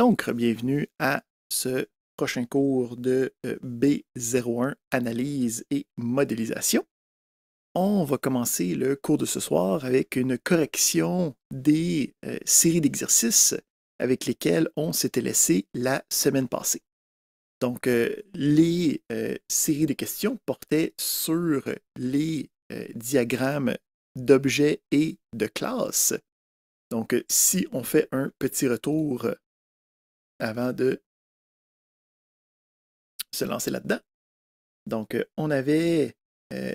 Donc, bienvenue à ce prochain cours de euh, B01, analyse et modélisation. On va commencer le cours de ce soir avec une correction des euh, séries d'exercices avec lesquels on s'était laissé la semaine passée. Donc, euh, les séries de questions portaient sur les diagrammes d'objets et de classes. Donc, si on fait un petit retour avant de se lancer là-dedans. Donc, euh, on avait euh,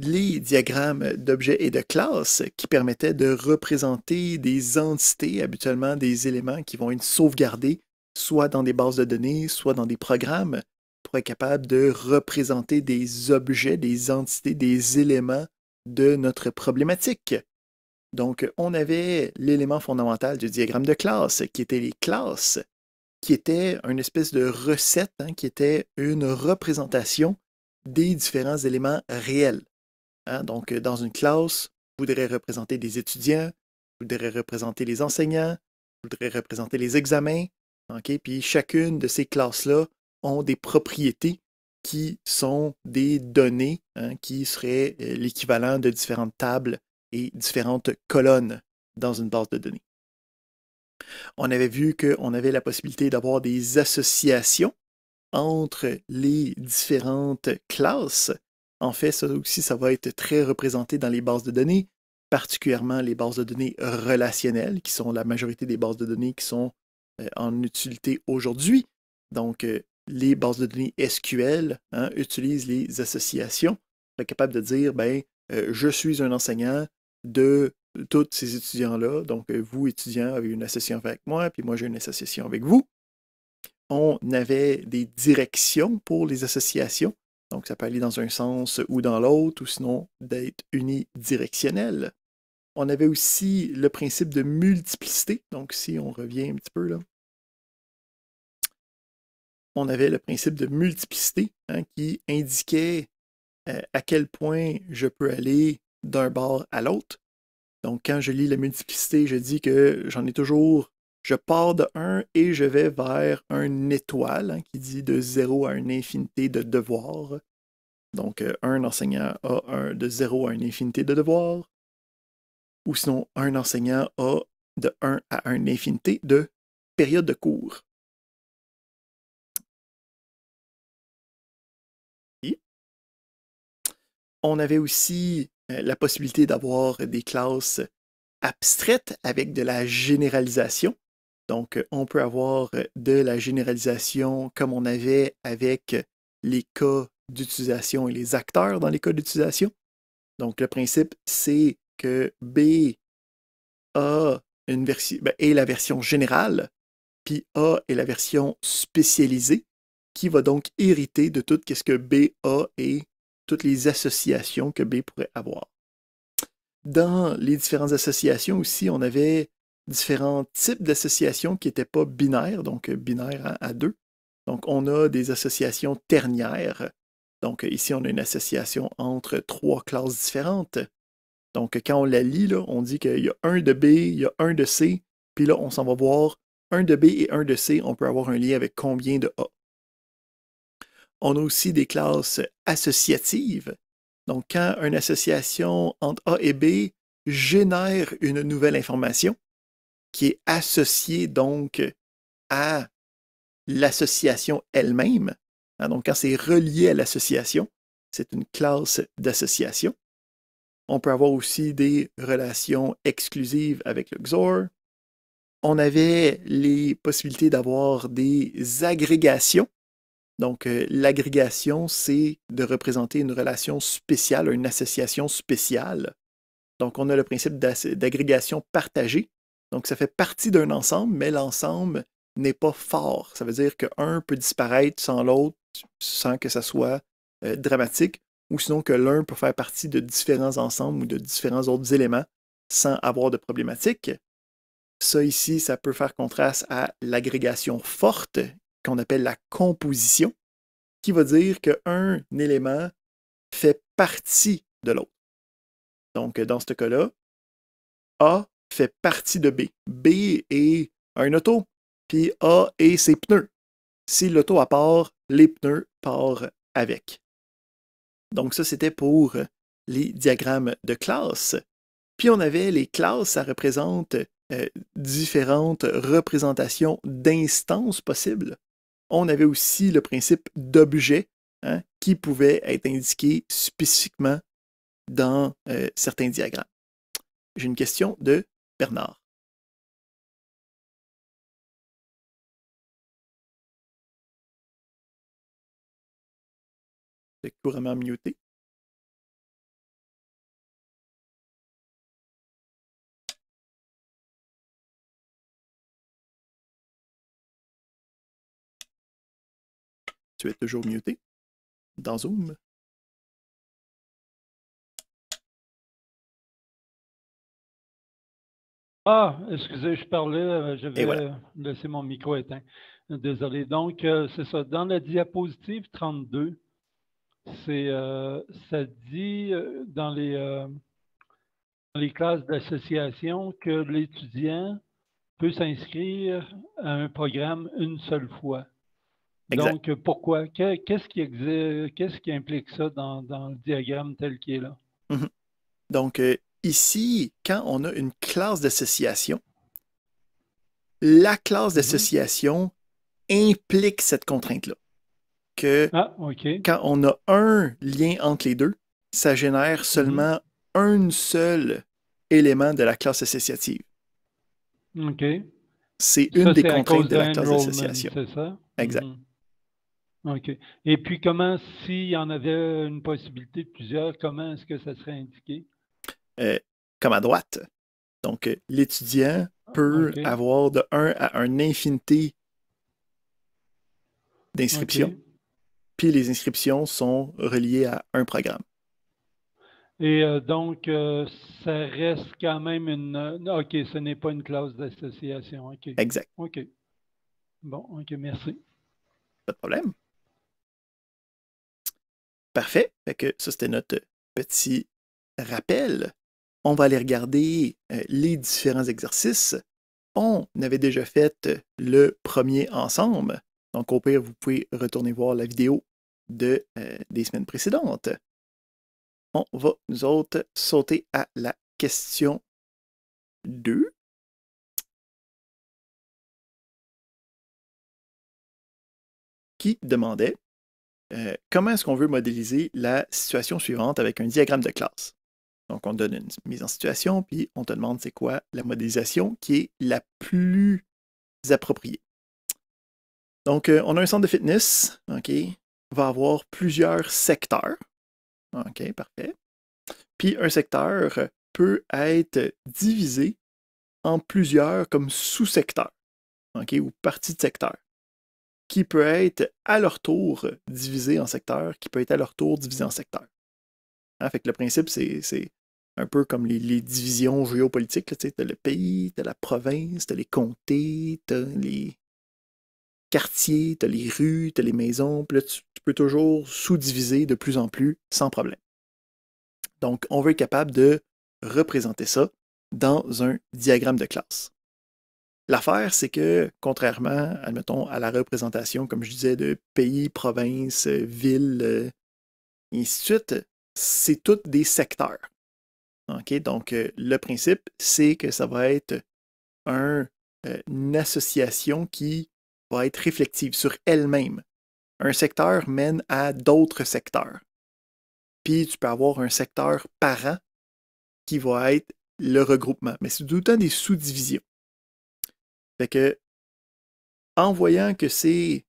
les diagrammes d'objets et de classes qui permettaient de représenter des entités, habituellement des éléments qui vont être sauvegardés soit dans des bases de données, soit dans des programmes, pour être capable de représenter des objets, des entités, des éléments de notre problématique. Donc, on avait l'élément fondamental du diagramme de classe, qui était les classes, qui était une espèce de recette, hein, qui était une représentation des différents éléments réels. Hein. Donc, dans une classe, vous voudrais représenter des étudiants, vous voudrais représenter les enseignants, vous voudrais représenter les examens. ok Puis chacune de ces classes-là ont des propriétés qui sont des données hein, qui seraient euh, l'équivalent de différentes tables et différentes colonnes dans une base de données. On avait vu qu'on avait la possibilité d'avoir des associations entre les différentes classes. En fait, ça aussi, ça va être très représenté dans les bases de données, particulièrement les bases de données relationnelles, qui sont la majorité des bases de données qui sont euh, en utilité aujourd'hui. Donc, euh, les bases de données SQL hein, utilisent les associations. capable de dire, ben, euh, je suis un enseignant, de tous ces étudiants-là, donc euh, vous, étudiants, avez une association avec moi, puis moi, j'ai une association avec vous. On avait des directions pour les associations, donc ça peut aller dans un sens ou dans l'autre, ou sinon d'être unidirectionnel. On avait aussi le principe de multiplicité, donc si on revient un petit peu là, on avait le principe de multiplicité hein, qui indiquait euh, à quel point je peux aller d'un bord à l'autre. Donc, quand je lis la multiplicité, je dis que j'en ai toujours, je pars de 1 et je vais vers une étoile, hein, qui dit de 0 à une infinité de devoirs. Donc, euh, un enseignant a un, de 0 à une infinité de devoirs. Ou sinon, un enseignant a de 1 à une infinité de périodes de cours. On avait aussi euh, la possibilité d'avoir des classes abstraites avec de la généralisation. Donc, euh, on peut avoir euh, de la généralisation comme on avait avec les cas d'utilisation et les acteurs dans les cas d'utilisation. Donc, le principe, c'est que B a une version, ben, est la version générale, puis A est la version spécialisée, qui va donc hériter de tout ce que B a et toutes les associations que B pourrait avoir. Dans les différentes associations aussi, on avait différents types d'associations qui n'étaient pas binaires, donc euh, binaires à, deux. Donc, on a des associations ternières. Donc, euh, ici, on a une association entre trois classes différentes. Donc, euh, quand on la lit, là, on dit qu'il y a un de B, il y a un de C, puis là, on s'en va voir un de B et un de C, on peut avoir un lien avec combien de A. On a aussi des classes associatives. Donc, quand une association entre A et B génère une nouvelle information qui est associée donc à l'association elle-même, hein, donc quand c'est relié à l'association, c'est une classe d'association. On peut avoir aussi des relations exclusives avec le XOR. On avait les possibilités d'avoir des agrégations donc, euh, l'agrégation, c'est de représenter une relation spéciale, une association spéciale. Donc, on a le principe d'agrégation partagée. Donc, ça fait partie d'un ensemble, mais l'ensemble n'est pas fort. Ça veut dire qu'un peut disparaître sans l'autre, sans que ça soit euh, dramatique, ou sinon que l'un peut faire partie de différents ensembles ou de différents autres éléments sans avoir de problématique. Ça ici, ça peut faire contraste à l'agrégation forte, qu'on appelle la composition, qui va dire qu'un élément fait partie de l'autre. Donc, dans ce cas-là, A fait partie de B. B est un auto, puis A est ses pneus. Si l'auto a part, les pneus partent avec. Donc, ça, c'était pour les diagrammes de classe. Puis, on avait les classes, ça représente euh, différentes représentations d'instances possibles. On avait aussi le principe d'objet hein, qui pouvait être indiqué spécifiquement dans euh, certains diagrammes. J'ai une question de Bernard. C'est couramment muté. Tu es toujours muté dans Zoom. Ah, excusez, je parlais, euh, je vais laisser mon micro éteint. Désolé. Donc, euh, c'est ça. Dans la diapositive 32, c'est euh, ça dit dans les classes d'association que l'étudiant peut s'inscrire à un programme une seule fois. Donc, euh, pourquoi? Qu'est-ce qui, qui implique ça dans, le diagramme tel qu'il est là? Mhm. Donc, euh, ici, quand on a une classe d'association, la classe mhm. d'association implique cette contrainte-là. Que ah, OK. quand on a un lien entre les deux, ça génère mhm. seulement un seul élément de la classe associative. OK. C'est une des contraintes de la classe d'association. C'est ça? Exact. OK. Et puis, comment, s'il y en avait une possibilité de plusieurs, comment est-ce que ça serait indiqué? Euh, comme à droite. Donc, euh, l'étudiant ah, peut avoir de 1 à un infinité d'inscriptions. Puis les inscriptions sont reliées à un programme. Et euh, donc, ça reste quand même une. OK, ce n'est pas une classe d'association. Exact. OK. Bon, OK, merci. Pas de problème. Parfait. que ça, c'était notre petit rappel. On va aller regarder euh, les différents exercices. On avait déjà fait le premier ensemble. Donc, au pire, vous pouvez retourner voir la vidéo de, euh, des semaines précédentes. On va, nous autres, sauter à la question 2. Qui demandait euh, comment est-ce qu'on veut modéliser la situation suivante avec un diagramme de classe? Donc, on donne une mise en situation, puis on te demande c'est quoi la modélisation qui est la plus appropriée. Donc, euh, on a un centre de fitness, OK, va avoir plusieurs secteurs. OK, parfait. Puis un secteur euh, peut être divisé en plusieurs comme sous-secteurs, OK, ou parties de secteurs qui peut être à leur tour divisé en secteurs, qui peut être à leur tour divisé en secteurs. Hein, le principe, c'est un peu comme les, divisions géopolitiques. Tu as le pays, tu as la province, tu as les comtés, tu as les quartiers, tu as les rues, tu as les maisons. là, tu, tu peux toujours sous-diviser de plus en plus sans problème. Donc, on veut être capable de représenter ça dans un diagramme de classe. L'affaire, c'est que, contrairement, admettons, à la représentation, comme je disais, de pays, provinces, villes, et euh, ainsi de suite, c'est toutes des secteurs. Ok, Donc, euh, le principe, c'est que ça va être un, euh, une association qui va être réflexive sur elle-même. Un secteur mène à d'autres secteurs. Puis, tu peux avoir un secteur parent qui va être le regroupement. Mais c'est tout le temps des sous-divisions. Fait que, en voyant que c'est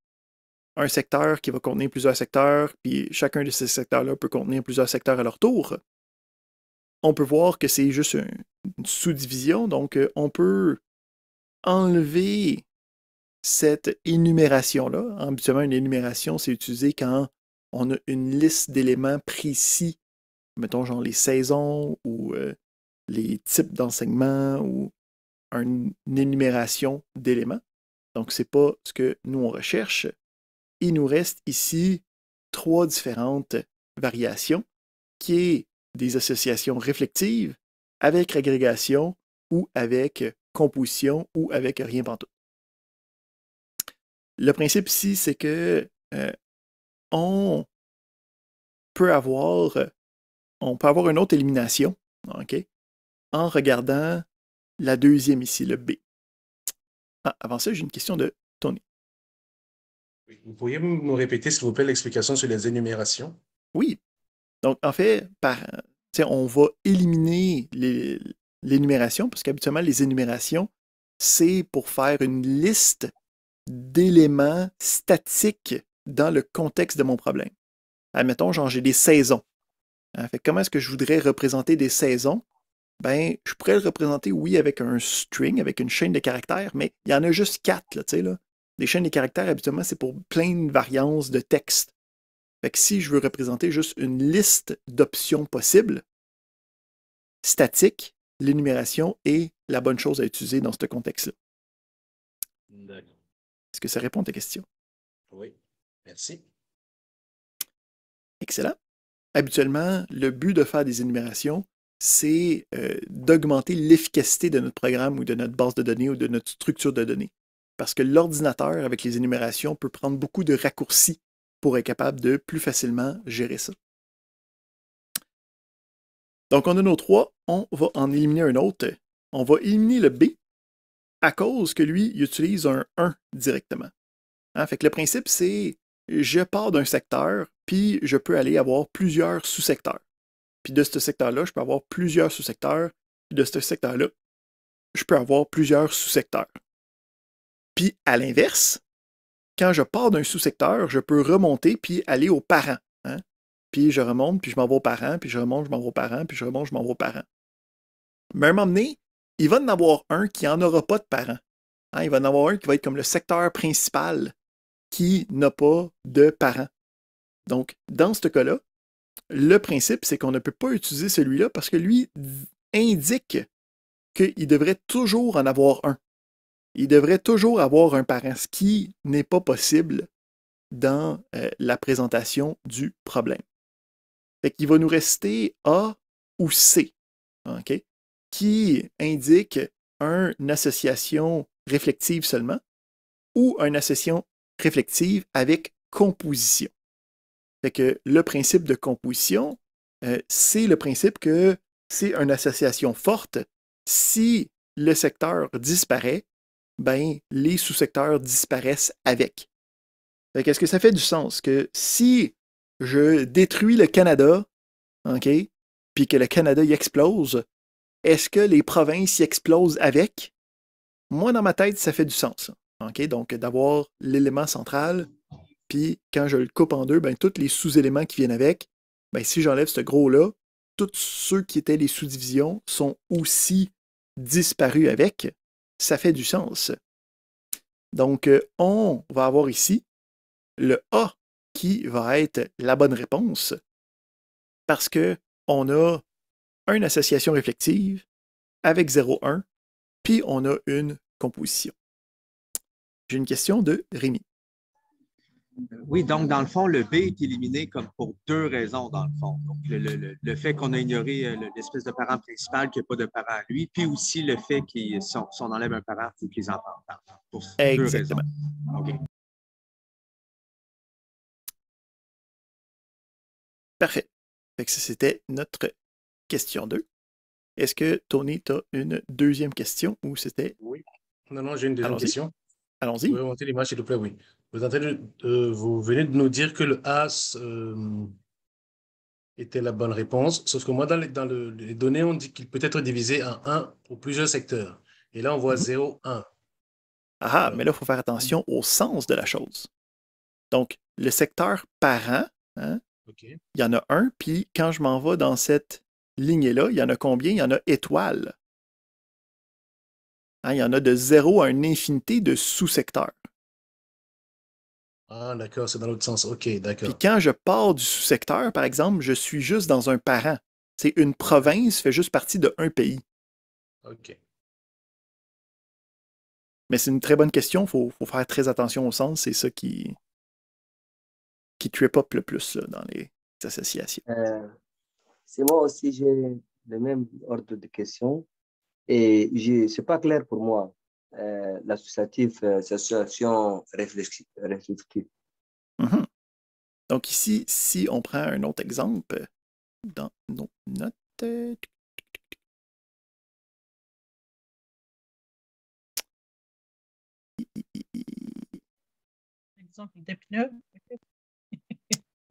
un secteur qui va contenir plusieurs secteurs, puis chacun de ces secteurs-là peut contenir plusieurs secteurs à leur tour, on peut voir que c'est juste une sous-division, donc euh, on peut enlever cette énumération-là. Habituellement, une énumération, c'est utilisé quand on a une liste d'éléments précis, mettons genre les saisons ou euh, les types d'enseignement ou une énumération d'éléments. Donc, ce n'est pas ce que nous, on recherche. Il nous reste ici trois différentes variations, qui est des associations réflectives avec agrégation ou avec composition ou avec rien pantoute. Le principe ici, c'est que euh, on peut avoir on peut avoir une autre élimination, OK, en regardant la deuxième ici, le B. Ah, avant ça, j'ai une question de Tony. Vous pourriez me répéter, s'il vous plaît, l'explication sur les énumérations? Oui. Donc, en fait, euh, on va éliminer l'énumération, parce qu'habituellement, les énumérations, c'est pour faire une liste d'éléments statiques dans le contexte de mon problème. Admettons, genre, j'ai des saisons. Hein, fait, comment est-ce que je voudrais représenter des saisons? ben, je pourrais le représenter, oui, avec un string, avec une chaîne de caractères, mais il y en a juste quatre, là, tu sais, là. Des chaînes de caractères, habituellement, c'est pour plein de variances de texte. Fait que si je veux représenter juste une liste d'options possibles, statique, l'énumération est la bonne chose à utiliser dans ce contexte-là. D'accord. Est-ce que ça répond à ta question? Oui, merci. Excellent. Habituellement, le but de faire des énumérations, c'est euh, d'augmenter l'efficacité de notre programme ou de notre base de données ou de notre structure de données. Parce que l'ordinateur, avec les énumérations, peut prendre beaucoup de raccourcis pour être capable de plus facilement gérer ça. Donc, on a nos trois, on va en éliminer un autre. On va éliminer le B à cause que lui, il utilise un 1 directement. En hein, Fait le principe, c'est je pars d'un secteur, puis je peux aller avoir plusieurs sous-secteurs. Puis de ce secteur-là, je peux avoir plusieurs sous-secteurs. Puis de ce secteur-là, je peux avoir plusieurs sous-secteurs. Puis à l'inverse, quand je pars d'un sous-secteur, je peux remonter puis aller aux parents. Hein. Puis je remonte, puis je m'en vais aux parents, puis je remonte, je m'en vais aux parents, puis je remonte, je m'en vais aux parents. Mais à un moment donné, il va en avoir un qui n'en aura pas de parents. Hein. Il va en avoir un qui va être comme le secteur principal qui n'a pas de parents. Donc, dans ce cas-là, le principe, c'est qu'on ne peut pas utiliser celui-là parce que lui indique qu'il devrait toujours en avoir un. Il devrait toujours avoir un parent, ce qui n'est pas possible dans euh, la présentation du problème. Il va nous rester A ou C, qui indique une association réflexive seulement ou une association réflexive avec composition que le principe de composition, euh, c'est le principe que c'est une association forte. Si le secteur disparaît, ben, les sous-secteurs disparaissent avec. quest est-ce que ça fait du sens que si je détruis le Canada, OK, puis que le Canada y explose, est-ce que les provinces y explosent avec? Moi, dans ma tête, ça fait du sens. Donc, d'avoir l'élément central puis quand je le coupe en deux, ben, tous les sous-éléments qui viennent avec, ben, si j'enlève ce gros-là, tous ceux qui étaient les sous-divisions sont aussi disparus avec. Ça fait du sens. Donc, euh, on va avoir ici le A qui va être la bonne réponse parce que on a une association réflexive avec 0,1, puis on a une composition. J'ai une question de Rémi. Oui, donc dans le fond, le B est éliminé comme pour deux raisons, dans le fond. Donc, le, fait qu'on a ignoré euh, l'espèce de parent principal, qu'il n'y a pas de parent à lui, puis aussi le fait qu'on enlève un parent, il faut les Exactement. deux raisons. C'était notre question 2. Est-ce que Tony, tu as une deuxième question ou c'était. Oui. Non, non, j'ai une deuxième question. Allons-y. Vous pouvez monter l'image, s'il vous plaît, oui. Euh, vous, venez de nous dire que le As euh, était la bonne réponse, sauf que moi, dans les, données, on dit qu'il peut être divisé en 1 ou plusieurs secteurs. Et là, on voit 0, mhm. 1. Ah, euh, mais là, il faut faire attention au sens de la chose. Donc, le secteur parent, hein, il y en a un, puis quand je m'en vais dans cette lignée-là, il y en a combien? Il y en a étoiles. Hein, il y en a de 0 à une infinité de sous-secteurs. Ah, d'accord, c'est dans l'autre sens. OK, d'accord. Puis quand je pars du sous-secteur, par exemple, je suis juste dans un parent. C'est une province fait juste partie de pays. OK. Mais c'est une très bonne question. Il faut, faire très attention au sens. C'est ça qui, qui tue le plus dans les associations. Euh, c'est moi aussi, j'ai le même ordre de questions. Et ce c'est pas clair pour moi. L'associative euh, l'associatif, euh, association réflexive. Mhm. Donc ici, si on prend un autre exemple dans nos notes. Exemple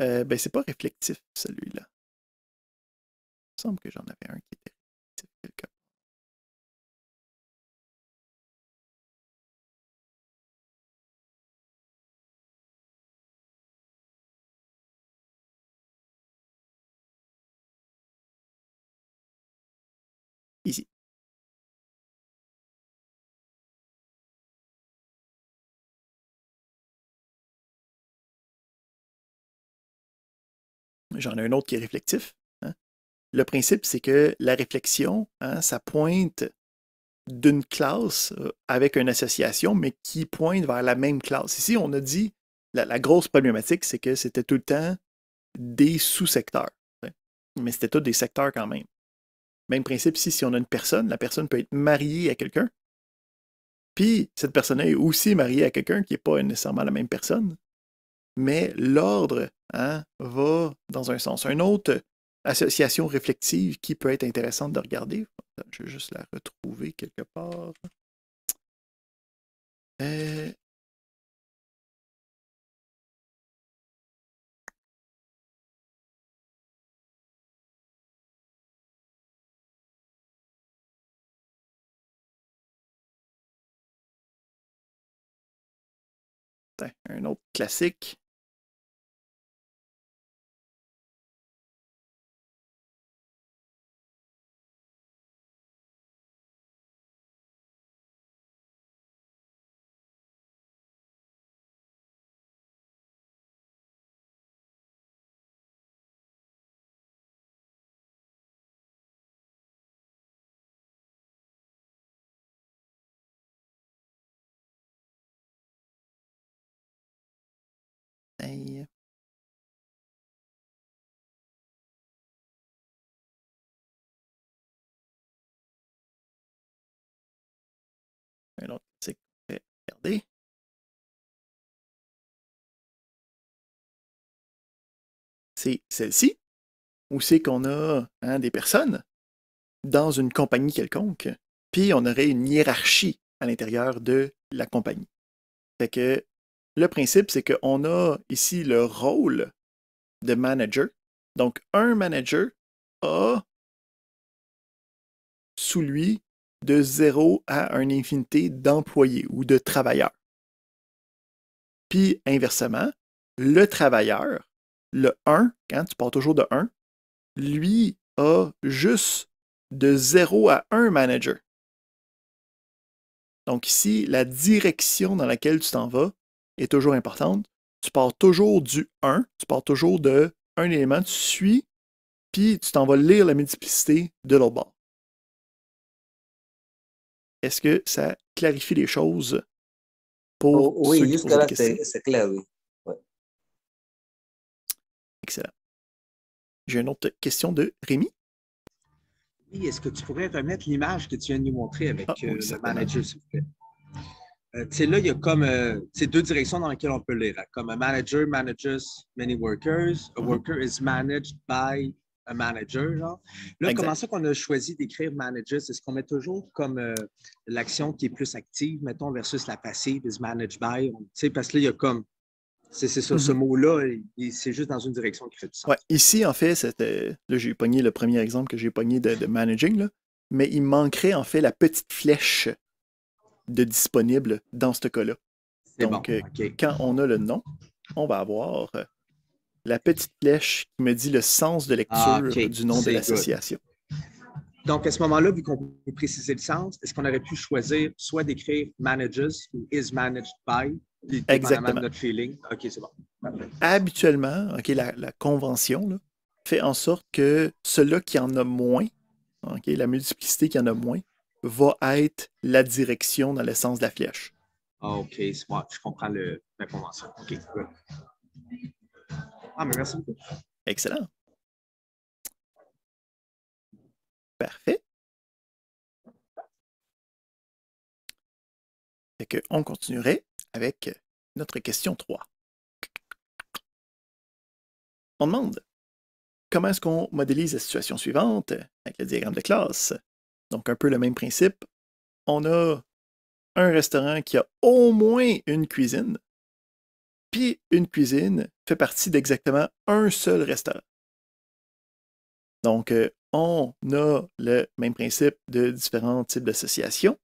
euh, ben, c'est pas réflectif, celui-là. Il me semble que j'en avais un qui était réflectif. quelque J'en ai un autre qui est réflectif. Hein. Le principe, c'est que la réflexion, hein, ça pointe d'une classe euh, avec une association, mais qui pointe vers la même classe. Ici, on a dit, la, grosse problématique, c'est que c'était tout le temps des sous-secteurs. Mais c'était tous des secteurs quand même. Même principe si on a une personne, la personne peut être mariée à quelqu'un. Puis cette personne est aussi mariée à quelqu'un qui n'est pas nécessairement la même personne. Mais l'ordre hein, va dans un sens. Une autre association réflexive qui peut être intéressante de regarder. Je vais juste la retrouver quelque part. Euh, un autre classique. c'est C'est celle-ci, où c'est qu'on a hein, des personnes dans une compagnie quelconque, puis on aurait une hiérarchie à l'intérieur de la compagnie. Fait que le principe, c'est qu'on a ici le rôle de manager. Donc, un manager a sous lui de 0 à une infinité d'employés ou de travailleurs. Puis, inversement, le travailleur, le 1, quand hein, tu parles toujours de 1, lui a juste de 0 à un manager. Donc ici, la direction dans laquelle tu t'en vas est toujours importante. Tu pars toujours du 1, tu pars toujours de un élément, tu suis, puis tu t'en vas lire la multiplicité de l'autre bord. Est-ce que ça clarifie les choses pour oh, Oui, jusqu'à Oui, c'est clair, oui. Excellent. J'ai une autre question de Rémi. Oui, est-ce que tu pourrais remettre l'image que tu viens de nous montrer avec ah, euh, le manager, s'il vous plaît? C'est euh, là, il y a comme euh, ces deux directions dans lesquelles on peut lire. comme a manager manages many workers, a mm-hmm. worker is managed by a manager. Là, comment ça qu'on a choisi d'écrire managers Est-ce qu'on met toujours comme euh, l'action qui est plus active, mettons, versus la passive, is managed by? parce que là, il y a comme c'est ça, ce mm-hmm. mot-là, c'est juste dans une direction qui fait du Ouais, ici, en fait, c'était, là, j'ai pogné le premier exemple que j'ai pogné de, managing, mais il manquerait en fait la petite flèche de disponible dans ce cas-là. Donc, euh, quand on a le nom, on va avoir euh, la petite flèche qui me dit le sens de ah, lecture du nom de l'association. Donc, à ce moment-là, vu qu'on peut préciser le sens, est-ce qu'on aurait pu choisir soit d'écrire managers ou is managed by, Exactement. feeling? c'est bon. Habituellement, OK, la, convention fait en sorte que ceux-là qui en a moins, OK, la multiplicité qui en a moins, va être la direction dans le sens de la flèche. Ah, OK, Je comprends la convention. OK, Ah, mais merci beaucoup. Excellent. Parfait. que on continuerait avec notre question 3. On demande comment est-ce qu'on modélise la situation suivante avec le diagramme de classe. Donc un peu le même principe. On a un restaurant qui a au moins une cuisine, puis une cuisine fait partie d'exactement un seul restaurant. Donc, euh, on a le même principe de différents types d'associations.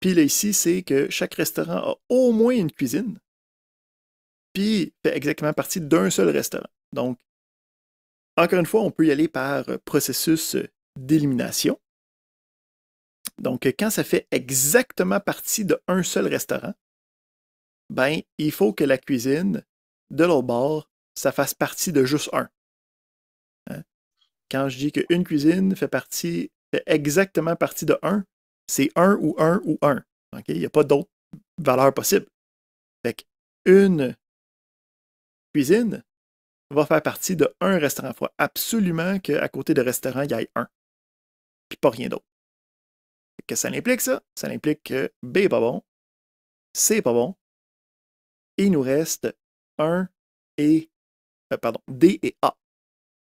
Puis là, ici, c'est que chaque restaurant a au moins une cuisine, puis fait exactement partie d'un seul restaurant. Donc, encore une fois, on peut y aller par euh, processus euh, d'élimination. Donc, euh, quand ça fait exactement partie d'un seul restaurant, ben, il faut que la cuisine de l'autre bord, ça fasse partie de juste un. Hein. Quand je dis qu'une cuisine fait partie, exactement partie de un, c'est un ou un ou un. Il n'y a pas d'autre valeur possible. Fait une cuisine va faire partie de un restaurant. Il faut absolument qu'à côté de restaurant, il y ait un. Puis pas rien d'autre que ça implique, ça? Ça implique que B n'est pas bon, C n'est pas bon, il nous reste 1 et, euh, pardon, D et A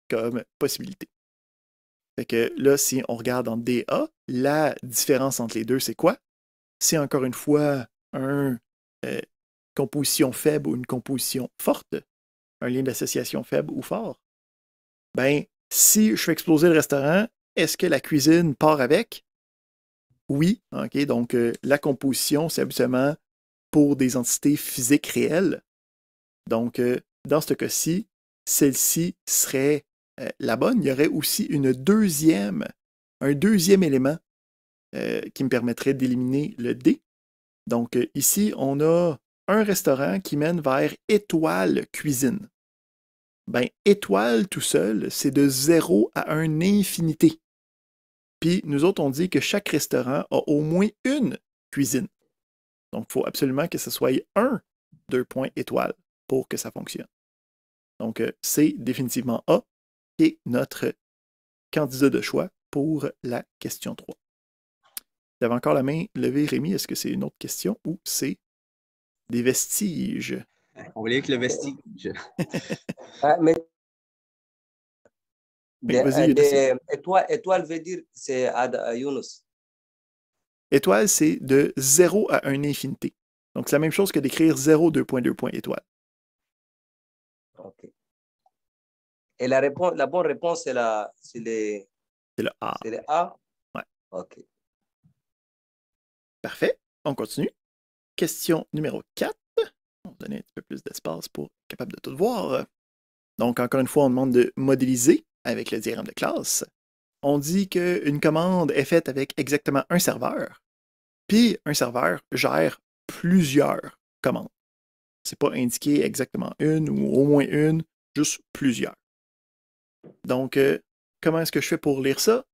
comme possibilité. Fait que là, si on regarde en DA, la différence entre les deux, c'est quoi? C'est encore une fois une euh, composition faible ou une composition forte, un lien d'association faible ou fort. Ben, si je fais exploser le restaurant, est-ce que la cuisine part avec? oui. ok. Donc, euh, la composition, c'est absolument pour des entités physiques réelles. Donc, euh, dans ce cas-ci, celle-ci serait euh, la bonne. Il y aurait aussi une deuxième, un deuxième élément qui me permettrait d'éliminer le D. Donc, ici, on a un restaurant qui mène vers étoile cuisine. Ben, étoile tout seul, c'est de 0 à 1 infinité. Puis nous autres, on dit que chaque restaurant a au moins une cuisine. Donc, il faut absolument que ce soit un deux points étoiles pour que ça fonctionne. Donc, euh, c'est définitivement A qui est notre candidat de choix pour la question 3. Vous avez encore la main levée, Rémi. Est-ce que c'est une autre question ou c'est des vestiges? On voulait que le vestige. ah, mais et euh, euh, étoile veut dire c'est euh, Yunus. Étoile, c'est de 0 à 1 infinité. Donc, c'est la même chose que d'écrire 0, 2 2 point, étoile. OK. Et la, la bonne réponse, c'est la, le A. C'est le A? Ouais. OK. Parfait. On continue. Question numéro 4. On va donner un petit peu plus d'espace pour être capable de tout voir. Donc, encore une fois, on demande de modéliser avec le diagramme de classe, on dit qu'une commande est faite avec exactement un serveur, puis un serveur gère plusieurs commandes. C'est pas indiqué exactement une ou au moins une, juste plusieurs. Donc, euh, comment est-ce que je fais pour lire ça?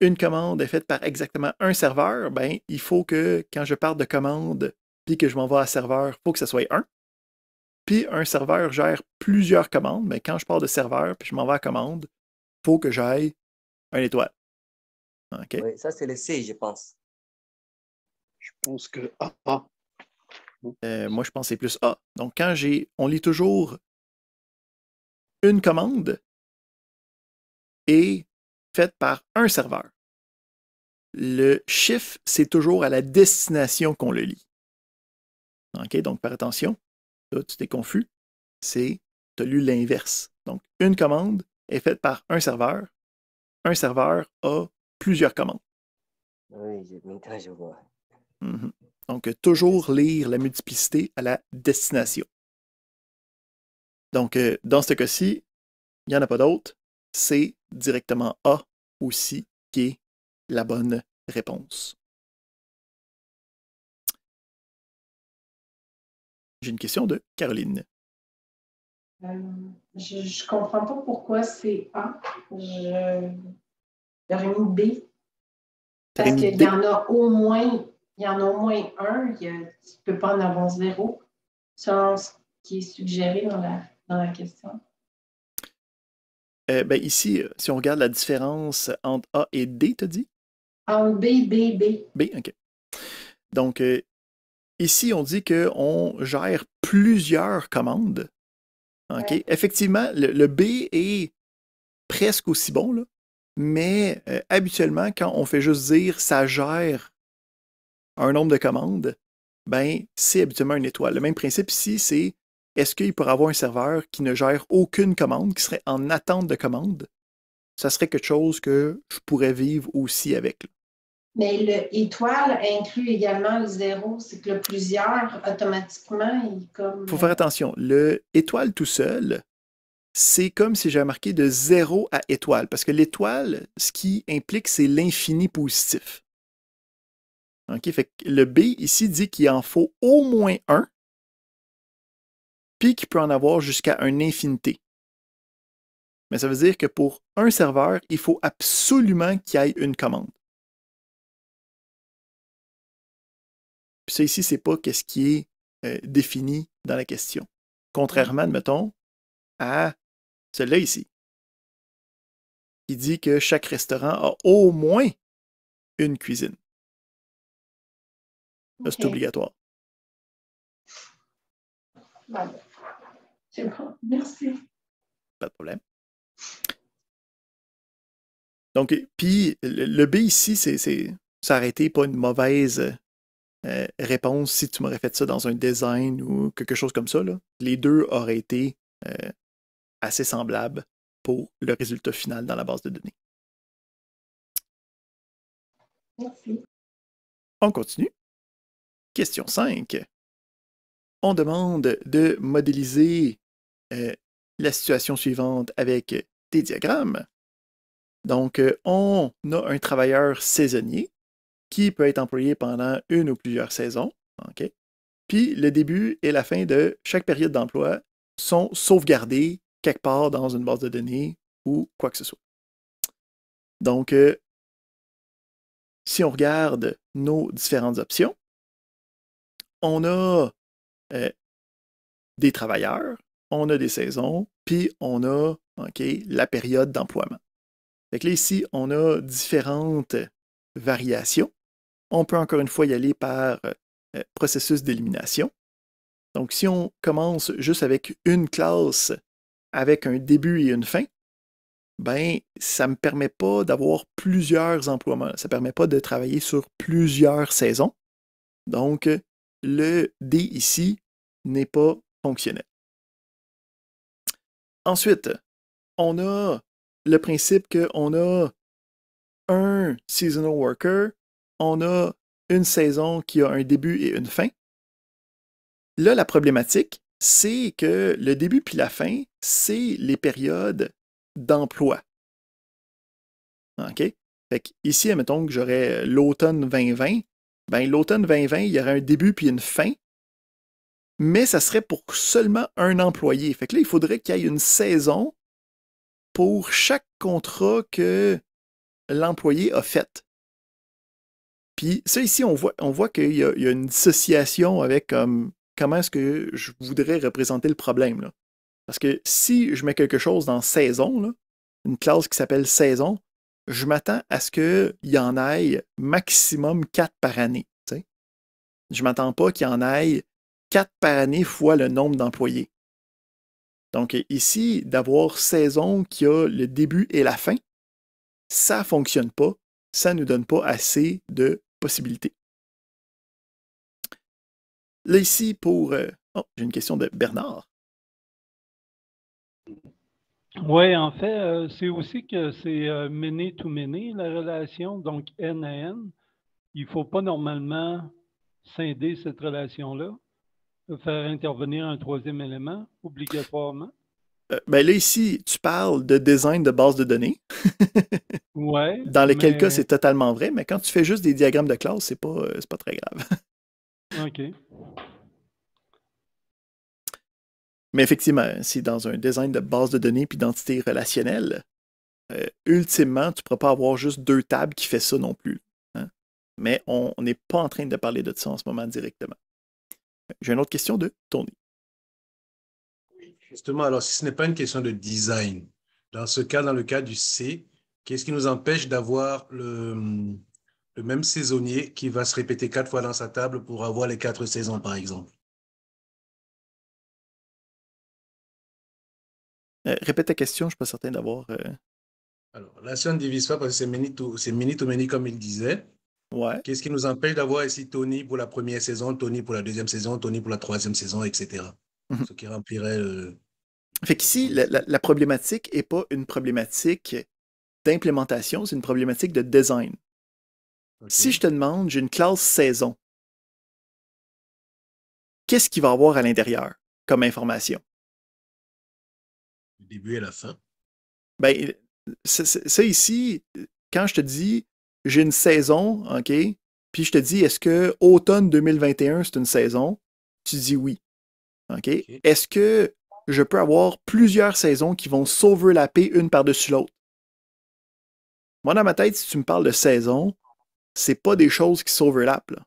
Une commande est faite par exactement un serveur, ben, il faut que quand je parle de commande puis que je m'envoie à serveur, il faut que ce soit un. Puis un serveur gère plusieurs commandes, mais quand je parle de serveur puis je m'envoie à commande, pour que j'aille une étoile. ça, c'est le C, je pense. Je pense que A. Euh, moi, je pensais plus A. Donc, quand j'ai. On lit toujours une commande et faite par un serveur. Le chiffre, c'est toujours à la destination qu'on le lit. OK, donc par attention, là, tu t'es confus, c'est tu as lu l'inverse. Donc, une commande est faite par un serveur. Un serveur a plusieurs commandes. Oui, mm-hmm. Donc, toujours lire la multiplicité à la destination. Donc, euh, dans ce cas-ci, il n'y en a pas d'autre. C'est directement A aussi qui est la bonne réponse. J'ai une question de Caroline. Euh, je ne comprends pas pourquoi c'est A. J'aurais mis B. Parce qu'il y en a au moins, y en au moins un. Il tu ne peux pas en avoir zéro, selon ce qui est suggéré dans la, question. Euh, ben, ici, euh, si on regarde la différence entre A et D, tu dit? Entre B, B, B. B, OK. Donc, ici, on dit qu'on gère plusieurs commandes Effectivement, le, B est presque aussi bon, mais euh, habituellement, quand on fait juste dire ça gère un nombre de commandes, ben, c'est habituellement une étoile. Le même principe ici, c'est est-ce qu'il pourrait avoir un serveur qui ne gère aucune commande, qui serait en attente de commande? Ça serait quelque chose que je pourrais vivre aussi avec. Mais l'étoile inclut également le zéro, c'est que le plusieurs, automatiquement, il comme. Il faut faire attention. Le étoile tout seul, c'est comme si j'avais marqué de zéro à étoile, parce que l'étoile, ce qui implique, c'est l'infini positif. OK? Fait que le B ici dit qu'il en faut au moins un, puis qu'il peut en avoir jusqu'à une infinité. Mais ça veut dire que pour un serveur, il faut absolument qu'il y ait une commande. Puis ça ici, c'est pas qu'est-ce qui est euh, défini dans la question. Mmh. Contrairement, admettons, à celle-là ici, Il dit que chaque restaurant a au moins une cuisine. C'est obligatoire. Merci. Pas de problème. Donc, puis le, B ici, c'est, s'arrêter pas une mauvaise euh, euh, réponse si tu m'aurais fait ça dans un design ou quelque chose comme ça. Les deux auraient été euh, assez semblables pour le résultat final dans la base de données. On continue. Question 5. On demande de modéliser euh, la situation suivante avec des diagrammes. Donc, on a un travailleur saisonnier qui peut être employé pendant une ou plusieurs saisons. Puis le début et la fin de chaque période d'emploi sont sauvegardés quelque part dans une base de données ou quoi que ce soit. Donc, euh, si on regarde nos différentes options, on a euh, des travailleurs, on a des saisons, puis on a la période d'emploi là, ici, on a différentes variations on peut encore une fois y aller par euh, euh, processus d'élimination. Donc, si on commence juste avec une classe avec un début et une fin, ben, ça ne me permet pas d'avoir plusieurs emplois. Ça ne permet pas de travailler sur plusieurs saisons. Donc, le D ici n'est pas fonctionnel. Ensuite, on a le principe qu'on a un seasonal worker on a une saison qui a un début et une fin. Là, la problématique, c'est que le début puis la fin, c'est les périodes d'emploi. OK? Fait ici, admettons que j'aurais l'automne 2020. Ben, l'automne 2020, il y aurait un début puis une fin, mais ça serait pour seulement un employé. Fait que là, il faudrait qu'il y ait une saison pour chaque contrat que l'employé a fait. Puis ça ici, on voit, on voit qu'il y, a une dissociation avec comment est-ce que je voudrais représenter le problème. Parce que si je mets quelque chose dans saison, là, une classe qui s'appelle saison, je m'attends à ce qu'il y en aille maximum 4 par année. Je ne m'attends pas qu'il y en aille 4 par année fois le nombre d'employés. Donc ici, d'avoir saison qui a le début et la fin, ça ne fonctionne pas. Ça ne nous donne pas assez de possibilité. Là, ici, pour. Euh, oh, j'ai une question de Bernard. Oui, en fait, euh, c'est aussi que c'est euh, mené tout mené, la relation, donc N à N. Il ne faut pas normalement scinder cette relation-là, faire intervenir un troisième élément obligatoirement. Euh, ben là, ici, tu parles de design de base de données. ouais. Dans lesquels cas, c'est totalement vrai, mais quand tu fais juste des diagrammes de classe, c'est pas, euh, pas très grave. OK. Mais effectivement, si dans un design de base de données puis d'entité relationnelle, euh, ultimement, tu ne pourras pas avoir juste deux tables qui fait ça non plus. Hein. Mais on n'est pas en train de parler de ça en ce moment directement. J'ai une autre question de Tony. Justement, alors si ce n'est pas une question de design, dans ce cas, dans le cas du C, qu'est-ce qui nous empêche d'avoir le, même saisonnier qui va se répéter quatre fois dans sa table pour avoir les quatre saisons, par exemple euh, répète ta question, je ne suis pas certain d'avoir. Euh, alors, la si on ne divise pas parce que c'est mini to mini, comme il disait. Ouais. Qu'est-ce qui nous empêche d'avoir ici Tony pour la première saison, Tony pour la deuxième saison, Tony pour la troisième saison, etc. Mhm. Ce qui remplirait fait qu'ici, la, problématique n'est pas une problématique d'implémentation, c'est une problématique de design. Si je te demande, j'ai une classe saison, qu'est-ce qu'il va avoir à l'intérieur comme information? Le début et la fin. Ben, ça ici, quand je te dis j'ai une saison, OK, puis je te dis est-ce que automne 2021 c'est une saison? Tu dis oui. OK? Est-ce que je peux avoir plusieurs saisons qui vont paix une par-dessus l'autre. Moi, dans ma tête, si tu me parles de saisons, c'est pas des choses qui s'overlappent. Là.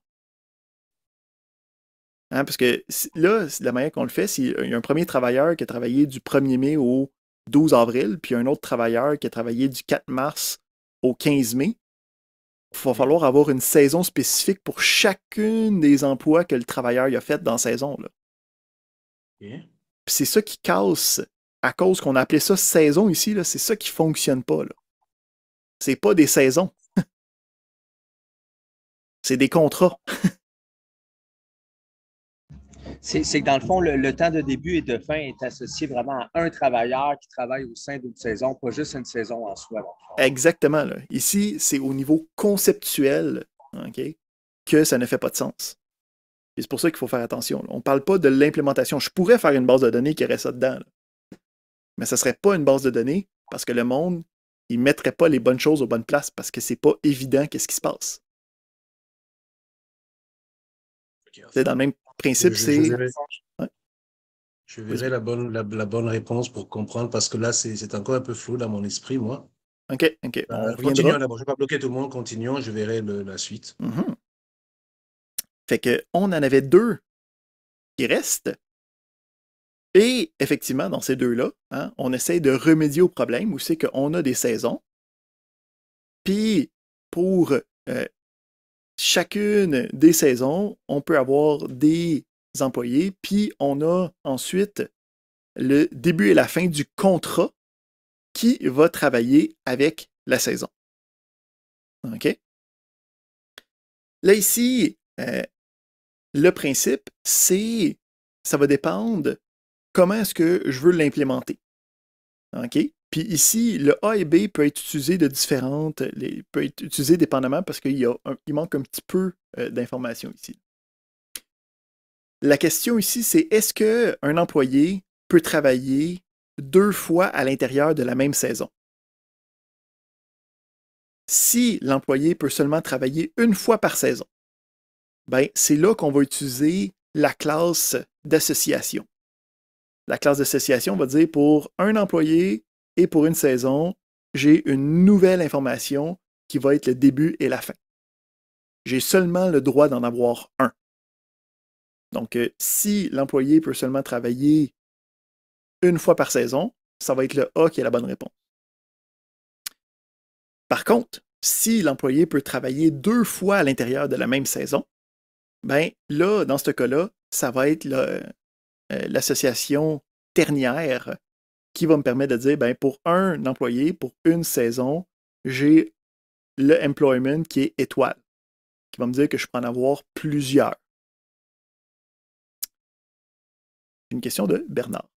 Hein, parce que là, la manière qu'on le fait, c'est y a un premier travailleur qui a travaillé du 1er mai au 12 avril, puis un autre travailleur qui a travaillé du 4 mars au 15 mai. Il va falloir avoir une saison spécifique pour chacune des emplois que le travailleur a fait dans saison. Là c'est ça qui casse à cause qu'on appelait ça saison ici, c'est ça qui fonctionne pas. C'est pas des saisons. c'est des contrats. c'est que dans le fond, le, temps de début et de fin est associé vraiment à un travailleur qui travaille au sein d'une saison, pas juste une saison en soi. Exactement. Ici, c'est au niveau conceptuel que ça ne fait pas de sens c'est pour ça qu'il faut faire attention. On ne parle pas de l'implémentation. Je pourrais faire une base de données qui aurait ça dedans. Mais ce ne serait pas une base de données parce que le monde, il ne mettrait pas les bonnes choses aux bonnes places parce que ce n'est pas évident qu'est-ce qui se passe. c'est dans le même principe, Je verrai, la, bonne, réponse pour comprendre parce que là, c'est encore un peu flou dans mon esprit, moi. Ok, ok. Euh, je ne vais pas bloquer tout le monde, continuons, je verrai la suite. Mm-hmm. Fait qu'on en avait deux qui restent. Et effectivement, dans ces deux-là, hein, on essaie de remédier au problème où c'est qu'on a des saisons. Puis, pour euh, chacune des saisons, on peut avoir des employés, puis on a ensuite le début et la fin du contrat qui va travailler avec la saison. OK? Là, ici, euh, le principe, c'est, ça va dépendre comment est-ce que je veux l'implémenter. OK? Puis ici, le A et B peut être utilisé de différentes, être utilisé dépendamment parce qu'il manque un petit peu euh, d'informations ici. La question ici, c'est est-ce qu'un employé peut travailler deux fois à l'intérieur de la même saison? Si l'employé peut seulement travailler une fois par saison, ben, c'est là qu'on va utiliser la classe d'association. La classe d'association va dire pour un employé et pour une saison, j'ai une nouvelle information qui va être le début et la fin. J'ai seulement le droit d'en avoir un. Donc, euh, si l'employé peut seulement travailler une fois par saison, ça va être le A qui est la bonne réponse. Par contre, si l'employé peut travailler deux fois à l'intérieur de la même saison, ben là, dans ce cas-là, ça va être euh, l'association ternière qui va me permettre de dire, ben pour un employé, pour une saison, j'ai le employment qui est étoile, qui va me dire que je peux en avoir plusieurs. Une question de Bernard.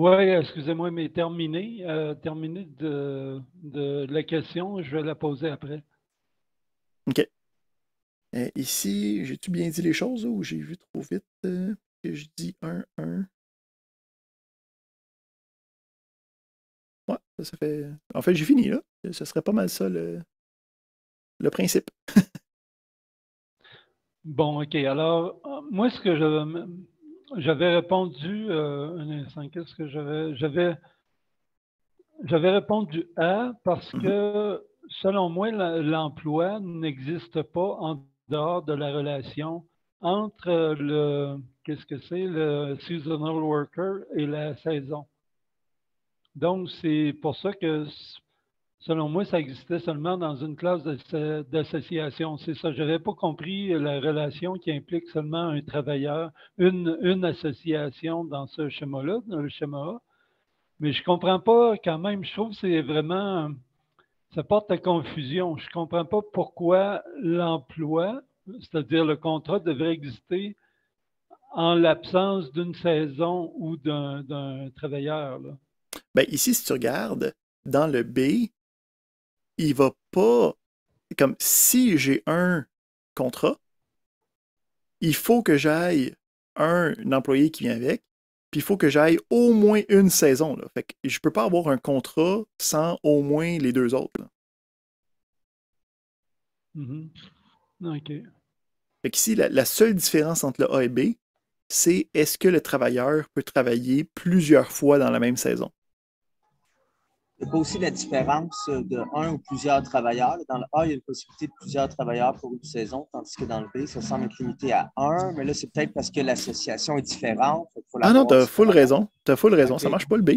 Oui, excusez-moi, mais euh, terminé, de, de, la question, je vais la poser après. OK. Euh, ici, j'ai-tu bien dit les choses ou j'ai vu trop vite euh, que je dis 1, 1? Ouais, ça, fait. En fait, j'ai fini là. Euh, ce serait pas mal ça le, principe. bon, ok. Alors, moi, ce que j'avais répondu, un instant, qu'est-ce que j'avais. J'avais. J'avais répondu à parce mm-hmm. que, selon moi, l'emploi n'existe pas en dehors de la relation entre le, qu'est-ce que c'est, le seasonal worker et la saison. Donc, c'est pour ça que, selon moi, ça existait seulement dans une classe d'association. C'est ça, je n'avais pas compris la relation qui implique seulement un travailleur, une, une association dans ce schéma-là, dans le schéma A. Mais je ne comprends pas quand même, je trouve que c'est vraiment ça porte à confusion. Je ne comprends pas pourquoi l'emploi, c'est-à-dire le contrat, devrait exister en l'absence d'une saison ou d'un travailleur. Bien, ici, si tu regardes, dans le B, il va pas. Comme si j'ai un contrat, il faut que j'aille un employé qui vient avec, puis il faut que j'aille au moins une saison. Là. Fait que je peux pas avoir un contrat sans au moins les deux autres. Mm-hmm. OK. Fait la, la, seule différence entre le A et B, c'est est-ce que le travailleur peut travailler plusieurs fois dans la même saison. C'est pas aussi la différence euh, de un ou plusieurs travailleurs. Dans le A, il y a une possibilité de plusieurs travailleurs pour une saison, tandis que dans le B, ça semble être limité à un. Mais là, c'est peut-être parce que l'association est différente. ah non, as full raison. as full raison. Ça marche pas le B.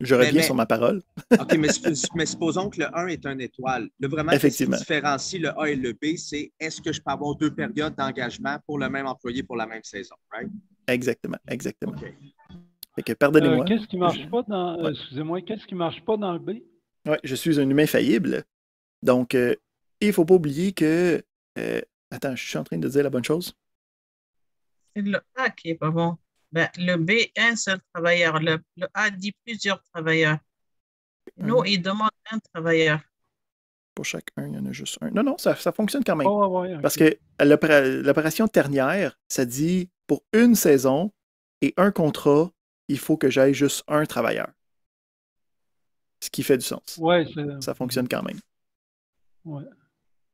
Je reviens sur ma parole. OK, mais, supposons que le 1 est un étoile. Le vraiment Effectivement. qui différencie le A et le B, c'est est-ce que je peux avoir deux périodes d'engagement pour le même employé pour la même saison, right? Exactement, exactement. Euh, qu'est-ce qui marche pas dans. Euh, moi qu'est-ce qui marche pas dans le B? Oui, je suis un humain faillible. Donc, euh, il ne faut pas oublier que. attends, je suis en train de dire la bonne chose. C'est le A qui n'est pas bon. Ben, le B, un seul travailleur. Le, A dit plusieurs travailleurs. Nous, il demande un travailleur. Pour chacun, il y en a juste un. Non, non, ça, ça fonctionne quand même. Oh, Parce que l'opération ternière, ça dit pour une saison et un contrat il faut que j'aille juste un travailleur. Ce qui fait du sens. Ouais, ça fonctionne quand même. Ouais.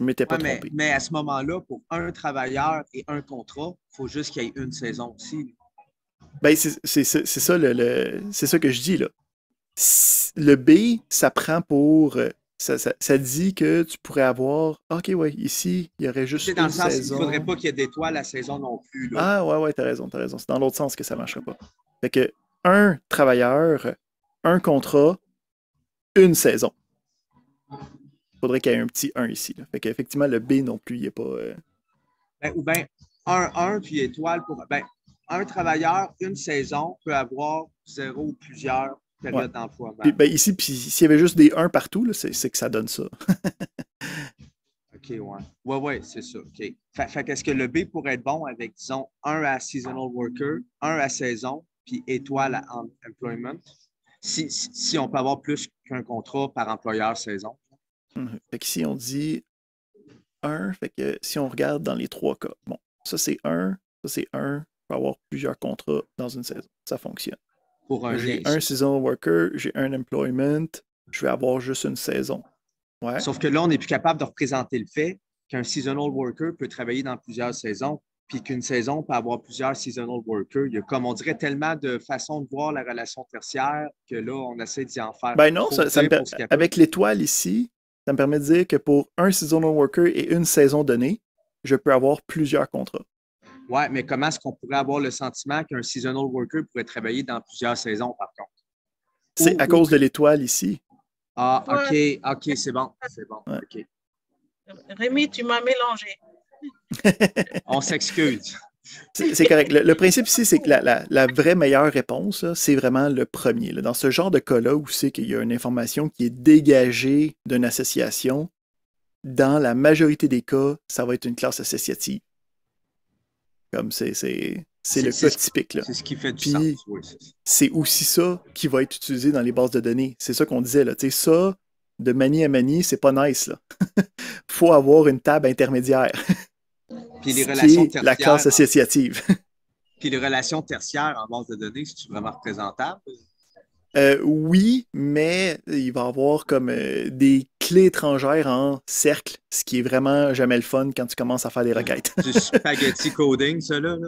m'étais pas Mais, à ce moment-là, pour un travailleur et un contrat, il faut juste qu'il y ait une saison aussi. Ben, c'est ça, le, c'est ça que je dis. là. Le B, ça prend pour. Euh, ça, dit que tu pourrais avoir. OK, oui. ici, il y aurait juste. C'est dans une le sens, saison. il ne faudrait pas qu'il y ait des toiles la saison non plus. Ah, ouais, ouais, t'as raison, t'as raison. C'est dans l'autre sens que ça ne marcherait pas. Fait que un travailleur, un contrat, une saison. Il Faudrait qu'il y ait un petit 1 ici. Fait qu'effectivement, le B non plus, il n'est pas. Euh, ben, ou bien 1-1 puis étoile pour. Ben, un travailleur, une saison peut avoir zéro ou plusieurs périodes d'emploi. Ben. ici, puis s'il y avait juste des 1 partout, c'est que ça donne ça. OK, ouais. Ouais, ouais, c'est ça. OK. Fait, fait qu'est-ce que le B pourrait être bon avec, disons, 1 à seasonal worker, 1 à saison, puis étoile en employment. Si, on peut avoir plus qu'un contrat par employeur saison. Hmm. Fait que si on dit un, fait que si on regarde dans les trois cas, bon, ça c'est un, ça c'est un, on peut avoir plusieurs contrats dans une saison. Ça fonctionne. Pour un J'ai un seasonal worker, j'ai un employment, je vais avoir juste une saison. Sauf que là, on n'est plus capable de représenter le fait qu'un seasonal worker peut travailler dans plusieurs saisons puis qu'une saison peut avoir plusieurs seasonal workers. Il y a, comme on dirait, tellement de façons de voir la relation tertiaire que là, on essaie d'y en faire. Ben non, ça, avec l'étoile ici, ça me permet de dire que pour un seasonal worker et une saison donnée, je peux avoir plusieurs contrats. Ouais, mais comment est-ce qu'on pourrait avoir le sentiment qu'un seasonal worker pourrait travailler dans plusieurs saisons, par contre? C'est à cause de l'étoile ici. Ah, OK, OK, c'est bon, c'est bon, OK. Rémi, tu m'as mélangé. On s'excuse. C'est correct. Le, principe ici, c'est que la, vraie meilleure réponse, c'est vraiment le premier. Dans ce genre de cas-là où c'est qu'il y a une information qui est dégagée d'une association, dans la majorité des cas, ça va être une classe associative. Comme c'est le cas typique. C'est ce qui fait du c'est aussi ça qui va être utilisé dans les bases de données. C'est ça qu'on disait. Là. ça, de manie à manie, c'est pas nice. il faut avoir une table intermédiaire. Puis les relations tertiaires. La classe associative. En... Puis les relations tertiaires en base de données, c'est vraiment représentable? Euh, oui, mais il va y avoir comme euh, des clés étrangères en cercle, ce qui est vraiment jamais le fun quand tu commences à faire des requêtes. du spaghetti coding, ça là?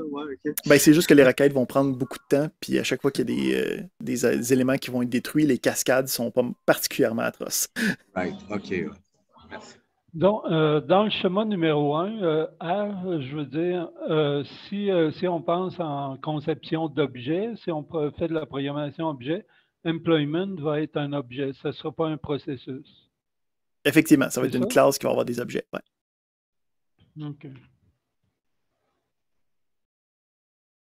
ben, c'est juste que les requêtes vont prendre beaucoup de temps, puis à chaque fois qu'il y a des, euh, éléments qui vont être détruits, les cascades sont pas particulièrement atroces. Right, ok, merci. Donc, euh, dans le chemin numéro un, euh, je veux dire, euh, si, on pense en conception d'objets, si on fait de la programmation objet, employment va être un objet, ce ne sera pas un processus. Effectivement, ça va être une classe qui va avoir des objets. OK.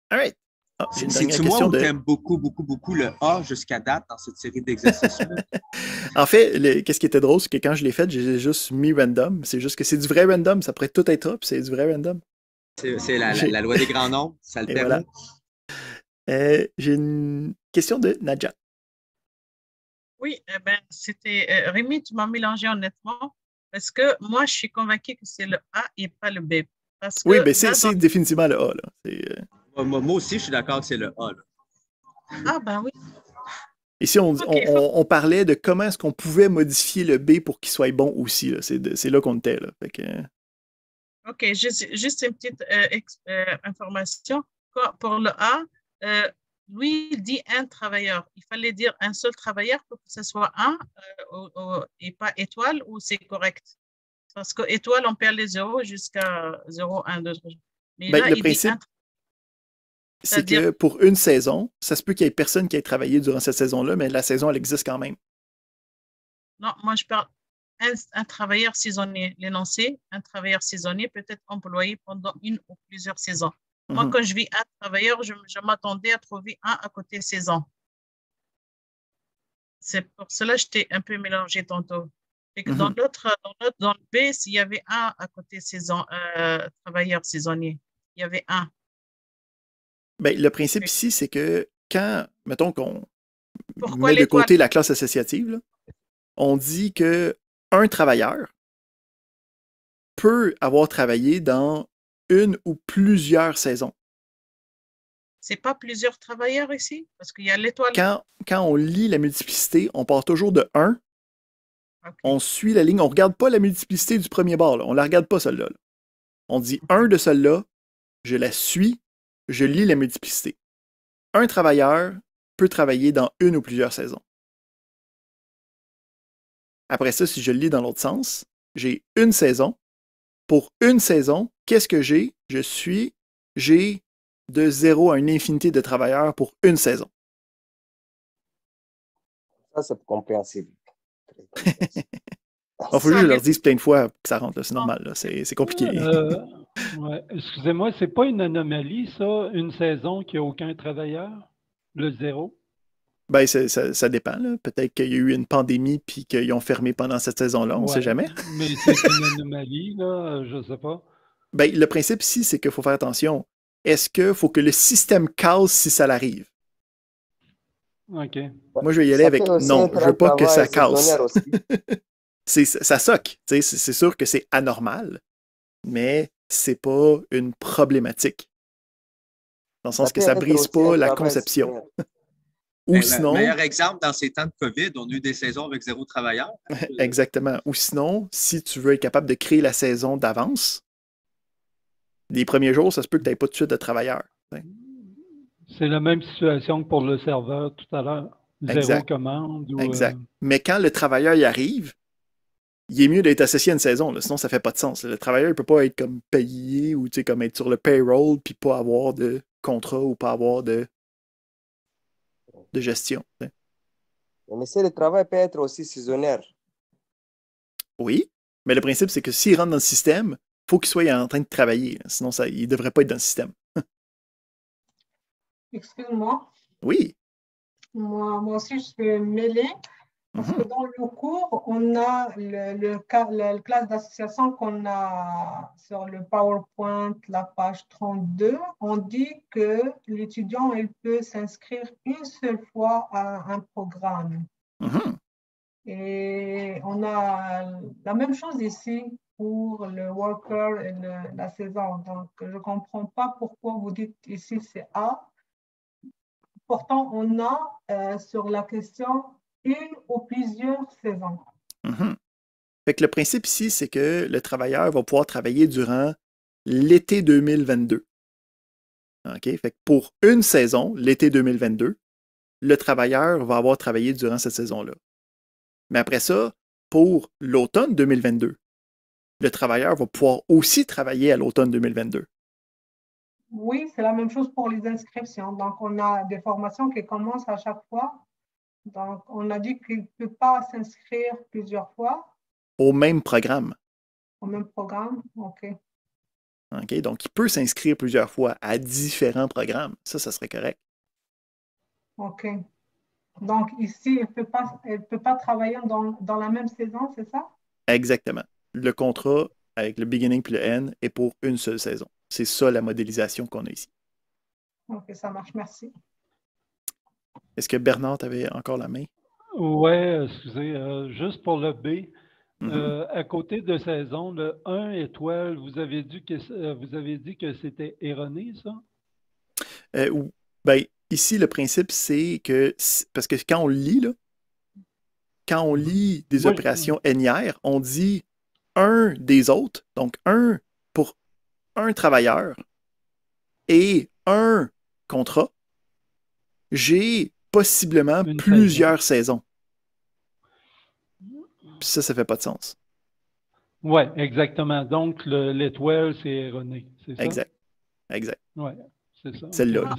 All right. Ah, c'est moi question de... beaucoup, beaucoup, beaucoup le A jusqu'à date dans cette série d'exercices. en fait, qu'est-ce qui était drôle, c'est que quand je l'ai fait, j'ai juste mis random. C'est juste que c'est du vrai random. Ça pourrait tout être up, c'est du vrai random. C'est la, loi des grands nombres, ça le permet. Euh, j'ai une question de Nadja. Oui, eh ben, c'était euh, Rémi, tu m'as mélangé honnêtement parce que moi, je suis convaincu que c'est le A et pas le B. oui, mais ben, c'est définitivement le A. Là. Euh, ah, moi, aussi, je suis d'accord que c'est le A. Ah, ben oui. Ici, on, on, parlait de comment est-ce qu'on pouvait modifier le B pour qu'il soit bon aussi. C'est là, qu'on était. OK, juste, une petite euh, euh, information. Pour le A, euh, lui, il dit un travailleur. Il fallait dire un seul travailleur pour que ce soit un et pas étoile ou c'est correct. Parce que étoile, on perd les zéros jusqu'à 0, 1, 2, 3. Mais ben, le principe c'est que pour une saison, ça se peut qu'il n'y ait personne qui ait travaillé durant cette saison-là, mais la saison, elle existe quand même. Non, moi, je parle un, travailleur saisonnier, l'énoncé, un travailleur saisonnier peut être employé pendant une ou plusieurs saisons. Moi, mhm. quand je vis un travailleur, je, m'attendais à trouver un à côté saison. C'est pour cela que j'étais un peu mélangé tantôt. Et que dans mhm. l'autre, dans, le B, il y avait un à côté saison, euh, travailleur saisonnier. Il y avait un. Ben, le principe ici, c'est que quand, mettons qu'on met de côté la classe associative, on dit que un travailleur peut avoir travaillé dans une ou plusieurs saisons. C'est pas plusieurs travailleurs ici? Parce qu'il y a l'étoile. Quand, quand, on lit la multiplicité, on part toujours de 1. On suit la ligne. On ne regarde pas la multiplicité du premier bord. On On la regarde pas, celle-là. Là. On dit 1 de celle-là. Je la suis je lis la multiplicité. Un travailleur peut travailler dans une ou plusieurs saisons. Après ça, si je lis dans l'autre sens, j'ai une saison. Pour une saison, qu'est-ce que j'ai? Je suis, j'ai de zéro à une infinité de travailleurs pour une saison. Ça, c'est compréhensible. Il faut juste que je leur dise plein de fois que ça rentre, c'est normal, c'est compliqué. Euh, Excusez-moi, c'est pas une anomalie, ça, une saison qui a aucun travailleur, le zéro? Ben, ça, dépend. Peut-être qu'il y a eu une pandémie puis qu'ils ont fermé pendant cette saison-là, on ne sait jamais. Mais c'est une anomalie, là, je ne sais pas. Ben, le principe ici, c'est qu'il faut faire attention. Est-ce qu'il faut que le système casse si ça l'arrive? OK. Moi, je vais y aller avec non, je veux pas que ça casse. ça soque. C'est, sûr que c'est anormal, mais c'est pas une problématique. Dans le sens que ça brise pas la conception. Ou ben, Meilleur exemple, dans ces temps de COVID, on a eu des saisons avec zéro travailleur. Exactement. Ou sinon, si tu veux être capable de créer la saison d'avance, les premiers jours, ça se peut que tu n'aies pas de suite de travailleurs. C'est la même situation que pour le serveur tout à l'heure. Zéro commande. Euh, exact. Mais quand le travailleur y arrive, il est mieux d'être associé à une saison, sinon ça fait pas de sens. Le travailleur ne peut pas être comme payé ou comme être sur le payroll puis pas avoir de contrat ou pas avoir de, de gestion. Mais le travail peut être aussi saisonnier. Oui, mais le principe c'est que s'il rentre dans le système, faut qu'il soit en train de travailler, sinon ça, il ne devrait pas être dans le système. Excuse-moi. Oui. Moi, moi aussi, je suis mêlée. Mhm. dans le cours, on a le, la classe d'association qu'on a sur le PowerPoint, la page 32. On dit que l'étudiant, il peut s'inscrire une seule fois à un programme. Mhm. Et on a la même chose ici pour le worker et la saison. Donc, je ne comprends pas pourquoi vous dites ici c'est A. Pourtant, on a euh, sur la question une ou plusieurs saisons. Mhm. avec le principe ici, c'est que le travailleur va pouvoir travailler durant l'été 2022. OK? Fait que pour une saison, l'été 2022, le travailleur va avoir travaillé durant cette saison-là. Mais après ça, pour l'automne 2022, le travailleur va pouvoir aussi travailler à l'automne 2022. Oui, c'est la même chose pour les inscriptions. Donc, on a des formations qui commencent à chaque fois donc, on a dit qu'il ne peut pas s'inscrire plusieurs fois. Au même programme. Au même programme, OK. OK, donc il peut s'inscrire plusieurs fois à différents programmes. Ça, ça serait correct. OK. Donc ici, il ne peut, pas, peut pas travailler dans, dans la même saison, c'est ça? Exactement. Le contrat avec le beginning puis le end est pour une seule saison. C'est ça la modélisation qu'on a ici. OK, ça marche. Merci. Est-ce que Bernard avait encore la main? Oui, excusez. Euh, juste pour le B, euh, mhm. à côté de saison, le 1 étoile, vous avez dit que, euh, vous avez dit que c'était erroné, ça? Euh, ben, ici, le principe, c'est que, parce que quand on lit, là, quand on lit des opérations ennières, on dit un des autres, donc un pour un travailleur et un contrat, j'ai possiblement plusieurs saisons. Puis ça, ça fait pas de sens. Oui, exactement. Donc, l'étoile, c'est erroné, Exact. Exact. c'est ça. Celle-là.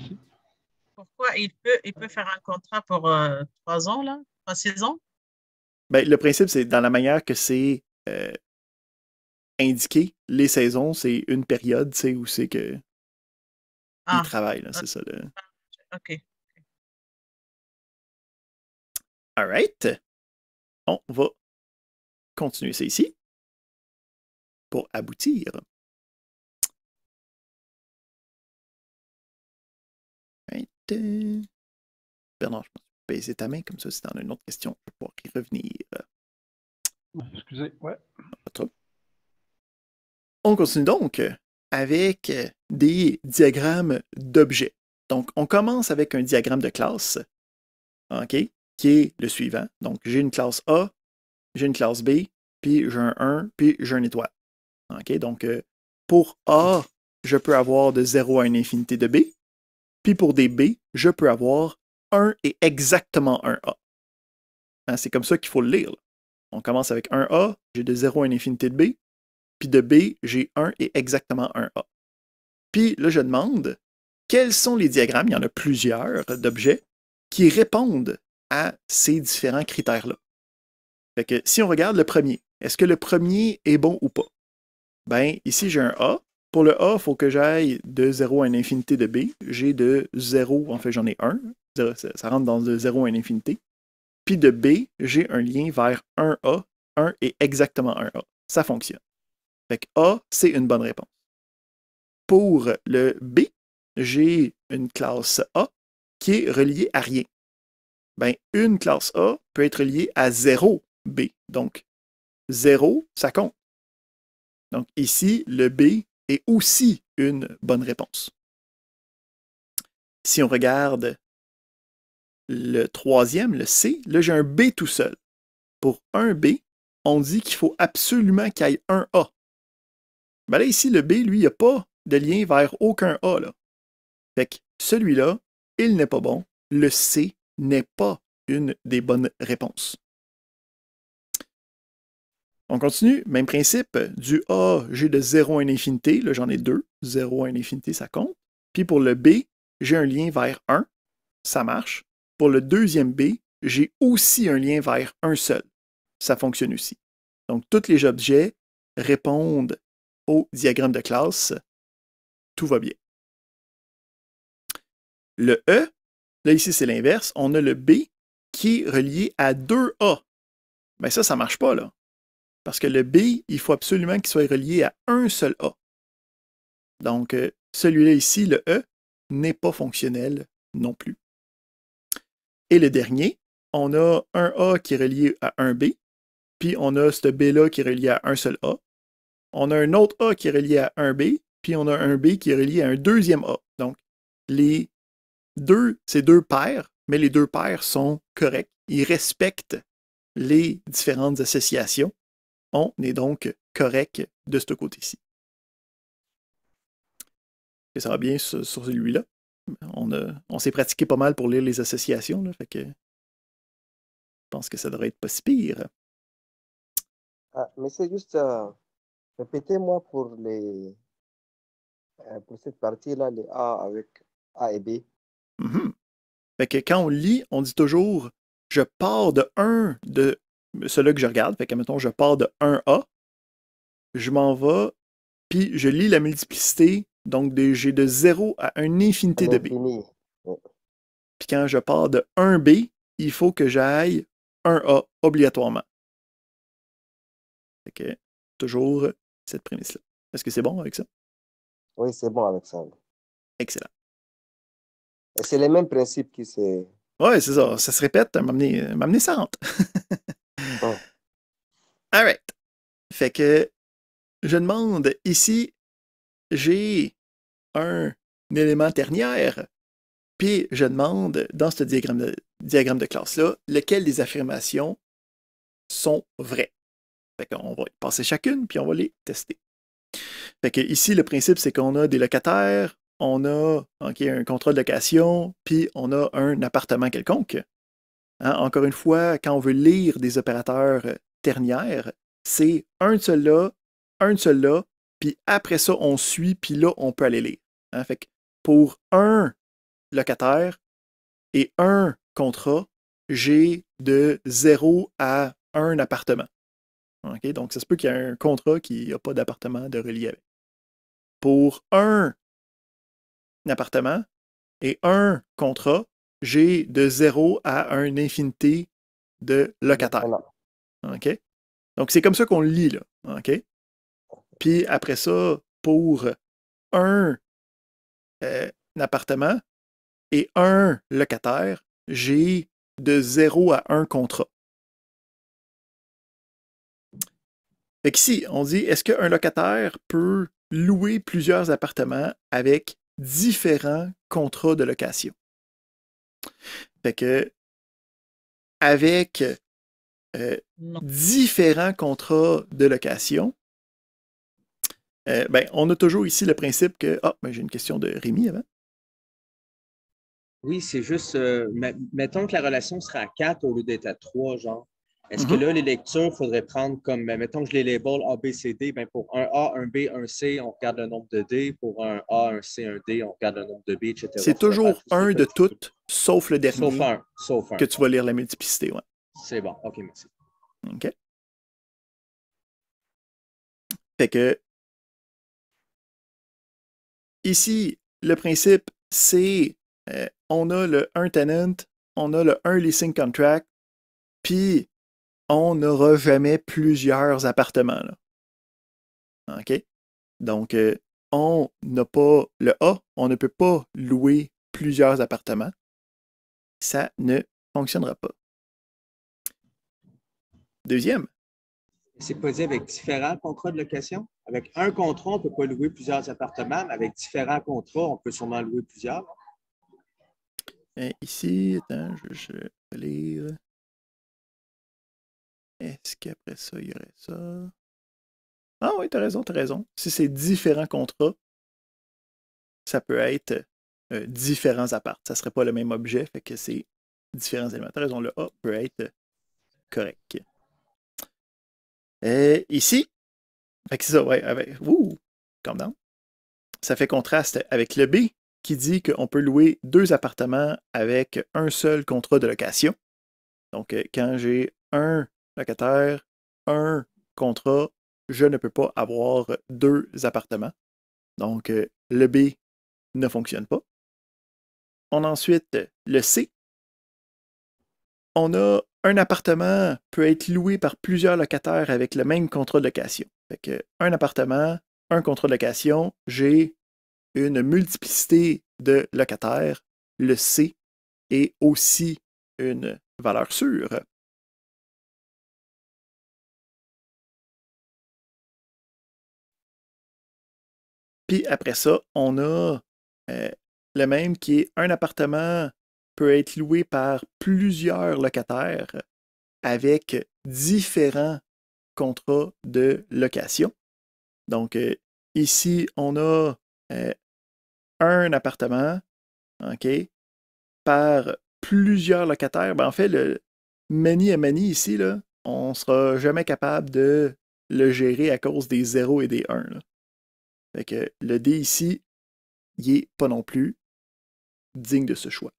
Pourquoi il peut, faire un contrat pour euh, trois ans, là? Trois saisons? Ben, le principe, c'est dans la manière que c'est euh, indiqué, les saisons, c'est une période, tu sais, où c'est que il ah. travaille, c'est ah. ça. OK. Alright. On va continuer ça ici pour aboutir. Bernard, je pense que baiser ta main comme ça, si dans une autre question, je vais pouvoir y revenir. Excusez, ouais. On continue donc avec des diagrammes d'objets. Donc, on commence avec un diagramme de classe. OK? qui est le suivant. Donc, j'ai une classe A, j'ai une classe B, puis j'ai un 1, puis j'ai une étoile. OK? Donc, euh, pour A, je peux avoir de 0 à une infinité de B, puis pour des B, je peux avoir 1 et exactement un A. Hein, c'est comme ça qu'il faut le lire. On commence avec un A, j'ai de 0 à une infinité de B, puis de B, j'ai 1 et exactement un A. Puis là, je demande quels sont les diagrammes, il y en a plusieurs euh, d'objets, qui répondent à ces différents critères-là. Fait que si on regarde le premier, est-ce que le premier est bon ou pas? Ben, ici, j'ai un A. Pour le A, il faut que j'aille de 0 à une infinité de B. J'ai de 0, en fait, j'en ai 1. Ça rentre dans de 0 à une infinité. Puis de B, j'ai un lien vers 1A. 1 est exactement 1A. Ça fonctionne. Fait que A, c'est une bonne réponse. Pour le B, j'ai une classe A qui est reliée à rien. Ben, une classe A peut être liée à 0 B. Donc, 0, ça compte. Donc, ici, le B est aussi une bonne réponse. Si on regarde le troisième, le C, là, j'ai un B tout seul. Pour un B, on dit qu'il faut absolument qu'il y ait un A. Ben là, ici, le B, lui, il n'y a pas de lien vers aucun A. Là. Fait celui-là, il n'est pas bon. Le C n'est pas une des bonnes réponses. On continue, même principe, du A, j'ai de 0 à l'infinité, là j'en ai deux, 0 à l'infinité, ça compte. Puis pour le B, j'ai un lien vers 1, ça marche. Pour le deuxième B, j'ai aussi un lien vers un seul, ça fonctionne aussi. Donc tous les objets répondent au diagramme de classe, tout va bien. Le E, Là, ici, c'est l'inverse. On a le B qui est relié à deux a Mais ben, ça, ça ne marche pas, là. Parce que le B, il faut absolument qu'il soit relié à un seul A. Donc, euh, celui-là ici, le E, n'est pas fonctionnel non plus. Et le dernier, on a un A qui est relié à un B, puis on a ce B-là qui est relié à un seul A. On a un autre A qui est relié à un B, puis on a un B qui est relié à un deuxième A. Donc, les deux, c'est deux paires, mais les deux paires sont corrects. Ils respectent les différentes associations. On est donc correct de ce côté-ci. Et ça va bien sur, celui-là. On, s'est pratiqué pas mal pour lire les associations, fait que je pense que ça devrait être pas si pire. Ah, mais c'est juste, euh, répétez-moi pour les euh, pour cette partie-là, les A avec A et B. Mmh que quand on lit, on dit toujours je pars de 1 de celui que je regarde. Fait que, mettons, je pars de 1A, je m'en vais, puis je lis la multiplicité. Donc, j'ai de 0 à une infinité de B. Puis quand je pars de 1B, il faut que j'aille 1A obligatoirement. toujours cette prémisse-là. Est-ce que c'est bon avec ça? Oui, c'est bon avec ça. Excellent. C'est le même principe qui se. Oui, c'est ça. Ça se répète. M'amener ça bon. Fait que je demande ici, j'ai un élément ternière, puis je demande dans ce diagramme de, classe-là lequel des affirmations sont vraies. Fait qu'on va passer chacune, puis on va les tester. Fait que ici, le principe, c'est qu'on a des locataires, on a un contrat de location, puis on a un appartement quelconque. Hein? Encore une fois, quand on veut lire des opérateurs euh, ternières, c'est un de ceux-là, un de ceux-là, puis après ça, on suit, puis là, on peut aller lire. Hein? Fait pour un locataire et un contrat, j'ai de 0 à un appartement. Donc, ça se peut qu'il y ait un contrat qui n'a pas d'appartement de relié. avec. Pour un un appartement et un contrat, j'ai de zéro à un infinité de locataires. OK? Donc, c'est comme ça qu'on lit, là. OK? Puis après ça, pour un, euh, appartement et un locataire, j'ai de zéro à un contrat. Fait si on dit est-ce qu'un locataire peut louer plusieurs appartements avec différents contrats de location. Fait que, avec euh, différents contrats de location, euh, ben, on a toujours ici le principe que. Ah, oh, j'ai une question de Rémi avant. Oui, c'est juste. Euh, mettons que la relation sera à 4 au lieu d'être à 3, genre. Est-ce que mhm. là, les lectures, il faudrait prendre comme, ben, mettons que je les label A, B, C, D, ben, pour un A, un B, un C, on regarde le nombre de D. Pour un A, un C, un D, on regarde le nombre de B, etc. C'est toujours un de toutes, sauf le dernier. Sauf un. Que tu vas lire la multiplicité, ouais. C'est bon. OK, merci. OK. Fait que. Ici, le principe, c'est. Euh, on a le 1 tenant, on a le 1 leasing contract, puis on n'aura jamais plusieurs appartements. OK? Donc, euh, on n'a pas le A, on ne peut pas louer plusieurs appartements. Ça ne fonctionnera pas. Deuxième. C'est posé avec différents contrats de location. Avec un contrat, on ne peut pas louer plusieurs appartements, mais avec différents contrats, on peut sûrement louer plusieurs. ici, attends, je vais lire. Est-ce qu'après ça, il y aurait ça? Ah oui, t'as raison, t'as raison. Si c'est différents contrats, ça peut être euh, différents apparts. Ça serait pas le même objet, fait que c'est différents éléments. T'as raison, le A peut être correct. Et euh, ici, ça, ouais, avec, ouh, Ça fait contraste avec le B qui dit qu'on peut louer deux appartements avec un seul contrat de location. Donc, euh, quand j'ai un locataire, un contrat, je ne peux pas avoir deux appartements. Donc, euh, le B ne fonctionne pas. On a ensuite le C. On a un appartement peut être loué par plusieurs locataires avec le même contrat de location. Fait que un appartement, un contrat de location, j'ai une multiplicité de locataires. Le C est aussi une valeur sûre. Puis après ça, on a euh, le même qui est un appartement peut être loué par plusieurs locataires avec différents contrats de location. Donc euh, ici, on a euh, un appartement, OK, par plusieurs locataires. Ben, en fait, le many à many ici, là, on ne sera jamais capable de le gérer à cause des 0 et des 1 que le D ici, il n'est pas non plus digne de ce choix.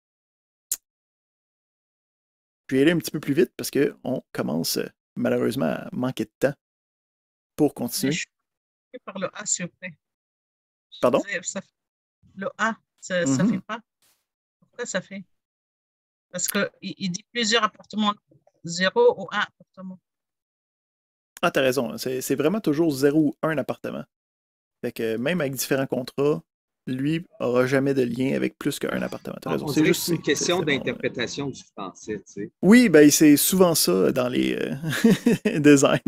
Je vais aller un petit peu plus vite parce qu'on commence euh, malheureusement à manquer de temps pour continuer. Je par le A, s'il vous plaît. Pardon? le A, ça, mm-hmm. fait pas. Pourquoi ça fait? Parce qu'il il dit plusieurs appartements, Zéro ou un appartement. Ah, t'as raison. Hein. C'est vraiment toujours zéro ou un appartement. Fait que même avec différents contrats, lui aura jamais de lien avec plus qu'un ah, appartement. C'est juste une question d'interprétation du français, Oui, ben c'est souvent ça dans les euh, designs.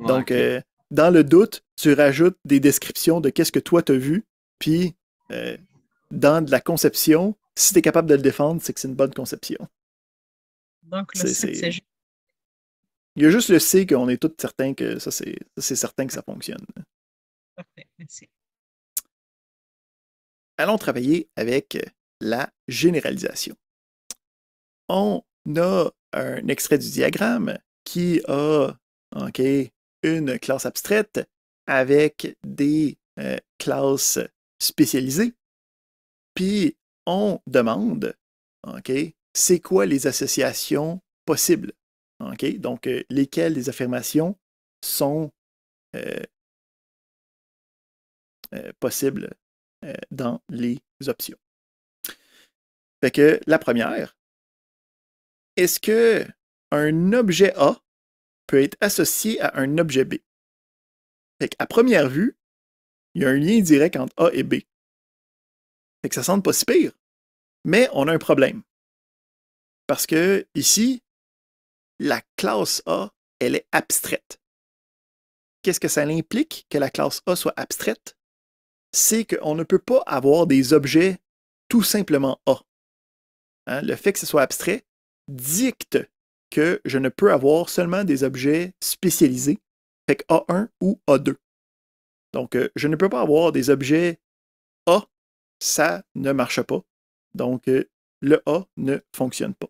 Donc, euh, dans le doute, tu rajoutes des descriptions de qu'est-ce que toi tu as vu, puis euh, dans de la conception, si tu es capable de le défendre, c'est que c'est une bonne conception. Donc, le c'est Il y a juste le C qu'on est tous certains que ça, c'est certain que ça fonctionne. Allons travailler avec la généralisation. On a un extrait du diagramme qui a ok, une classe abstraite avec des euh, classes spécialisées. Puis on demande ok, c'est quoi les associations possibles. ok, Donc, euh, lesquelles des affirmations sont euh, euh, possible euh, dans les options. Fait que la première, est-ce que un objet A peut être associé à un objet B? Fait à première vue, il y a un lien direct entre A et B. Fait que ça semble pas si pire, mais on a un problème. Parce que ici, la classe A, elle est abstraite. Qu'est-ce que ça implique que la classe A soit abstraite? c'est qu'on ne peut pas avoir des objets tout simplement A. Hein, le fait que ce soit abstrait dicte que je ne peux avoir seulement des objets spécialisés, avec A1 ou A2. Donc, euh, je ne peux pas avoir des objets A, ça ne marche pas. Donc, euh, le A ne fonctionne pas.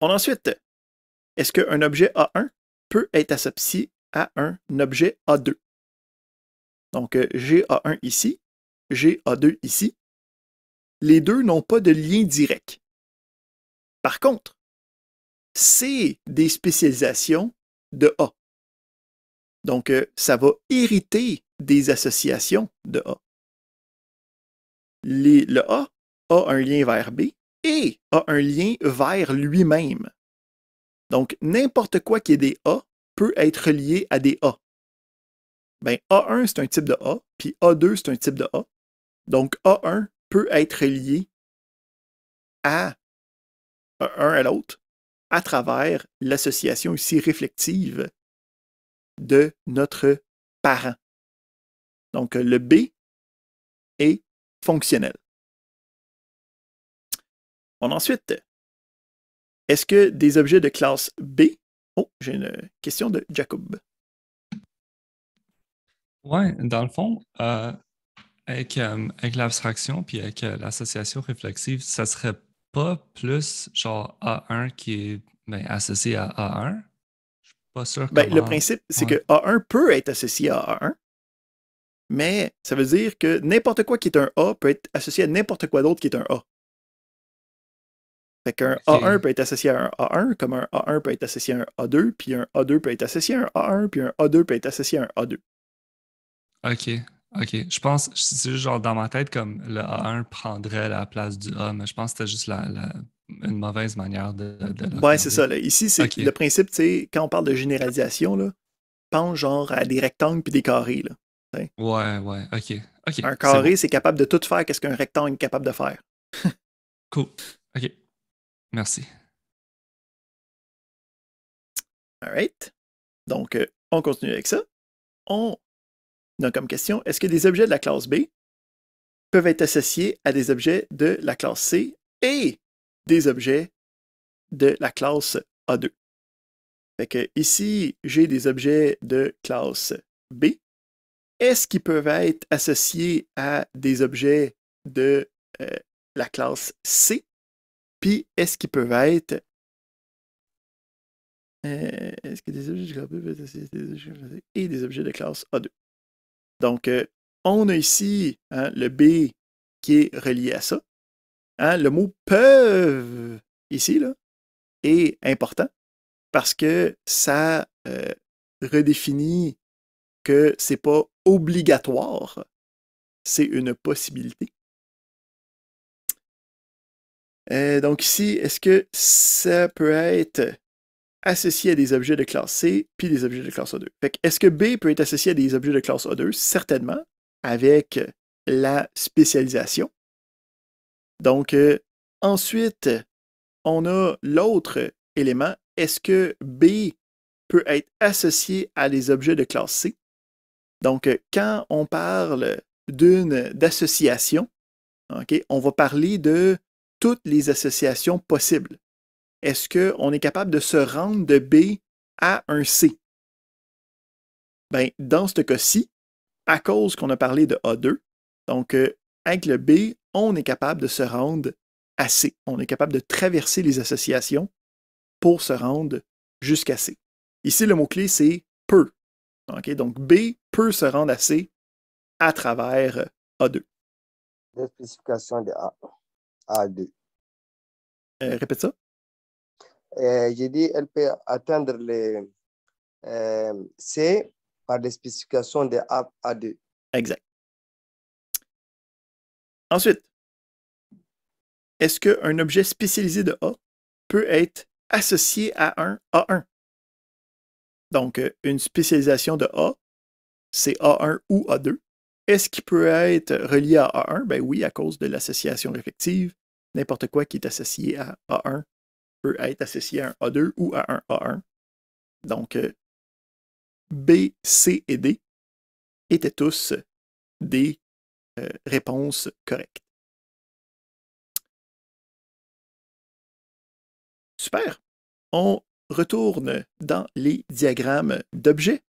On ensuite, est-ce qu'un objet A1 peut être associé à un objet A2? Donc euh, GA1 ici, GA2 ici. Les deux n'ont pas de lien direct. Par contre, c'est des spécialisations de A. Donc, euh, ça va hériter des associations de A. le A a un lien vers B et a un lien vers lui-même. Donc, n'importe quoi qui est des A peut être lié à des A ben A1, c'est un type de A, puis A2, c'est un type de A. Donc A1 peut être lié à euh, un à l'autre à travers l'association ici réflective de notre parent. Donc le B est fonctionnel. On ensuite, est-ce que des objets de classe B, oh, j'ai une question de Jacob. Oui, dans le fond, euh, euh, avec, l'abstraction puis avec euh, l'association réflexive, ça ne serait pas plus genre A1 qui est ben, associé à A1? Je suis pas sûr. Ben, Le principe, c'est que A1 peut être associé à A1, mais ça veut dire que n'importe quoi qui est un A peut être associé à n'importe quoi d'autre qui est un A. Fait qu'un A1 peut être associé à un A1, comme un A1 peut être associé à un A2, puis un A2 peut être associé à un A1, puis un A2 peut être associé à un A2. OK. OK. Je pense, c'est juste genre dans ma tête comme le A1 prendrait la place du A, mais je pense que c'était juste la, une mauvaise manière de. ouais, c'est ça. Ici, c'est le principe, tu sais, quand on parle de généralisation, là, pense genre à des rectangles puis des carrés. Là, ouais, ouais. OK. Un carré, c'est capable de tout faire qu'est-ce qu'un rectangle est capable de faire. cool. OK. Merci. All right. Donc, euh, on continue avec ça. On donc, comme question, est-ce que des objets de la classe B peuvent être associés à des objets de la classe C et des objets de la classe A2? Fait que ici, j'ai des objets de classe B. Est-ce qu'ils peuvent être associés à des objets de euh, la classe C? Puis, est-ce qu'ils peuvent être euh, est-ce que des objets de classe B peuvent être associés à des objets et des objets de classe A2? Donc, euh, on a ici hein, le B qui est relié à ça. Hein, le mot peuvent ici là, est important parce que ça euh, redéfinit que ce n'est pas obligatoire, c'est une possibilité. Euh, donc ici, est-ce que ça peut être associé à des objets de classe C puis des objets de classe A2. est-ce que B peut être associé à des objets de classe A2? Certainement, avec la spécialisation. Donc, euh, ensuite, on a l'autre élément. Est-ce que B peut être associé à des objets de classe C? Donc, euh, quand on parle d'une d'association, on va parler de toutes les associations possibles est-ce qu'on est capable de se rendre de B à un C? Ben, dans ce cas-ci, à cause qu'on a parlé de A2, donc euh, avec le B, on est capable de se rendre à C. On est capable de traverser les associations pour se rendre jusqu'à C. Ici, le mot-clé, c'est peut. Donc, B peut se rendre à C à travers euh, A2. La spécification de A. A2. Euh, répète ça. Euh, j'ai dit elle peut atteindre les euh, C par les spécifications de A 2. Exact. Ensuite, est-ce qu'un objet spécialisé de A peut être associé à un A1? Donc, euh, une spécialisation de A, c'est A1 ou A2. Est-ce qu'il peut être relié à A1? Ben oui, à cause de l'association réfective. N'importe quoi qui est associé à A1 peut être associé à un A2 ou à un A1. Donc, euh, B, C et D étaient tous des euh, réponses correctes. Super. On retourne dans les diagrammes d'objets.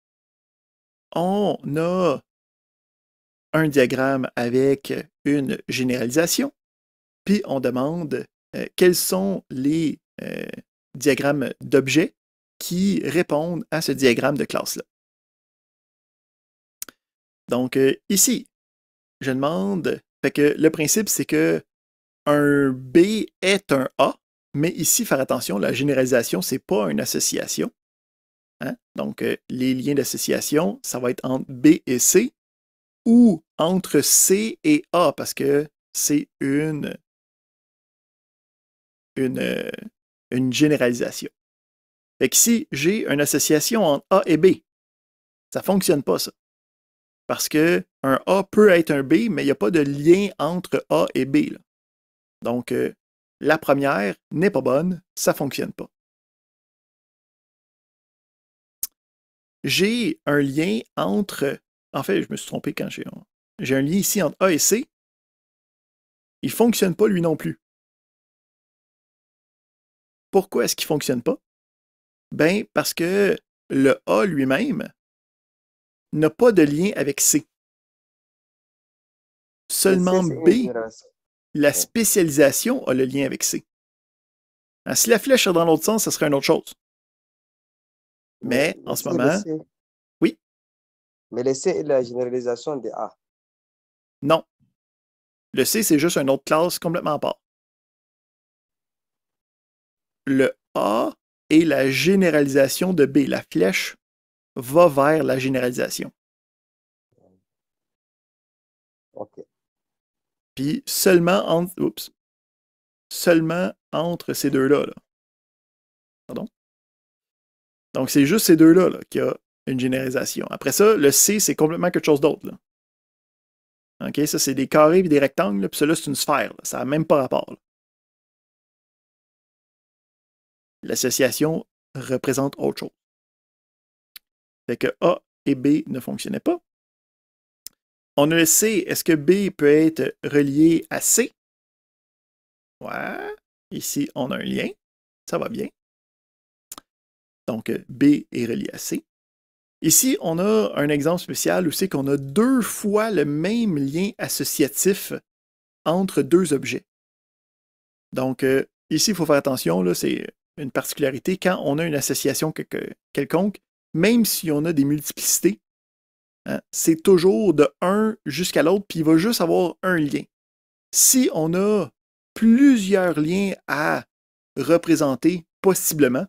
On a un diagramme avec une généralisation, puis on demande euh, quels sont les euh, diagramme d'objets qui répondent à ce diagramme de classe-là. Donc euh, ici, je demande, fait que le principe c'est que un B est un A, mais ici, faire attention, la généralisation, c'est pas une association. Hein? Donc, euh, les liens d'association, ça va être entre B et C ou entre C et A parce que c'est une, une, une généralisation. Fait si j'ai une association entre A et B, ça ne fonctionne pas, ça. Parce que un A peut être un B, mais il n'y a pas de lien entre A et B. Donc, euh, la première n'est pas bonne, ça ne fonctionne pas. J'ai un lien entre. En fait, je me suis trompé quand j'ai. J'ai un lien ici entre A et C. Il ne fonctionne pas lui non plus. Pourquoi est-ce qu'il ne fonctionne pas? Ben, parce que le A lui-même n'a pas de lien avec C. Seulement B, la spécialisation a le lien avec C. Ah, si la flèche est dans l'autre sens, ce serait une autre chose. Mais en ce moment. Oui. Mais le C est la généralisation des A. Non. Le C, c'est juste une autre classe complètement à part le A et la généralisation de B. La flèche va vers la généralisation. OK. Puis seulement entre. Seulement entre ces deux-là. Pardon? Donc c'est juste ces deux-là qui qu'il a une généralisation. Après ça, le C, c'est complètement quelque chose d'autre. OK? Ça, c'est des carrés et des rectangles, puis cela, c'est une sphère. Ça n'a même pas rapport. l'association représente autre chose. Fait que A et B ne fonctionnaient pas. On a C. Est-ce que B peut être relié à C? Ouais. Ici, on a un lien. Ça va bien. Donc, B est relié à C. Ici, on a un exemple spécial où c'est qu'on a deux fois le même lien associatif entre deux objets. Donc, euh, ici, il faut faire attention, c'est une particularité, quand on a une association quelconque, même si on a des multiplicités, hein, c'est toujours de un jusqu'à l'autre, puis il va juste avoir un lien. Si on a plusieurs liens à représenter, possiblement,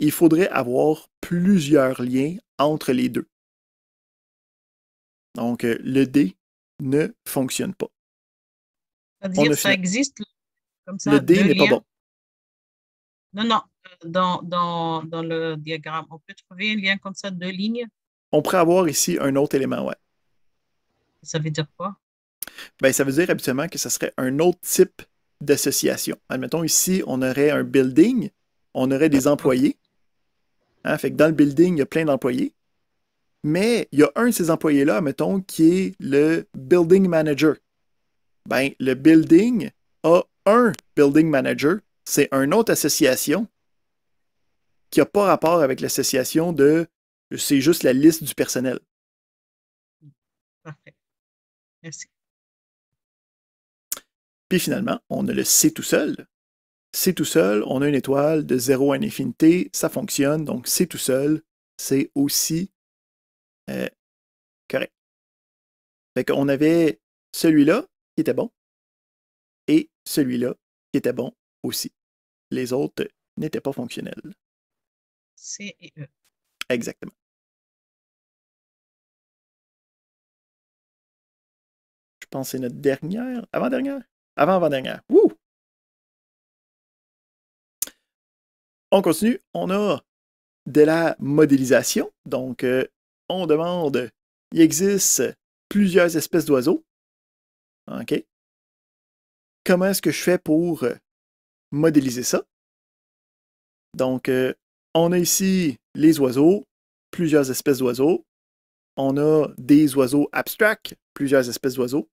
il faudrait avoir plusieurs liens entre les deux. Donc, euh, le D ne fonctionne pas. Ça, dire, que ça existe comme ça, le D n'est pas bon. Non, non, dans, le diagramme. On peut trouver un lien comme ça, deux lignes. On pourrait avoir ici un autre élément, ouais. Ça veut dire quoi? Ben, ça veut dire habituellement que ce serait un autre type d'association. Admettons, ici, on aurait un building, on aurait des employés. Hein, fait que dans le building, il y a plein d'employés. Mais il y a un de ces employés-là, mettons, qui est le building manager. Ben, le building a un building manager c'est une autre association qui n'a pas rapport avec l'association de c'est juste la liste du personnel. Parfait. Merci. Puis finalement, on a le C tout seul. C tout seul, on a une étoile de 0 à infinité, ça fonctionne, donc C tout seul, c'est aussi euh, correct. Fait qu'on avait celui-là qui était bon et celui-là qui était bon aussi les autres n'étaient pas fonctionnels. C et E. Exactement. Je pense que c'est notre dernière. Avant-dernière? Avant-avant-dernière. Wouh! On continue. On a de la modélisation. Donc, euh, on demande, il existe plusieurs espèces d'oiseaux. OK. Comment est-ce que je fais pour euh, modéliser ça. Donc, euh, on a ici les oiseaux, plusieurs espèces d'oiseaux. On a des oiseaux abstracts, plusieurs espèces d'oiseaux.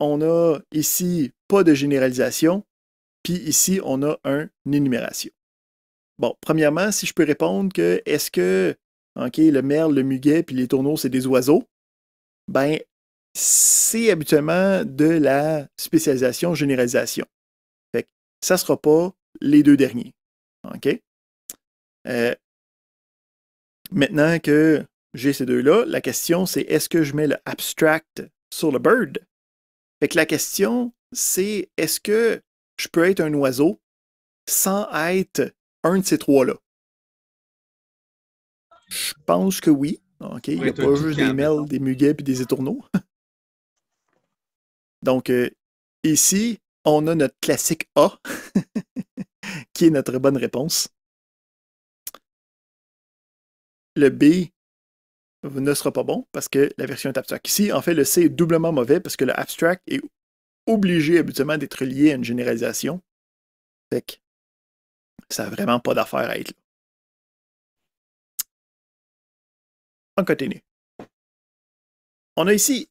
On a ici pas de généralisation, puis ici on a une énumération. Bon, premièrement, si je peux répondre que est-ce que ok le merle, le muguet puis les tourneaux c'est des oiseaux, ben c'est habituellement de la spécialisation généralisation ça ne sera pas les deux derniers. OK? Euh, maintenant que j'ai ces deux-là, la question c'est est-ce que je mets le abstract sur le bird? Fait que la question c'est est-ce que je peux être un oiseau sans être un de ces trois-là? Je pense que oui. OK, il n'y a pas juste des mails, des muguets et des étourneaux. Donc, euh, ici, on a notre classique A, qui est notre bonne réponse. Le B ne sera pas bon parce que la version est abstract. Ici, en fait, le C est doublement mauvais parce que le abstract est obligé habituellement d'être lié à une généralisation. Fait ça n'a vraiment pas d'affaire à être là. On continue. On a ici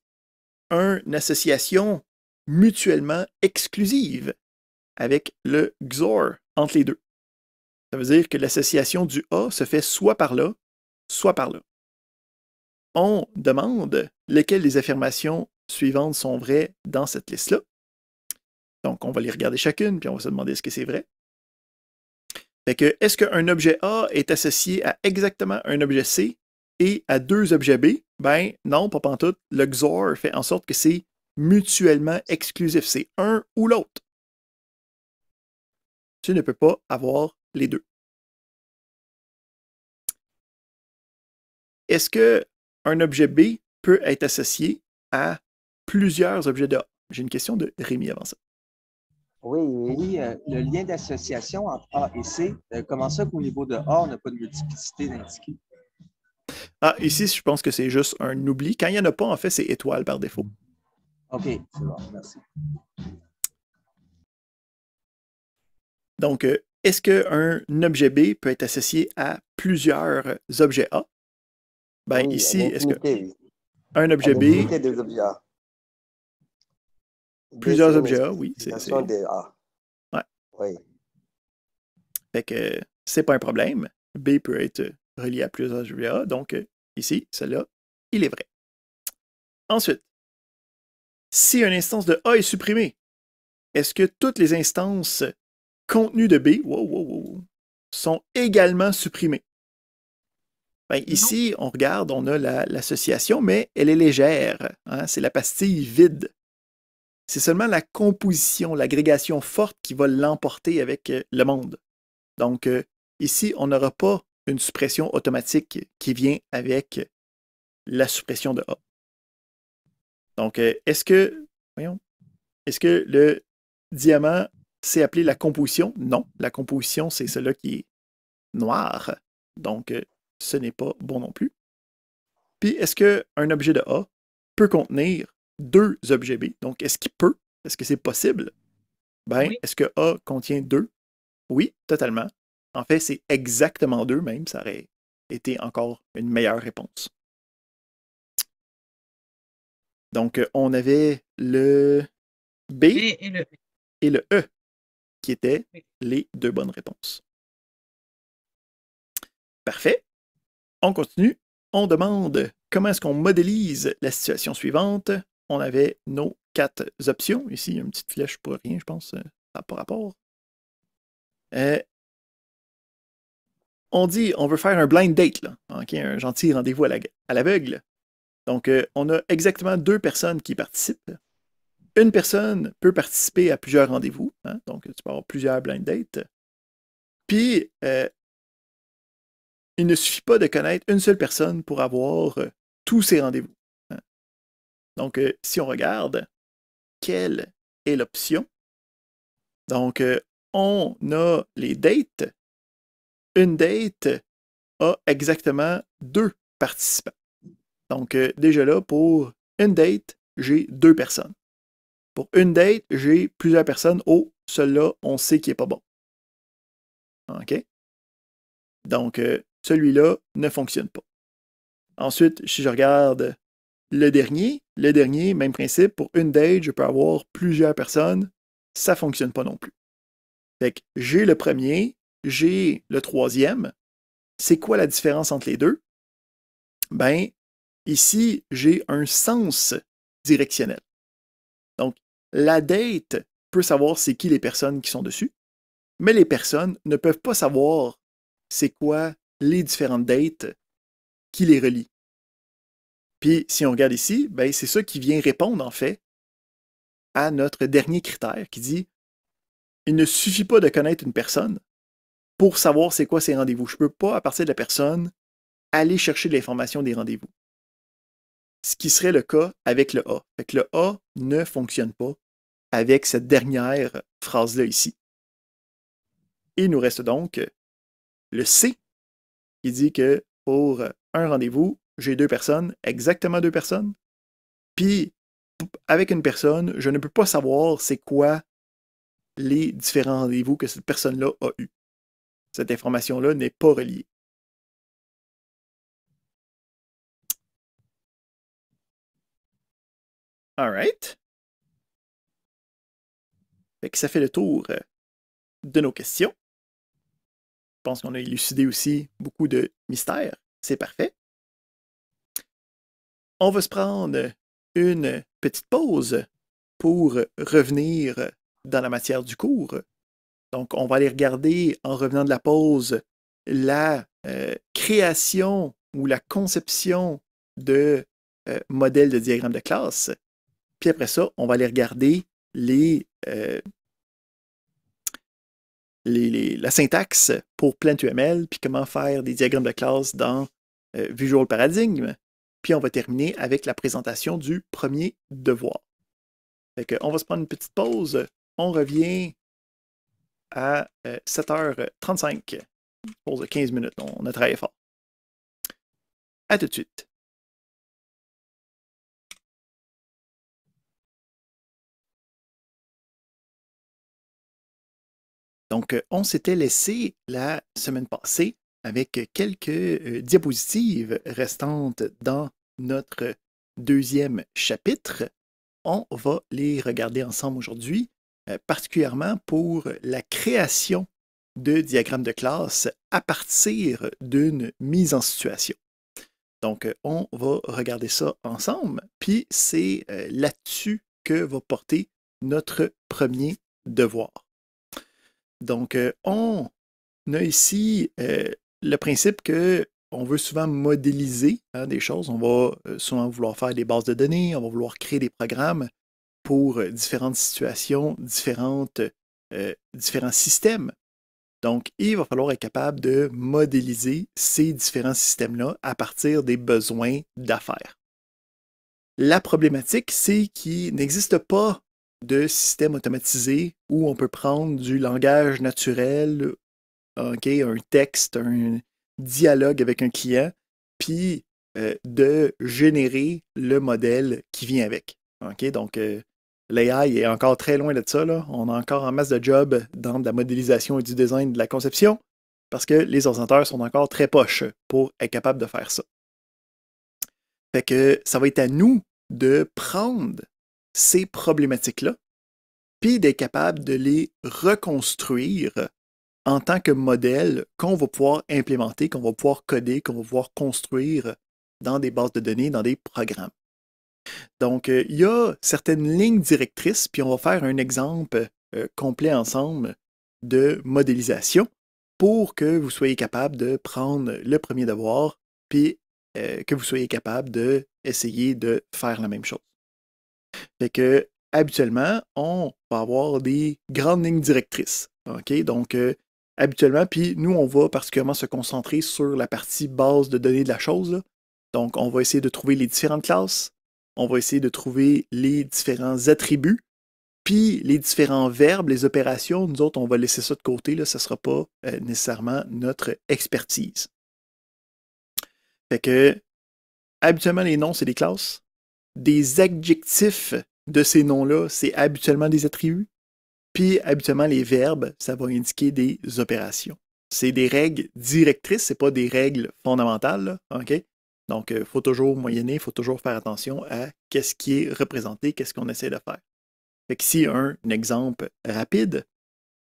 une association mutuellement exclusive avec le XOR entre les deux. Ça veut dire que l'association du A se fait soit par là, soit par là. On demande lesquelles des affirmations suivantes sont vraies dans cette liste-là. Donc, on va les regarder chacune, puis on va se demander est-ce que c'est vrai. est-ce qu'un objet A est associé à exactement un objet C et à deux objets B? Ben non, pas tout. Le XOR fait en sorte que c'est mutuellement exclusif. C'est un ou l'autre. Tu ne peux pas avoir les deux. Est-ce qu'un objet B peut être associé à plusieurs objets de A? J'ai une question de Rémi avant ça. Oui, oui, euh, le lien d'association entre A et C, euh, comment ça qu'au niveau de A, on n'a pas de multiplicité d'indiqués? Ah, ici, je pense que c'est juste un oubli. Quand il n'y en a pas, en fait, c'est étoile par défaut. OK, c'est bon, merci. Donc, euh, est-ce qu'un objet B peut être associé à plusieurs objets A? Ben, ici, est-ce que un objet B. Plusieurs objets A, oui. C'est des Oui. Fait que c'est pas un problème. B peut être relié à plusieurs objets A. Donc, ici, celle-là, il est vrai. Ensuite, si une instance de A est supprimée, est-ce que toutes les instances contenues de B sont également supprimées? Ben, ici, on regarde, on a l'association, mais elle est légère. Hein, c'est la pastille vide. C'est seulement la composition, l'agrégation forte qui va l'emporter avec euh, le monde. Donc, euh, ici, on n'aura pas une suppression automatique qui vient avec la suppression de A. Donc, euh, est-ce que, voyons, est-ce que le diamant c'est appelé la composition? Non, la composition, c'est cela qui est noir. Donc, euh, ce n'est pas bon non plus. Puis, est-ce qu'un objet de A peut contenir deux objets B? Donc, est-ce qu'il peut? Est-ce que c'est possible? Ben, est-ce que A contient deux? Oui, totalement. En fait, c'est exactement deux même. Ça aurait été encore une meilleure réponse. Donc, euh, on avait le B, e. et, le... E, qui étaient les deux bonnes réponses. Parfait. On continue. On demande comment est-ce qu'on modélise la situation suivante. On avait nos quatre options. Ici, une petite flèche pour rien, je pense, euh, par rapport. Euh, on dit on veut faire un blind date, là. un gentil rendez-vous à l'aveugle. Donc, euh, on a exactement deux personnes qui participent. Une personne peut participer à plusieurs rendez-vous. Hein, donc, tu peux avoir plusieurs blind dates. Puis, euh, il ne suffit pas de connaître une seule personne pour avoir euh, tous ces rendez-vous. Hein. Donc, si on regarde, quelle est l'option? Donc, on a les dates. Une date a exactement deux participants. Donc, euh, déjà là, pour une date, j'ai deux personnes. Pour une date, j'ai plusieurs personnes. Oh, celui-là, on sait qu'il n'est pas bon. OK? Donc, euh, celui-là ne fonctionne pas. Ensuite, si je regarde le dernier, le dernier, même principe, pour une date, je peux avoir plusieurs personnes. Ça ne fonctionne pas non plus. Fait j'ai le premier, j'ai le troisième. C'est quoi la différence entre les deux? Ben, Ici, j'ai un sens directionnel. Donc, la date peut savoir c'est qui les personnes qui sont dessus, mais les personnes ne peuvent pas savoir c'est quoi les différentes dates qui les relient. Puis, si on regarde ici, ben, c'est ça qui vient répondre, en fait, à notre dernier critère qui dit il ne suffit pas de connaître une personne pour savoir c'est quoi ses rendez-vous. Je ne peux pas, à partir de la personne, aller chercher l'information des rendez-vous ce qui serait le cas avec le A. le A ne fonctionne pas avec cette dernière phrase-là ici. Il nous reste donc le C qui dit que pour un rendez-vous, j'ai deux personnes, exactement deux personnes, puis avec une personne, je ne peux pas savoir c'est quoi les différents rendez-vous que cette personne-là a eu. Cette information-là n'est pas reliée. Alright. ça fait le tour euh, de nos questions. Je pense qu'on a élucidé aussi beaucoup de mystères. C'est parfait. On va se prendre une petite pause pour revenir dans la matière du cours. Donc, on va aller regarder en revenant de la pause la euh, création ou la conception de euh, modèles de diagrammes de classe puis après ça, on va aller regarder les, euh, la syntaxe pour UML, puis comment faire des diagrammes de classe dans euh, Visual Paradigm. Puis on va terminer avec la présentation du premier devoir. on va se prendre une petite pause. On revient à 7h35. Euh, pause de 15 minutes. On a travaillé fort. À tout de suite. Donc, euh, on s'était laissé la semaine passée avec quelques euh, diapositives restantes dans notre deuxième chapitre. On va les regarder ensemble aujourd'hui, euh, particulièrement pour la création de diagrammes de classe à partir d'une mise en situation. Donc, on va regarder ça ensemble, puis c'est là-dessus que va porter notre premier devoir. Donc, euh, on a ici euh, le principe que on veut souvent modéliser hein, des choses. On va euh, souvent vouloir faire des bases de données, on va vouloir créer des programmes pour différentes situations, différents systèmes. Donc, il va falloir être capable de modéliser ces différents systèmes-là à partir des besoins d'affaires. La problématique, c'est qu'il n'existe pas de systèmes automatisés où on peut prendre du langage naturel, un texte, un dialogue avec un client, puis euh, de générer le modèle qui vient avec. donc, euh, l'AI est encore très loin de ça. On a encore en masse de jobs dans la modélisation et du design de la conception parce que les ordinateurs sont encore très poches pour être capables de faire ça. Fait que ça va être à nous de prendre ces problématiques-là, puis d'être capable de les reconstruire en tant que modèle qu'on va pouvoir implémenter, qu'on va pouvoir coder, qu'on va pouvoir construire dans des bases de données, dans des programmes. Donc, euh, il y a certaines lignes directrices, puis on va faire un exemple euh, complet ensemble de modélisation pour que vous soyez capable de prendre le premier devoir, puis euh, que vous soyez capable d'essayer essayer de faire la même chose. Fait que, habituellement, on va avoir des grandes lignes directrices. OK? Donc, euh, habituellement, puis nous, on va particulièrement se concentrer sur la partie base de données de la chose. Donc, on va essayer de trouver les différentes classes, on va essayer de trouver les différents attributs, puis les différents verbes, les opérations, nous autres, on va laisser ça de côté, là, ça ne sera pas euh, nécessairement notre expertise. Fait que, habituellement, les noms, c'est des classes des adjectifs de ces noms-là, c'est habituellement des attributs. Puis habituellement, les verbes, ça va indiquer des opérations. C'est des règles directrices, c'est pas des règles fondamentales. OK? Donc, il euh, faut toujours moyenner, il faut toujours faire attention à qu'est-ce qui est représenté, qu'est-ce qu'on essaie de faire. Fait ici, un, exemple rapide,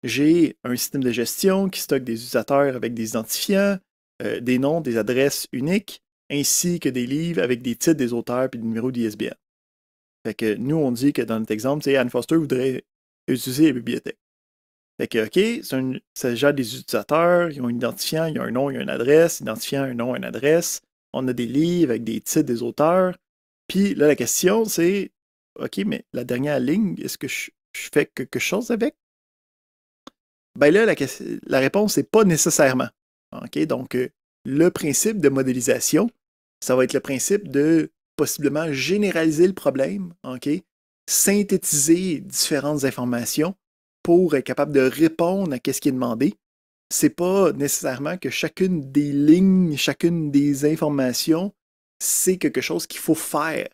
j'ai un système de gestion qui stocke des utilisateurs avec des identifiants, euh, des noms, des adresses uniques ainsi que des livres avec des titres des auteurs puis des numéros d'ISBN. Fait que nous, on dit que dans notre exemple, Anne Foster voudrait utiliser la bibliothèque. Fait que, OK, c'est ça des utilisateurs, ils ont un identifiant, il y un nom, il y a une adresse, identifiant, un nom, une adresse. On a des livres avec des titres des auteurs. Puis là, la question, c'est OK, mais la dernière ligne, est-ce que je, fais quelque chose avec? Ben là, la, la réponse, c'est pas nécessairement. OK, donc euh, le principe de modélisation, ça va être le principe de possiblement généraliser le problème, OK? synthétiser différentes informations pour être capable de répondre à ce qui est demandé. C'est pas nécessairement que chacune des lignes, chacune des informations, c'est quelque chose qu'il faut faire.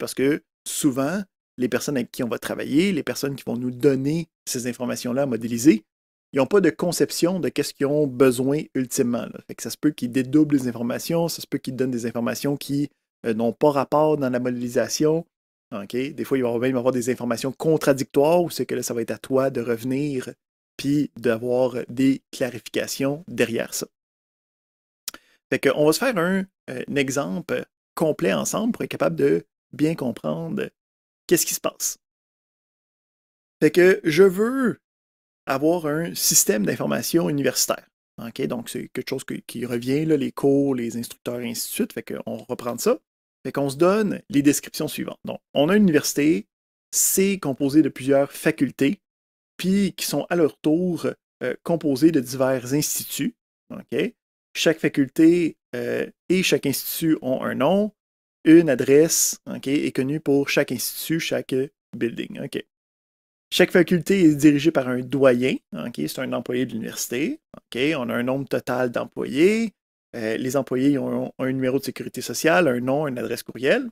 Parce que souvent, les personnes avec qui on va travailler, les personnes qui vont nous donner ces informations-là à modéliser, ils n'ont pas de conception de qu'est-ce qu'ils ont besoin ultimement. ça se peut qu'ils dédoublent les informations, ça se peut qu'ils donnent des informations qui euh, n'ont pas rapport dans la modélisation. Des fois, il va même avoir des informations contradictoires où c'est que là, ça va être à toi de revenir puis d'avoir des clarifications derrière ça. Fait on va se faire un, euh, exemple complet ensemble pour être capable de bien comprendre qu'est-ce qui se passe. Fait que je veux avoir un système d'information universitaire. OK? donc, c'est quelque chose qui, revient, là, les cours, les instructeurs, et ainsi de suite. Fait qu'on reprend ça. Fait qu'on se donne les descriptions suivantes. Donc, on a une université, c'est composé de plusieurs facultés, puis qui sont à leur tour euh, composées de divers instituts. OK? Chaque faculté euh, et chaque institut ont un nom, une adresse, OK, est connue pour chaque institut, chaque building. OK. Chaque faculté est dirigée par un doyen, c'est un employé de l'université. On a un nombre total d'employés. Euh, les employés ont, un numéro de sécurité sociale, un nom, une adresse courriel.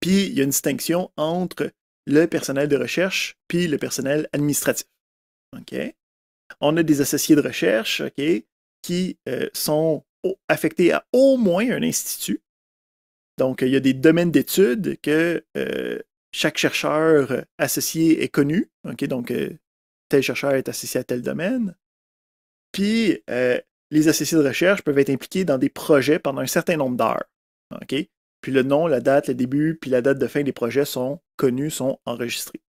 Puis il y a une distinction entre le personnel de recherche puis le personnel administratif. On a des associés de recherche qui euh, sont affectés à au moins un institut. Donc, il y a des domaines d'études que euh, chaque chercheur euh, associé est connu. donc, euh, tel chercheur est associé à tel domaine. Puis, euh, les associés de recherche peuvent être impliqués dans des projets pendant un certain nombre d'heures. Puis le nom, la date, le début, puis la date de fin des projets sont connus, sont enregistrés.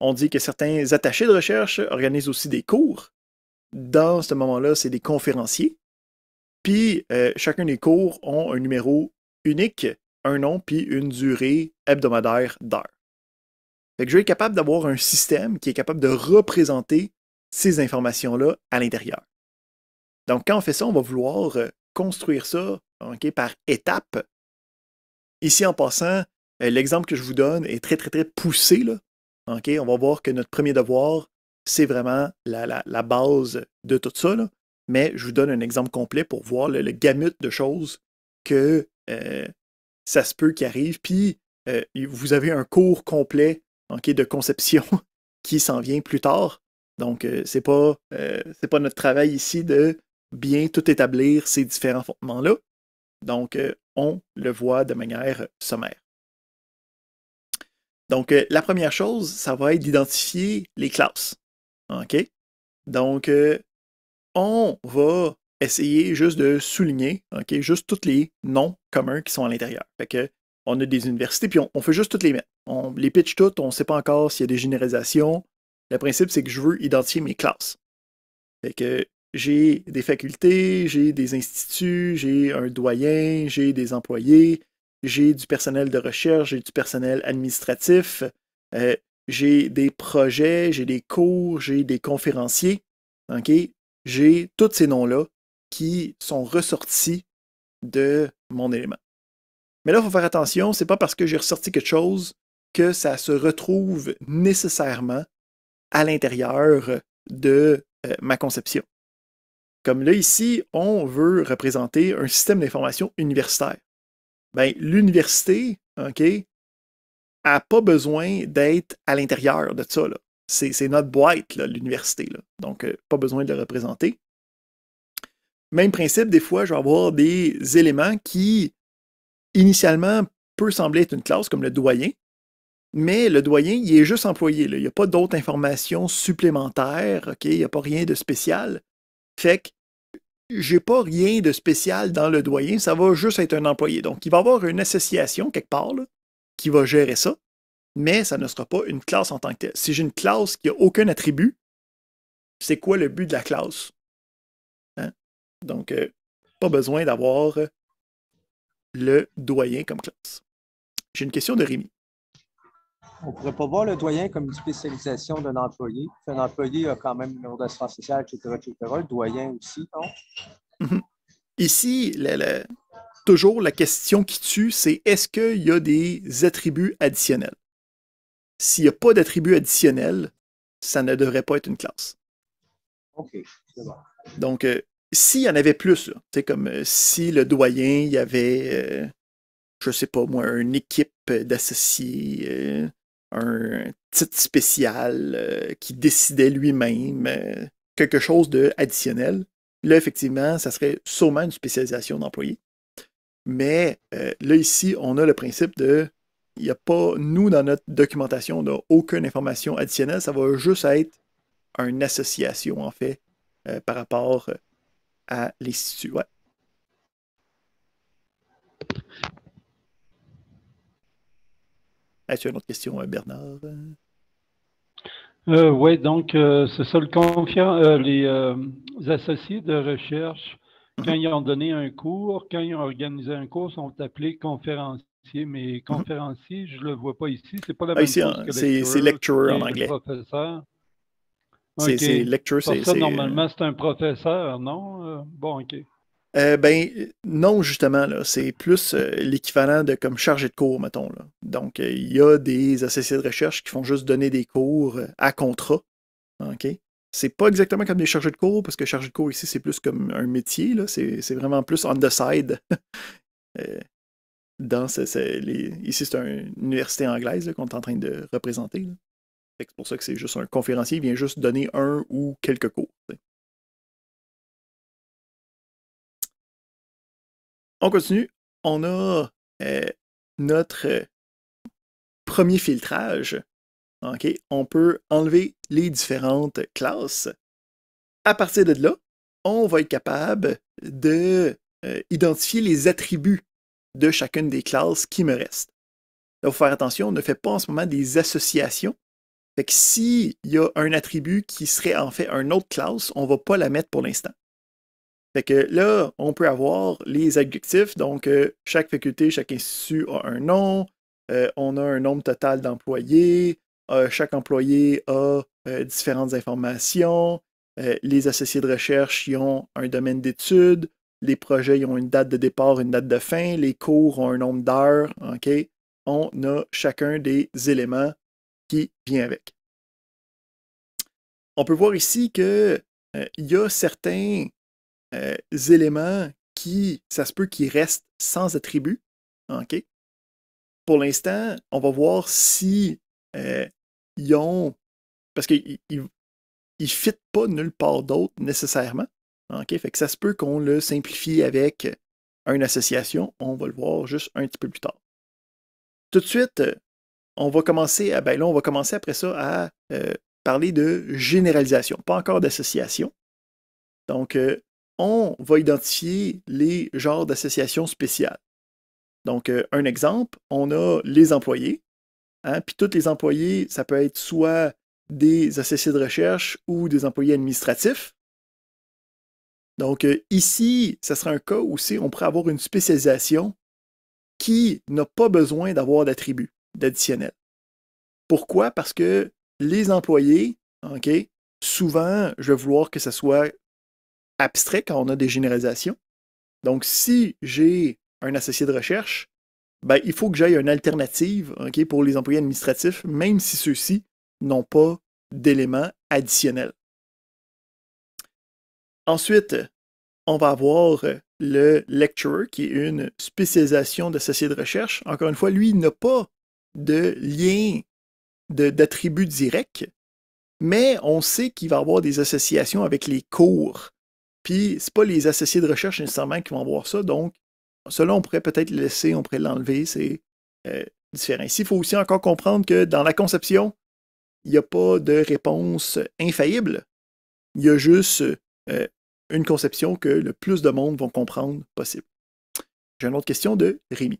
On dit que certains attachés de recherche organisent aussi des cours. Dans ce moment-là, c'est des conférenciers. Puis chacun des cours ont un numéro unique un nom puis une durée hebdomadaire d'heure. je vais être capable d'avoir un système qui est capable de représenter ces informations-là à l'intérieur. Donc, quand on fait ça, on va vouloir euh, construire ça OK, par étapes. Ici, en passant, euh, l'exemple que je vous donne est très, très, très poussé. Là. OK, on va voir que notre premier devoir, c'est vraiment la, base de tout ça. Là. Mais je vous donne un exemple complet pour voir le, gamut de choses que euh, ça se peut qu'il arrive. Puis, euh, vous avez un cours complet de conception qui s'en vient plus tard. Donc, euh, c'est pas, euh, pas notre travail ici de bien tout établir ces différents fondements-là. Donc, on le voit de manière sommaire. Donc, la première chose, ça va être d'identifier les classes. OK? Donc, on va essayer juste de souligner, OK, juste tous les noms communs qui sont à l'intérieur. Fait que on a des universités, puis on, fait juste toutes les mêmes. On les pitch toutes, on ne sait pas encore s'il y a des généralisations. Le principe, c'est que je veux identifier mes classes. Fait que j'ai des facultés, j'ai des instituts, j'ai un doyen, j'ai des employés, j'ai du personnel de recherche, j'ai du personnel administratif, euh, j'ai des projets, j'ai des cours, j'ai des conférenciers. OK? J'ai tous ces noms-là qui sont ressortis de mon élément. Mais là, il faut faire attention, c'est pas parce que j'ai ressorti quelque chose que ça se retrouve nécessairement à l'intérieur de euh, ma conception. Comme là, ici, on veut représenter un système d'information universitaire. Ben, l'université, OK, n'a pas besoin d'être à l'intérieur de ça. C'est notre boîte, l'université. Donc, euh, pas besoin de le représenter. Même principe, des fois, je vais avoir des éléments qui, initialement, peuvent sembler être une classe, comme le doyen, mais le doyen, il est juste employé. Il n'y a pas d'autres informations supplémentaires, il n'y a pas rien de spécial. Fait que je n'ai pas rien de spécial dans le doyen, ça va juste être un employé. Donc, il va y avoir une association quelque part qui va gérer ça, mais ça ne sera pas une classe en tant que telle. Si j'ai une classe qui n'a aucun attribut, c'est quoi le but de la classe? Donc, euh, pas besoin d'avoir le doyen comme classe. J'ai une question de Rémi. On ne pourrait pas voir le doyen comme une spécialisation d'un employé. Un employé a quand même un numéro d'assurance sociale, etc., Le doyen aussi, non? Mhm. Ici, toujours la question qui tue, c'est est-ce qu'il y a des attributs additionnels? S'il n'y a pas d'attributs additionnels, ça ne devrait pas être une classe. OK, c'est bon. Donc, euh, s'il y en avait plus, c'est comme euh, si le doyen, il y avait, je euh, je sais pas moi, une équipe d'associés, euh, un titre spécial qui décidait lui-même quelque chose d'additionnel, là, effectivement, ça serait sûrement une spécialisation d'employés. Mais là, ici, on a le principe de, il n'y a pas, nous, dans notre documentation, on n'a aucune information additionnelle, ça va juste être une association, en fait, par rapport à les Ouais. As-tu une autre question, euh, Bernard? Euh, oui, donc, euh, c'est ça les associés de recherche, mhm. quand ils ont donné un cours, quand ils ont organisé un cours, sont appelés conférenciers. Mais mhm. conférencier, je ne le vois pas ici. C'est pas la ah, même chose C'est lecturer en anglais. C'est lecture, c'est. Ça, normalement, euh, c'est un professeur, non? Euh, bon, OK. Euh, ben non, justement, là, c'est plus l'équivalent de comme chargé de cours, mettons. Là. Donc, il y a des associés de recherche qui font juste donner des cours à contrat. OK? C'est pas exactement comme des chargés de cours, parce que chargé de cours ici, c'est plus comme un métier. C'est vraiment plus on the side. dans Ici, c'est une université anglaise qu'on est en train de représenter. C'est pour ça que c'est juste un conférencier, il vient juste donner un ou quelques cours. On continue. On a euh, notre euh, premier filtrage. On peut enlever les différentes classes. À partir de là, on va être capable d'identifier euh, les attributs de chacune des classes qui me restent. il faut faire attention, on ne fait pas en ce moment des associations, fait que s'il y a un attribut qui serait en fait un autre classe, on ne va pas la mettre pour l'instant. Fait que là, on peut avoir les adjectifs, donc euh, chaque faculté, chaque institut a un nom, euh, on a un nombre total d'employés, euh, chaque employé a différentes informations, les associés de recherche ont un domaine d'études, les projets ont une date de départ, une date de fin, les cours ont un nombre d'heures, OK? On a chacun des éléments qui vient avec. On peut voir ici que euh, il y a certains euh, éléments qui, ça se peut, qu'ils restent sans attribut. OK? Pour l'instant, on va voir si euh, ils ont. Parce qu'ils ne fitent pas nulle part d'autre nécessairement. OK? Fait que ça se peut qu'on le simplifie avec une association. On va le voir juste un petit peu plus tard. Tout de suite, on va commencer ben on va commencer après ça à euh, parler de généralisation, pas encore d'association. Donc, euh, on va identifier les genres d'associations spéciales. Donc, euh, un exemple, on a les employés. Hein, puis tous les employés, ça peut être soit des associés de recherche ou des employés administratifs. Donc, ici, ça sera un cas où on pourrait avoir une spécialisation qui n'a pas besoin d'avoir d'attributs d'additionnel. Pourquoi? Parce que les employés, OK, souvent, je vais vouloir que ça soit abstrait quand on a des généralisations. Donc, si j'ai un associé de recherche, ben, il faut que j'aille une alternative pour les employés administratifs, même si ceux-ci n'ont pas d'éléments additionnels. Ensuite, on va avoir le lecturer, qui est une spécialisation d'associé de recherche. Encore une fois, lui, n'a pas de liens d'attributs directs, mais on sait qu'il va y avoir des associations avec les cours. Puis, ce pas les associés de recherche nécessairement qui vont voir ça. Donc, cela, on pourrait peut-être le laisser, on pourrait l'enlever. C'est euh, différent. Ici, il faut aussi encore comprendre que dans la conception, il n'y a pas de réponse infaillible. Il y a juste euh, une conception que le plus de monde vont comprendre possible. J'ai une autre question de Rémi.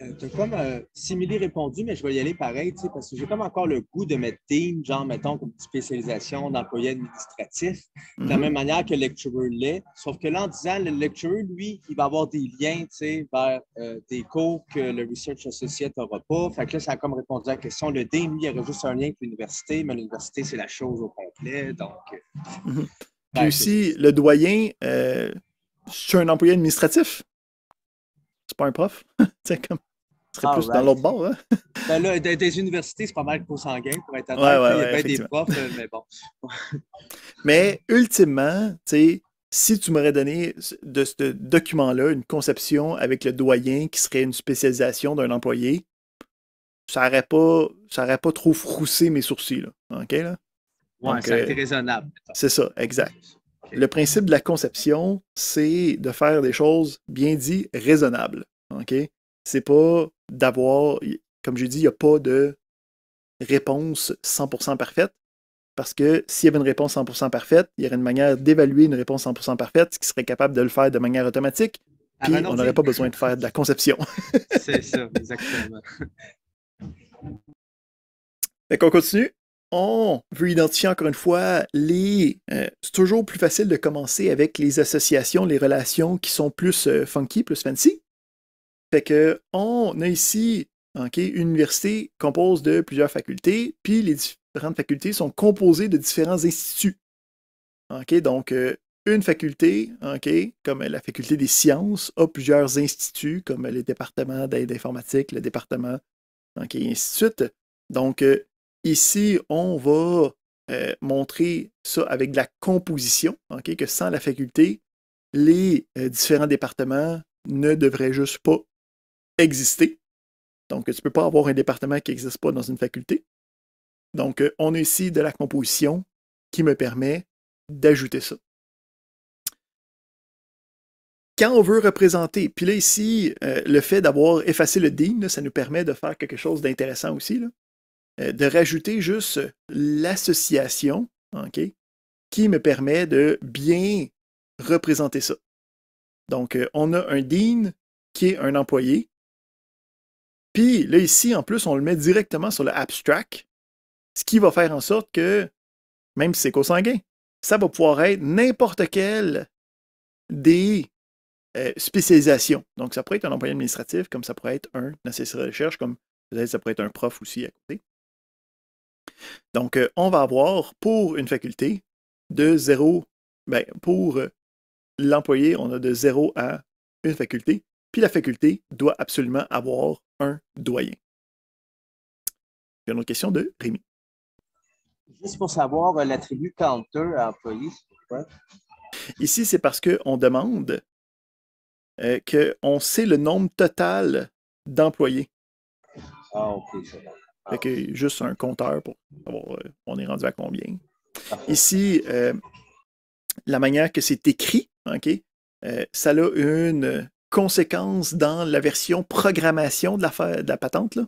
Euh, tu as comme euh, Simili répondu, mais je vais y aller pareil, parce que j'ai comme encore le goût de mettre team, genre, mettons, comme spécialisation d'employé administratif, de la mhm. même manière que le lecturer l'est. Sauf que là, en disant, le lecturer, lui, il va avoir des liens, vers euh, des cours que le research associate n'aura pas. Fait que là, ça a comme répondu à la question. Le DIM, lui, il y aurait juste un lien avec l'université, mais l'université, c'est la chose au complet. Donc. Mhm. Ben, Puis aussi, le doyen, suis un employé administratif? un prof. tu comme. Ce serait ah, plus dans l'autre bord. Hein. ben là, des, universités, c'est pas mal consanguin pour être Il y a des profs, euh, mais bon. mais ultimement, tu sais, si tu m'aurais donné de ce document-là une conception avec le doyen qui serait une spécialisation d'un employé, ça n'aurait pas, ça aurait pas trop froussé mes sourcils. Là. OK, là? Ouais, ça a euh, été raisonnable. C'est ça, exact. Le principe de la conception, c'est de faire des choses bien dit raisonnables. OK? C'est pas d'avoir, comme je dis, il n'y a pas de réponse 100% parfaite. Parce que s'il y avait une réponse 100% parfaite, il y aurait une manière d'évaluer une réponse 100% parfaite, qui serait capable de le faire de manière automatique. Puis on n'aurait pas besoin de faire de la conception. c'est ça, exactement. Fait qu'on continue. On veut identifier encore une fois les. Euh, c'est toujours plus facile de commencer avec les associations, les relations qui sont plus euh, funky, plus fancy. Fait que on a ici, OK, une université compose de plusieurs facultés, puis les différentes facultés sont composées de différents instituts. OK, donc euh, une faculté, OK, comme la faculté des sciences, a plusieurs instituts, comme le département d'aide informatique, le département, OK, et suite. Donc, euh, ici, on va euh, montrer ça avec de la composition, OK, que sans la faculté, les différents départements ne devraient juste pas exister. Donc, tu ne peux pas avoir un département qui n'existe pas dans une faculté. Donc, euh, on a ici de la composition qui me permet d'ajouter ça. Quand on veut représenter, puis là ici, euh, le fait d'avoir effacé le «dean», ça nous permet de faire quelque chose d'intéressant aussi, euh, de rajouter juste l'association, OK, qui me permet de bien représenter ça. Donc, on a un dean qui est un employé, puis là, ici, en plus, on le met directement sur le abstract, ce qui va faire en sorte que, même si c'est consanguin, ça va pouvoir être n'importe quelle des euh, spécialisations. Donc, ça pourrait être un employé administratif, comme ça pourrait être un nécessaire de recherche, comme ça pourrait être un prof aussi à côté. Donc, euh, on va avoir pour une faculté de zéro... ben, pour euh, l'employé, on a de zéro à une faculté, puis la faculté doit absolument avoir un doyen. J'ai une autre question de Rémi. Juste pour savoir, euh, l'attribut counter à employer, pourquoi? Ici, c'est parce qu'on demande euh, qu'on sait le nombre total d'employés. Ah, ok, c'est ah. juste un compteur pour savoir euh, on est rendu à combien. Ici, la manière que c'est écrit, OK, ça a une conséquence dans la version programmation de la, patente,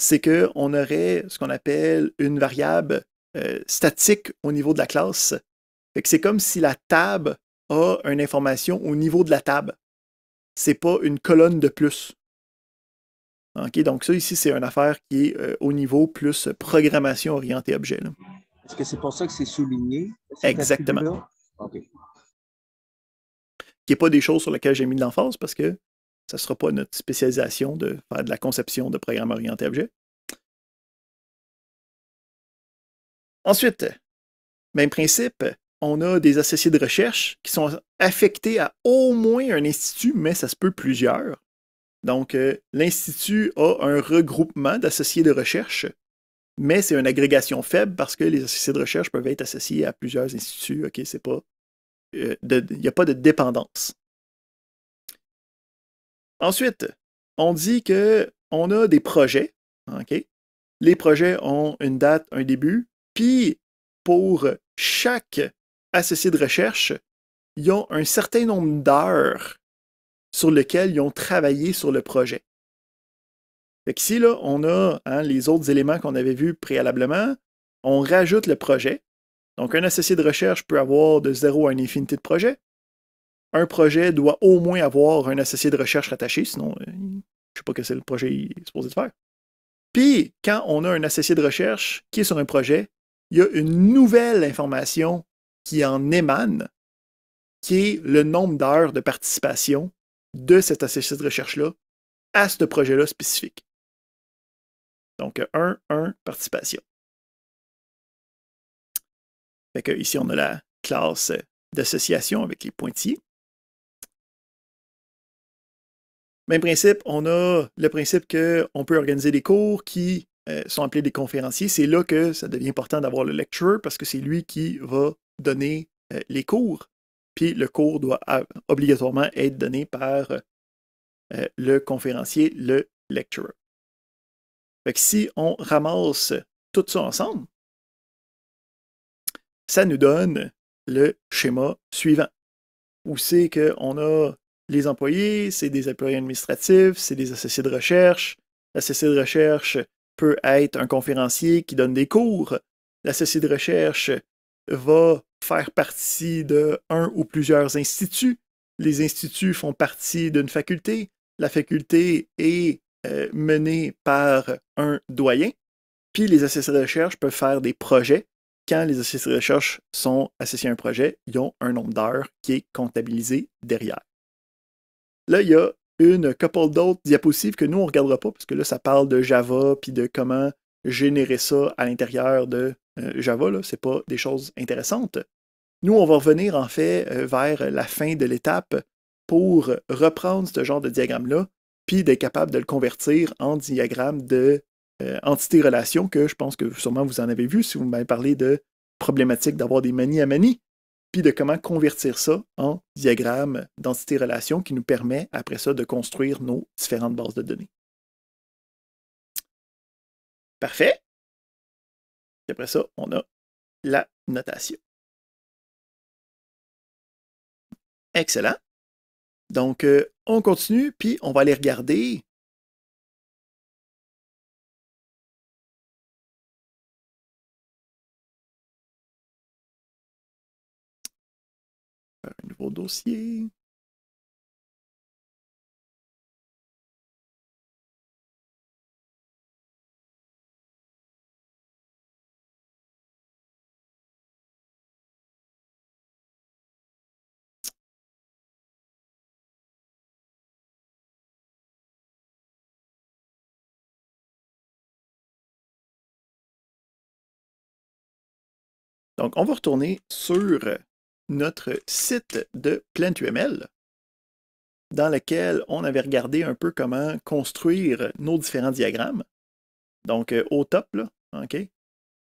c'est qu'on aurait ce qu'on appelle une variable euh, statique au niveau de la classe. C'est comme si la table a une information au niveau de la table. C'est pas une colonne de plus. donc ça ici, c'est une affaire qui est euh, au niveau plus programmation orientée objet. Est-ce que c'est pour ça que c'est souligné? Exactement pas des choses sur lesquelles j'ai mis de l'emphase parce que ça ne sera pas notre spécialisation de faire de la conception de programmes orientés objets. Ensuite, même principe, on a des associés de recherche qui sont affectés à au moins un institut, mais ça se peut plusieurs. Donc, euh, l'institut a un regroupement d'associés de recherche, mais c'est une agrégation faible parce que les associés de recherche peuvent être associés à plusieurs instituts. OK, c'est pas euh, il n'y a pas de dépendance. Ensuite, on dit qu'on a des projets. Les projets ont une date, un début, puis pour chaque associé de recherche, ils ont un certain nombre d'heures sur lesquelles ils ont travaillé sur le projet. ici, là, on a hein, les autres éléments qu'on avait vus préalablement. On rajoute le projet. Donc, un associé de recherche peut avoir de zéro à une infinité de projets. Un projet doit au moins avoir un associé de recherche rattaché, sinon, euh, je ne sais pas que c'est le projet est supposé de faire. Puis, quand on a un associé de recherche qui est sur un projet, il y a une nouvelle information qui en émane, qui est le nombre d'heures de participation de cet associé de recherche-là à ce projet-là spécifique. Donc, un, un, participation que ici, on a la classe euh, d'association avec les pointillés. Même principe, on a le principe qu'on peut organiser des cours qui euh, sont appelés des conférenciers. C'est là que ça devient important d'avoir le lecturer parce que c'est lui qui va donner euh, les cours. Puis le cours doit obligatoirement être donné par le conférencier, le lecturer. Fait si on ramasse tout ça ensemble, ça nous donne le schéma suivant, où c'est qu'on a les employés, c'est des employés administratifs, c'est des associés de recherche. L'associé de recherche peut être un conférencier qui donne des cours. L'associé de recherche va faire partie de un ou plusieurs instituts. Les instituts font partie d'une faculté. La faculté est euh, menée par un doyen. Puis les associés de recherche peuvent faire des projets les associés de recherche sont associés à un projet, ils ont un nombre d'heures qui est comptabilisé derrière. Là, il y a une couple d'autres diapositives que nous, on ne regardera pas, parce que là, ça parle de Java, puis de comment générer ça à l'intérieur de euh, Java. Ce n'est pas des choses intéressantes. Nous, on va revenir en fait euh, vers la fin de l'étape pour reprendre ce genre de diagramme-là, puis d'être capable de le convertir en diagramme de euh, entité relation que je pense que sûrement vous en avez vu si vous m'avez parlé de problématique d'avoir des manies à manies, puis de comment convertir ça en diagramme d'entité relation qui nous permet après ça de construire nos différentes bases de données. Parfait. Et après ça, on a la notation. Excellent. Donc, euh, on continue, puis on va aller regarder Donc, on va retourner sur euh, notre site de PlantuML dans lequel on avait regardé un peu comment construire nos différents diagrammes. Donc, euh, au top, là, OK,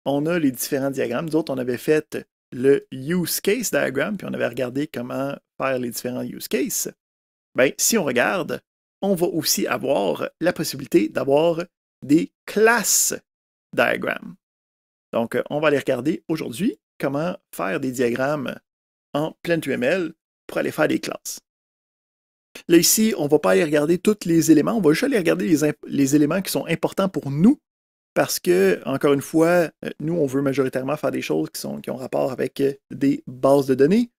on a les différents diagrammes. d'autres on avait fait le use case diagram, puis on avait regardé comment faire les différents use cases. Bien, si on regarde, on va aussi avoir la possibilité d'avoir des classes diagrammes. Donc, euh, on va aller regarder aujourd'hui comment faire des diagrammes en plein UML pour aller faire des classes. Là, ici, on ne va pas aller regarder tous les éléments, on va juste aller regarder les, éléments qui sont importants pour nous, parce que, encore une fois, euh, nous, on veut majoritairement faire des choses qui, ont rapport avec euh, des bases de données.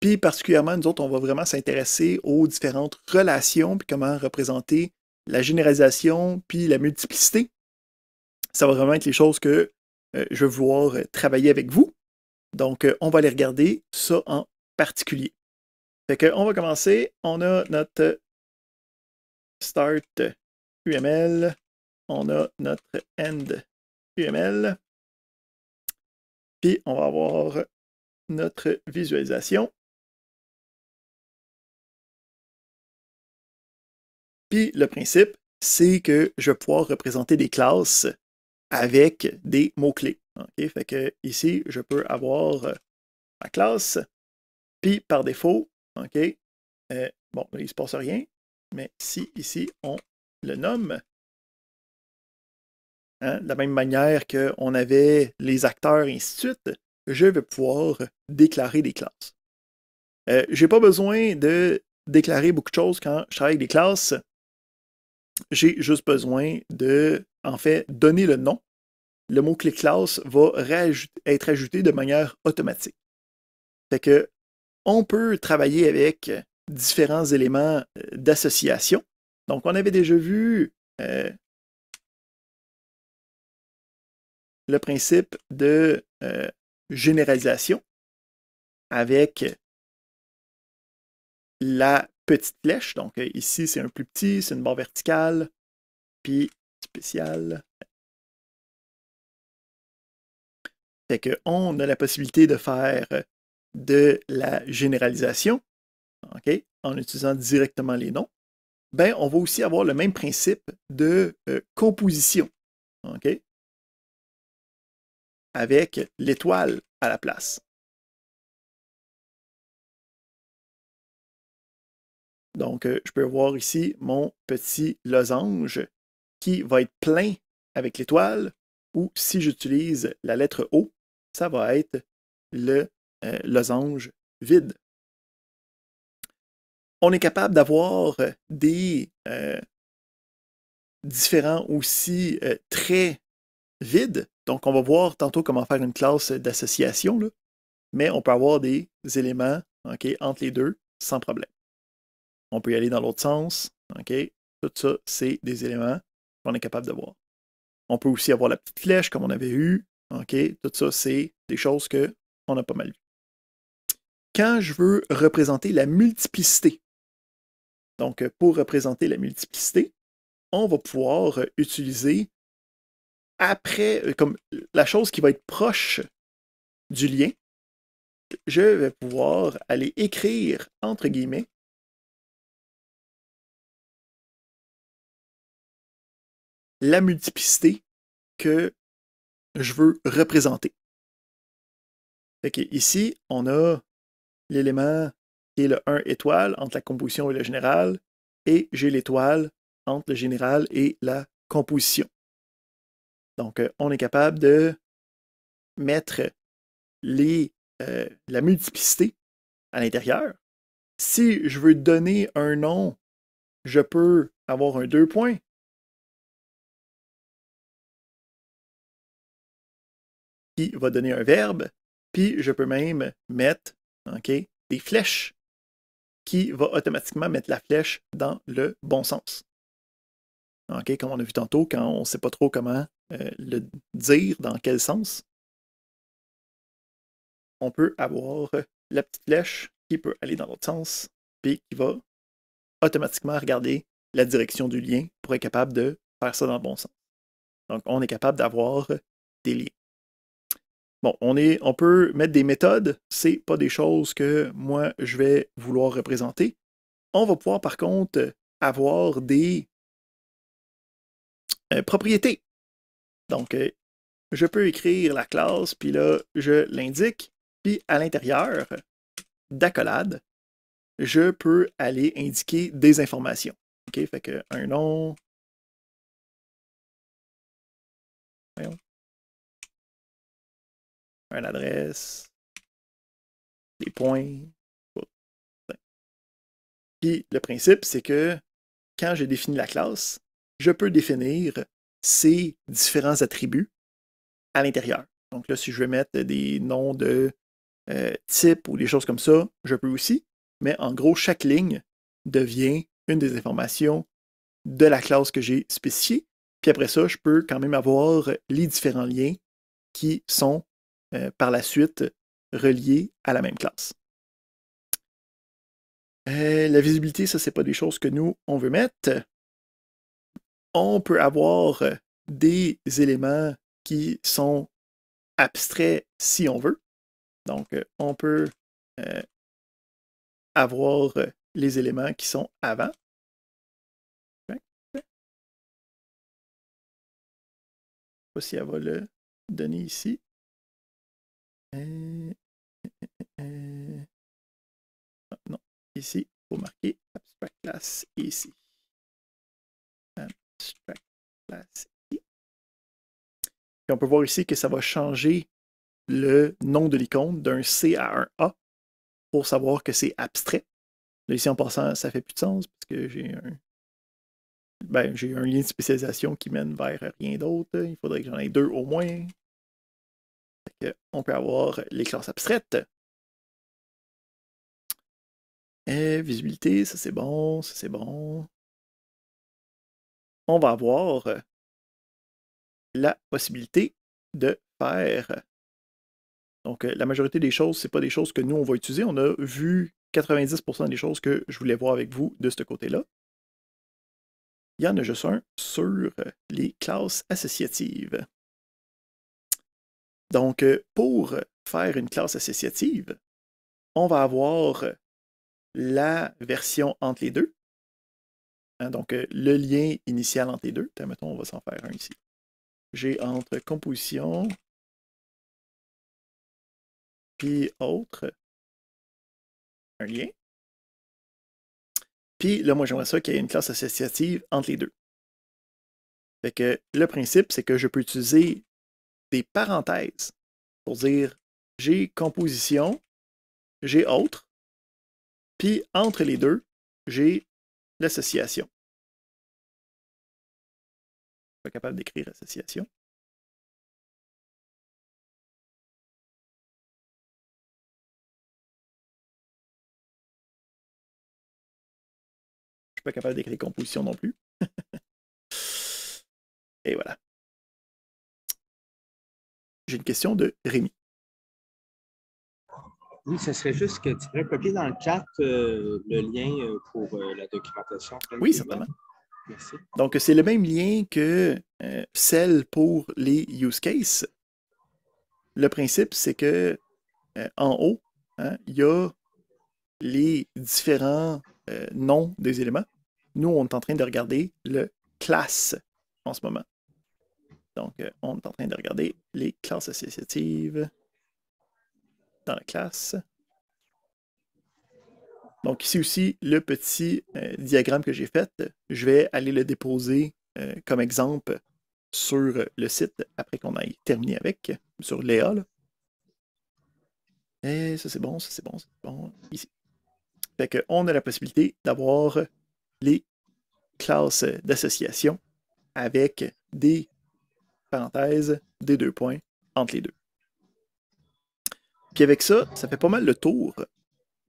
Puis particulièrement, nous autres, on va vraiment s'intéresser aux différentes relations, puis comment représenter la généralisation, puis la multiplicité. Ça va vraiment être les choses que euh, je vais vouloir travailler avec vous. Donc, euh, on va aller regarder ça en particulier. on va commencer. On a notre start UML. On a notre end UML. Puis on va avoir notre visualisation. Puis le principe, c'est que je vais pouvoir représenter des classes avec des mots-clés. Fait que ici, je peux avoir euh, ma classe, puis par défaut, OK, euh, bon, il ne se passe rien, mais si ici, on le nomme, hein, de la même manière qu'on avait les acteurs et ainsi de suite, je vais pouvoir déclarer des classes. Euh, je n'ai pas besoin de déclarer beaucoup de choses quand je travaille avec des classes. J'ai juste besoin de en fait, donner le nom, le mot-clé classe va être ajouté de manière automatique. Fait que, on peut travailler avec différents éléments euh, d'association. Donc, on avait déjà vu euh, le principe de euh, généralisation avec la petite flèche. Donc, ici, c'est un plus petit, c'est une barre verticale, puis spécial. Fait qu'on a la possibilité de faire euh, de la généralisation, en utilisant directement les noms. Ben, on va aussi avoir le même principe de euh, composition, avec l'étoile à la place. Donc, euh, je peux voir ici mon petit losange qui va être plein avec l'étoile, ou si j'utilise la lettre O, ça va être le euh, losange vide. On est capable d'avoir euh, des euh, différents aussi très traits vides. Donc, on va voir tantôt comment faire une classe d'association, mais on peut avoir des éléments entre les deux sans problème. On peut y aller dans l'autre sens. ok. Tout ça, c'est des éléments qu'on est capable de voir. On peut aussi avoir la petite flèche comme on avait eu. OK? Tout ça, c'est des choses qu'on a pas mal vues. Quand je veux représenter la multiplicité, donc euh, pour représenter la multiplicité, on va pouvoir euh, utiliser après, euh, comme la chose qui va être proche du lien, je vais pouvoir aller écrire, entre guillemets, la multiplicité que je veux représenter. ici, on a l'élément qui est le 1 étoile entre la composition et le général, et j'ai l'étoile entre le général et la composition. Donc, euh, on est capable de mettre euh, la multiplicité à l'intérieur. Si je veux donner un nom, je peux avoir un 2 points, qui va donner un verbe, puis je peux même mettre des flèches qui va automatiquement mettre la flèche dans le bon sens. comme on a vu tantôt, quand on ne sait pas trop comment euh, le dire, dans quel sens, on peut avoir la petite flèche qui peut aller dans l'autre sens, puis qui va automatiquement regarder la direction du lien pour être capable de faire ça dans le bon sens. Donc, on est capable d'avoir des liens. Bon, on, peut mettre des méthodes, c'est pas des choses que moi je vais vouloir représenter. On va pouvoir par contre avoir des euh, propriétés. Donc, euh, je peux écrire la classe, puis là, je l'indique, puis à l'intérieur d'accolade, je peux aller indiquer des informations. OK, fait que un nom, un adresse, des points. Puis le principe, c'est que quand j'ai défini la classe, je peux définir ces différents attributs à l'intérieur. Donc là, si je veux mettre des noms de euh, type ou des choses comme ça, je peux aussi. Mais en gros, chaque ligne devient une des informations de la classe que j'ai spécifiée. Puis après ça, je peux quand même avoir les différents liens qui sont euh, par la suite reliés à la même classe. Euh, la visibilité, ça, c'est pas des choses que nous, on veut mettre. On peut avoir euh, des éléments qui sont abstraits si on veut. Donc, on peut avoir les éléments qui sont avant. Je sais pas si elle va le donner ici. Euh, euh, euh, non, ici, faut marquer abstract class ici. on peut voir ici que ça va changer le nom de l'icône d'un C à un A pour savoir que c'est abstrait. ici, en passant, ça fait plus de sens parce que j'ai un, ben, j'ai un lien de spécialisation qui mène vers rien d'autre. Il faudrait que j'en ai deux au moins on peut avoir les classes abstraites. Euh, visibilité, ça c'est bon, ça c'est bon. On va avoir euh, la possibilité de faire. Donc euh, la majorité des choses, ce n'est pas des choses que nous on va utiliser. On a vu 90% des choses que je voulais voir avec vous de ce côté-là. Il y en a juste un sur les classes associatives. Donc, euh, pour faire une classe associative, on va avoir la version entre les deux. Hein, donc, euh, le lien initial entre les deux. mettons, on va s'en faire un ici. J'ai entre composition puis autre un lien. Puis là, moi, j'aimerais ça qu'il y ait une classe associative entre les deux. Fait que le principe, c'est que je peux utiliser des parenthèses pour dire j'ai composition, j'ai autre, puis entre les deux, j'ai l'association. Je suis Pas capable d'écrire association. Je suis pas capable d'écrire composition non plus. Et voilà. J'ai une question de Rémi. Oui, ce serait juste que tu pourrais copier dans le chat euh, le lien euh, pour euh, la documentation. Oui, certainement. Merci. Donc, c'est le même lien que celle pour les use cases. Le principe, c'est que en haut, hein, il y a les différents noms des éléments. Nous, on est en train de regarder le class en ce moment. Donc, euh, on est en train de regarder les classes associatives dans la classe. Donc ici aussi, le petit euh, diagramme que j'ai fait, je vais aller le déposer euh, comme exemple sur le site après qu'on aille terminer avec, sur Léa. Et eh, ça c'est bon, ça c'est bon, c'est bon, ici. Fait qu'on a la possibilité d'avoir les classes d'association avec des parenthèse, des deux points entre les deux. Puis avec ça, ça fait pas mal le tour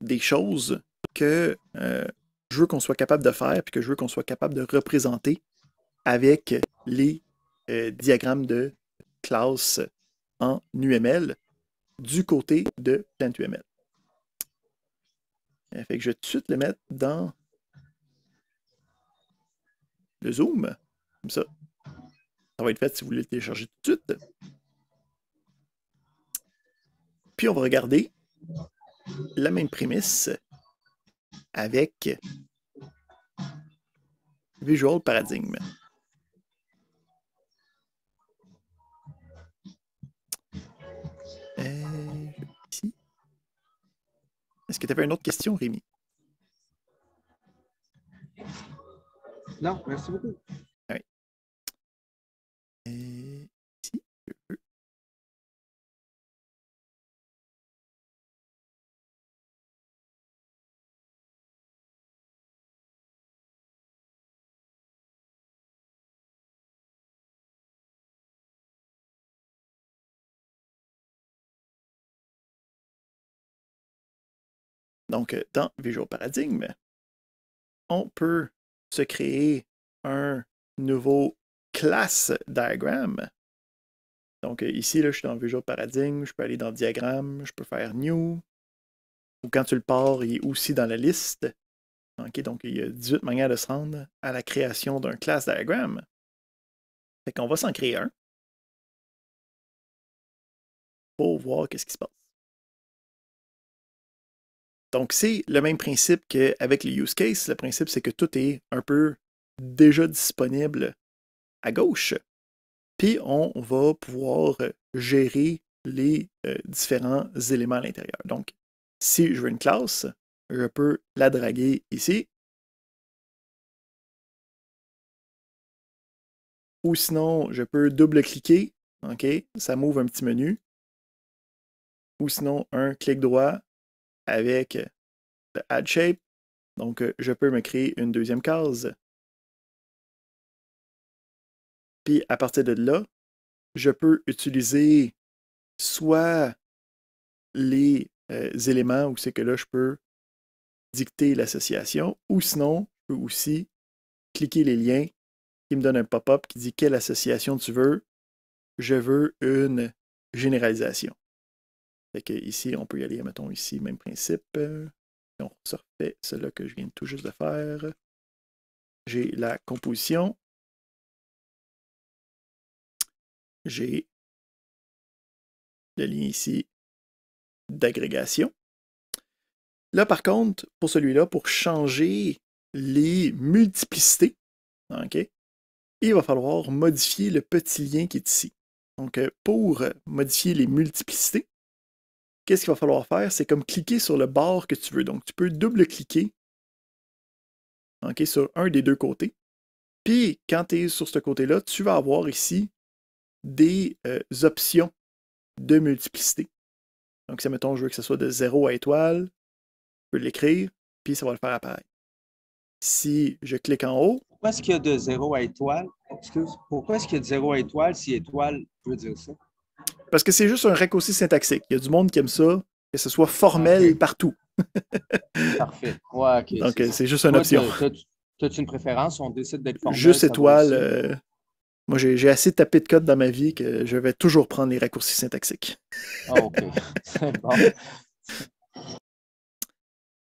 des choses que euh, je veux qu'on soit capable de faire, puis que je veux qu'on soit capable de représenter avec les euh, diagrammes de classe en UML du côté de PlantUML. Fait que je vais tout de suite le mettre dans le zoom, comme ça. Ça va être fait si vous voulez le télécharger tout de suite. Puis on va regarder la même prémisse avec Visual Paradigm. Euh, Est-ce que tu avais une autre question, Rémi? Non, merci beaucoup. Donc, euh, dans Visual Paradigme, on peut se créer un nouveau class diagram. Donc euh, ici, là, je suis dans Visual Paradigm, je peux aller dans Diagramme, je peux faire New. Ou quand tu le pars, il est aussi dans la liste. donc il y a 18 manières de se rendre à la création d'un class diagram. Fait qu'on va s'en créer un pour voir qu'est-ce qui se passe. Donc c'est le même principe qu'avec les use case Le principe c'est que tout est un peu déjà disponible gauche. Puis on va pouvoir gérer les euh, différents éléments à l'intérieur. Donc, si je veux une classe, je peux la draguer ici. Ou sinon, je peux double-cliquer. OK, ça m'ouvre un petit menu. Ou sinon, un clic droit avec le Add Shape. Donc, je peux me créer une deuxième case. Puis à partir de là, je peux utiliser soit les euh, éléments où c'est que là, je peux dicter l'association, ou sinon, je peux aussi cliquer les liens qui me donnent un pop-up qui dit quelle association tu veux. Je veux une généralisation. Fait que ici, on peut y aller, mettons ici, même principe. On refait celle-là que je viens tout juste de faire. J'ai la composition. j'ai le lien ici d'agrégation. Là, par contre, pour celui-là, pour changer les multiplicités, il va falloir modifier le petit lien qui est ici. Donc, euh, pour modifier les multiplicités, qu'est-ce qu'il va falloir faire? C'est comme cliquer sur le bord que tu veux. Donc, tu peux double-cliquer sur un des deux côtés. Puis, quand tu es sur ce côté-là, tu vas avoir ici des euh, options de multiplicité. Donc, si, mettons, je veux que ce soit de 0 à étoile, je peux l'écrire, puis ça va le faire apparaître. Si je clique en haut. Pourquoi est-ce qu'il y a de 0 à étoile? Excuse, pourquoi est-ce qu'il y a de 0 à étoile si étoile veut dire ça? Parce que c'est juste un raccourci syntaxique. Il y a du monde qui aime ça, que ce soit formel partout. Parfait. Ouais, ok. Donc, c'est juste une option. T'as-tu une préférence? On décide d'être formel. Juste étoile, moi, j'ai assez tapé de code dans ma vie que je vais toujours prendre les raccourcis syntaxiques. Ah, OK.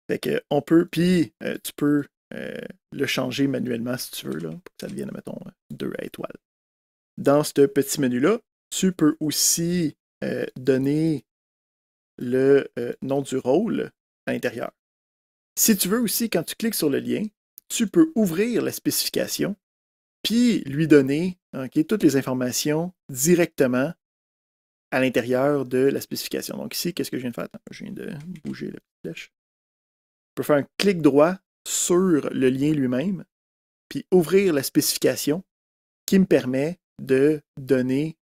Fait on peut, puis euh, tu peux euh, le changer manuellement si tu veux, là, pour que ça devienne, mettons, 2 à Dans ce petit menu-là, tu peux aussi euh, donner le nom du rôle à l'intérieur. Si tu veux aussi, quand tu cliques sur le lien, tu peux ouvrir la spécification puis lui donner toutes les informations directement à l'intérieur de la spécification. Donc ici, qu'est-ce que je viens de faire? je viens de bouger la flèche. Je peux faire un clic droit sur le lien lui-même, puis ouvrir la spécification qui me permet de donner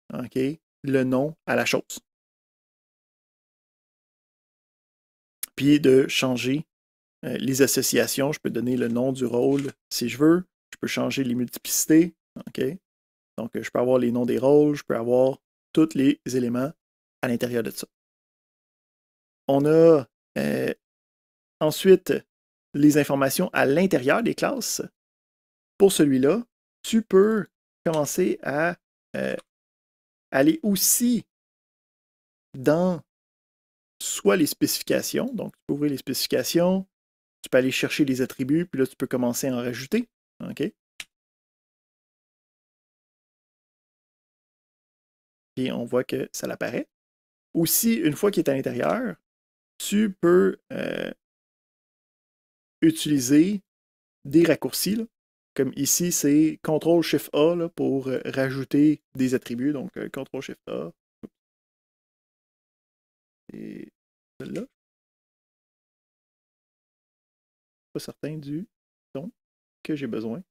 le nom à la chose. Puis de changer euh, les associations. Je peux donner le nom du rôle si je veux je peux changer les multiplicités. Donc, euh, je peux avoir les noms des rôles, je peux avoir tous les éléments à l'intérieur de ça. On a euh, ensuite les informations à l'intérieur des classes. Pour celui-là, tu peux commencer à euh, aller aussi dans soit les spécifications, donc tu peux ouvrir les spécifications, tu peux aller chercher les attributs, puis là tu peux commencer à en rajouter. OK? Et on voit que ça l'apparaît. Aussi, une fois qu'il est à l'intérieur, tu peux euh, utiliser des raccourcis. Comme ici, c'est CTRL-SHIFT-A pour euh, rajouter des attributs. Donc, euh, CTRL-SHIFT-A. Et celle-là. Pas certain du que j'ai besoin?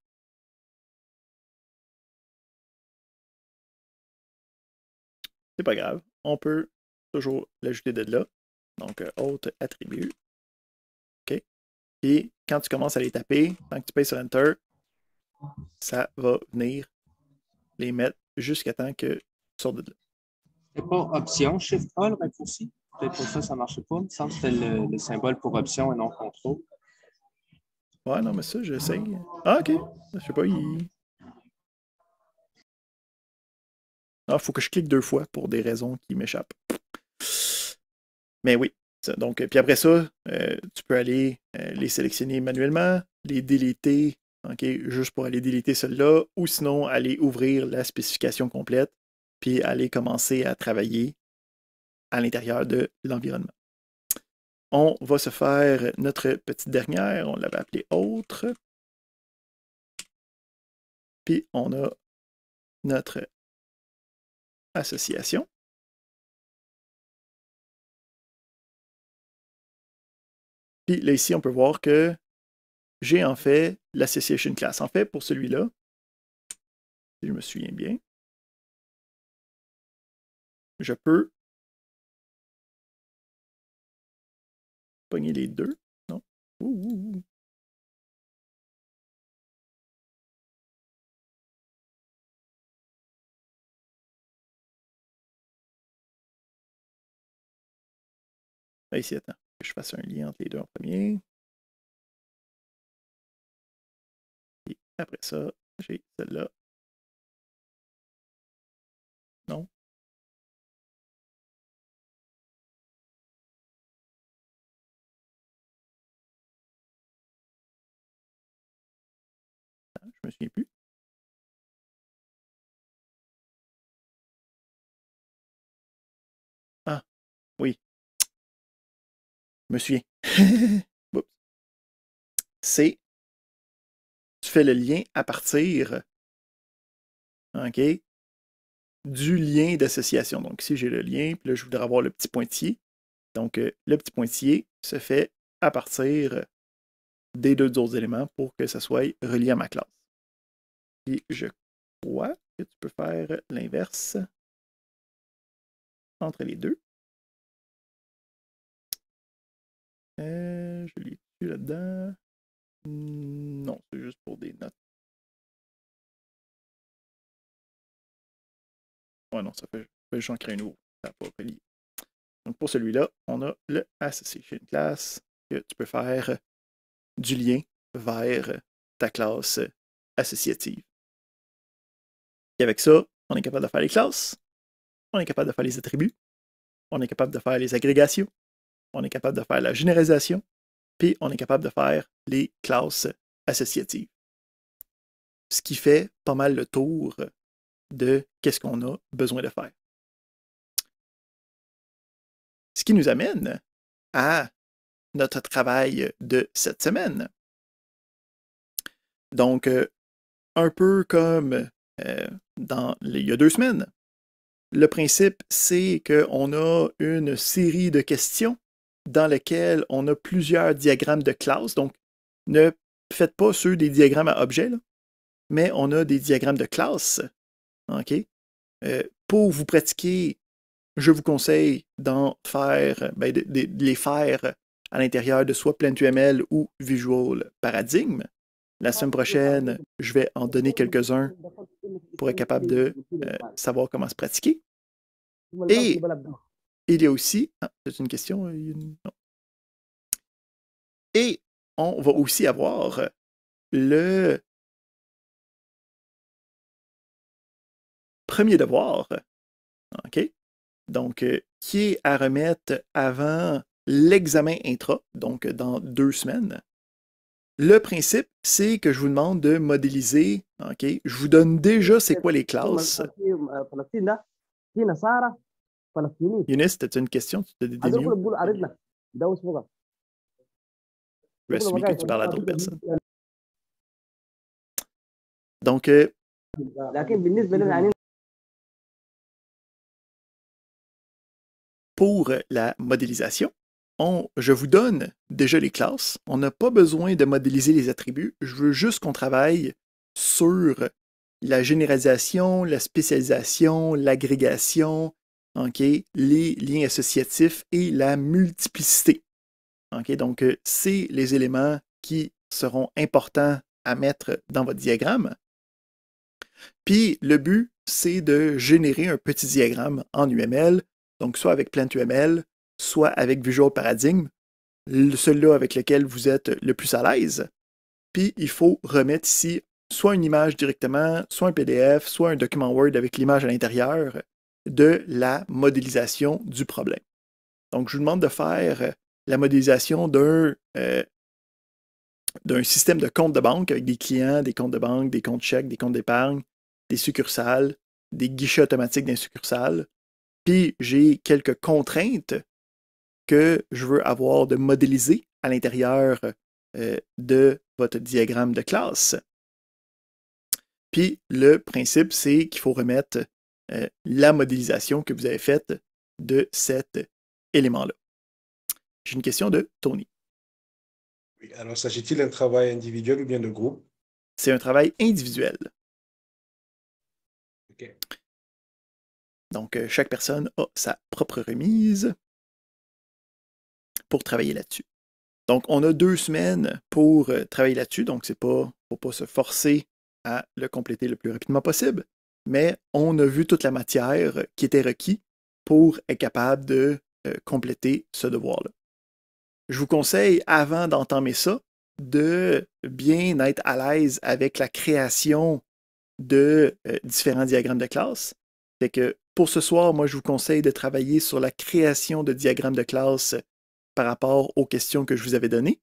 C'est pas grave. On peut toujours l'ajouter de là. Donc, euh, autre attribut. OK. Et quand tu commences à les taper, tant que tu payes sur Enter, ça va venir les mettre jusqu'à temps que tu sortes de là. C'est pas option, Shift A, le raccourci? pour ça, ça marchait pas. Il me semble que c'était le, le, symbole pour option et non contrôle. Ouais, non, mais ça, j'essaye. Ah. ah, ok. Je sais pas, il. Ah, faut que je clique deux fois pour des raisons qui m'échappent. Mais oui. Donc, puis après ça, euh, tu peux aller euh, les sélectionner manuellement, les déléter, OK, juste pour aller déléter celle-là, ou sinon aller ouvrir la spécification complète, puis aller commencer à travailler à l'intérieur de l'environnement on va se faire notre petite dernière, on l'avait appelée autre. Puis on a notre association. Puis là, ici, on peut voir que j'ai en fait l'association class. En fait, pour celui-là, si je me souviens bien, je peux pogner les deux? Non. Ouh, ouh. ici, attends. Je fasse un lien entre les deux en premier. Et après ça, j'ai celle-là me souviens plus. Ah, oui. Je me souviens. C'est, tu fais le lien à partir, OK, du lien d'association. Donc ici, j'ai le lien, puis là, je voudrais avoir le petit pointillé. Donc, euh, le petit pointillé se fait à partir des deux autres éléments pour que ça soit relié à ma classe je crois que tu peux faire l'inverse entre les deux. Euh, je l'ai tu là-dedans. Non, c'est juste pour des notes. Ouais, non, ça fait, j'en crée un nouveau. Ça pas Donc pour celui-là, on a le association class que tu peux faire du lien vers ta classe associative. Et avec ça, on est capable de faire les classes, on est capable de faire les attributs, on est capable de faire les agrégations, on est capable de faire la généralisation, puis on est capable de faire les classes associatives. Ce qui fait pas mal le tour de qu'est-ce qu'on a besoin de faire. Ce qui nous amène à notre travail de cette semaine. Donc, euh, un peu comme euh, il y a deux semaines. Le principe, c'est qu'on a une série de questions dans lesquelles on a plusieurs diagrammes de classe. Donc, ne faites pas ceux des diagrammes à objets, mais on a des diagrammes de classe. OK? Euh, pour vous pratiquer, je vous conseille d'en faire, ben, de, les faire à l'intérieur de soit PlanTUML ou Visual Paradigm. La ah, semaine prochaine, je vais en donner quelques-uns pour être capable de euh, savoir comment se pratiquer. Et il y a aussi. Ah, c'est une question. Euh, Et on va aussi avoir euh, le premier devoir, OK? Donc, qui est à remettre avant l'examen intra, donc dans deux semaines. Le principe, c'est que je vous demande de modéliser. OK? Je vous donne déjà c'est quoi les classes. Euh, Younes, c'était une question? Tu Je vais assumer que tu parles à d'autres personnes. Donc, euh, pour la modélisation, je vous donne déjà les classes. On n'a pas besoin de modéliser les attributs. Je veux juste qu'on travaille sur la généralisation, la spécialisation, l'agrégation, les liens associatifs et la multiplicité. donc, euh, c'est les éléments qui seront importants à mettre dans votre diagramme. Puis, le but, c'est de générer un petit diagramme en UML, donc soit avec PlantUML, soit avec Visual Paradigm, celui-là avec lequel vous êtes le plus à l'aise. Puis il faut remettre ici soit une image directement, soit un PDF, soit un document Word avec l'image à l'intérieur de la modélisation du problème. Donc, je vous demande de faire euh, la modélisation euh, d'un système de compte de banque avec des clients, des comptes de banque, des comptes chèques, des comptes d'épargne, des succursales, des guichets automatiques d'un succursale. Puis j'ai quelques contraintes que je veux avoir de modéliser à l'intérieur euh, de votre diagramme de classe. Puis le principe, c'est qu'il faut remettre euh, la modélisation que vous avez faite de cet élément-là. J'ai une question de Tony. alors s'agit-il d'un travail individuel ou bien de groupe? C'est un travail individuel. Donc, euh, chaque personne a sa propre remise pour travailler là-dessus. Donc, on a deux semaines pour euh, travailler là-dessus, donc c'est pas pour pas se forcer à le compléter le plus rapidement possible, mais on a vu toute la matière qui était requise pour être capable de euh, compléter ce devoir-là. Je vous conseille, avant d'entamer ça, de bien être à l'aise avec la création de euh, différents diagrammes de classe. que pour ce soir, moi, je vous conseille de travailler sur la création de diagrammes de classe par rapport aux questions que je vous avais données.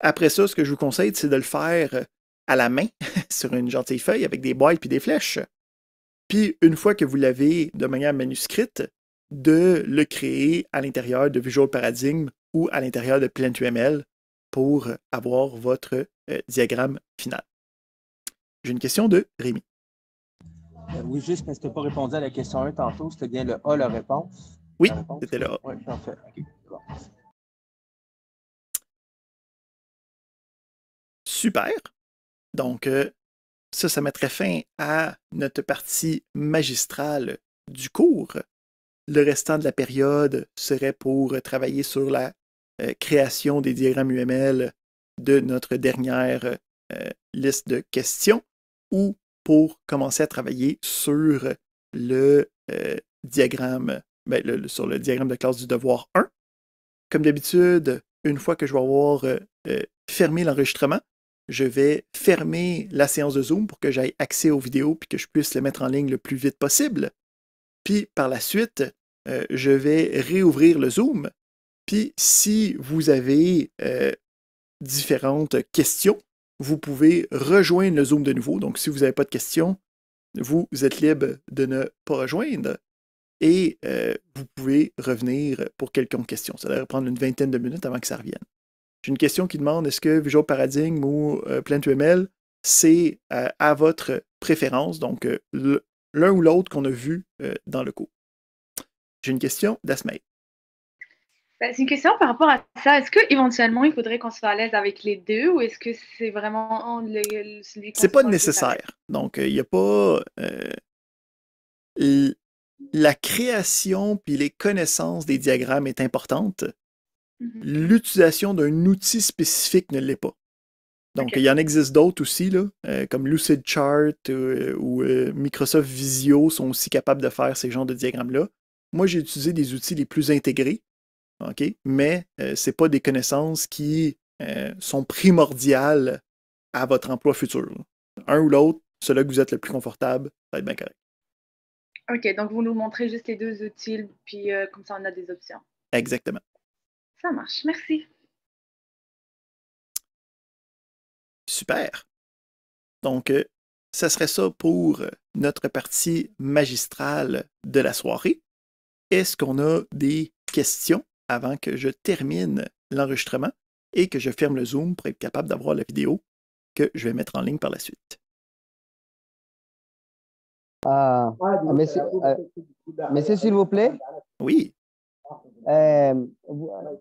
Après ça, ce que je vous conseille, c'est de le faire euh, à la main sur une gentille feuille avec des boîtes puis des flèches. Puis une fois que vous l'avez de manière manuscrite, de le créer à l'intérieur de Visual Paradigm ou à l'intérieur de PlantUML pour avoir votre euh, diagramme final. J'ai une question de Rémi. Euh, oui, juste parce que tu n'as pas répondu à la question 1 tantôt, c'était bien le A, la réponse. Oui, c'était le A. Super. Donc, euh, ça, ça mettrait fin à notre partie magistrale du cours. Le restant de la période serait pour travailler sur la euh, création des diagrammes UML de notre dernière euh, liste de questions ou pour commencer à travailler sur le diagramme, ben, sur le diagramme de classe du devoir 1. Comme d'habitude, une fois que je vais avoir fermé l'enregistrement, je vais fermer la séance de Zoom pour que j'aille accès aux vidéos puis que je puisse les mettre en ligne le plus vite possible. Puis par la suite, euh, je vais réouvrir le Zoom. Puis si vous avez euh, différentes questions, vous pouvez rejoindre le Zoom de nouveau. Donc si vous n'avez pas de questions, vous êtes libre de ne pas rejoindre et euh, vous pouvez revenir pour quelques questions. Ça va prendre une vingtaine de minutes avant que ça revienne. J'ai une question qui demande est-ce que Visual Paradigme ou euh, c'est euh, à votre préférence, donc euh, l'un ou l'autre qu'on a vu euh, dans le cours. J'ai une question d'Asmaï. Ben, c'est une question par rapport à ça. Est-ce qu'éventuellement, il faudrait qu'on soit à l'aise avec les deux ou est-ce que c'est vraiment C'est pas nécessaire. Donc, il n'y a pas. la création puis les connaissances des diagrammes est importante, Mm-hmm. l'utilisation d'un outil spécifique ne l'est pas. Donc, il y en existe d'autres aussi, euh, comme Lucid Chart euh, ou euh, Microsoft Visio sont aussi capables de faire ces genres de diagrammes-là. Moi, j'ai utilisé des outils les plus intégrés, ok, mais ce pas des connaissances qui sont primordiales à votre emploi futur. Un ou l'autre, celui que vous êtes le plus confortable, ça va être bien correct. OK, donc vous nous montrez juste les deux outils, puis comme ça, on a des options. Exactement. Ça marche, merci. Super. Donc, euh, ça serait ça pour euh, notre partie magistrale de la soirée. Est-ce qu'on a des questions avant que je termine l'enregistrement et que je ferme le Zoom pour être capable d'avoir la vidéo que je vais mettre en ligne par la suite? Ah, mais s'il vous plaît. Oui. Euh,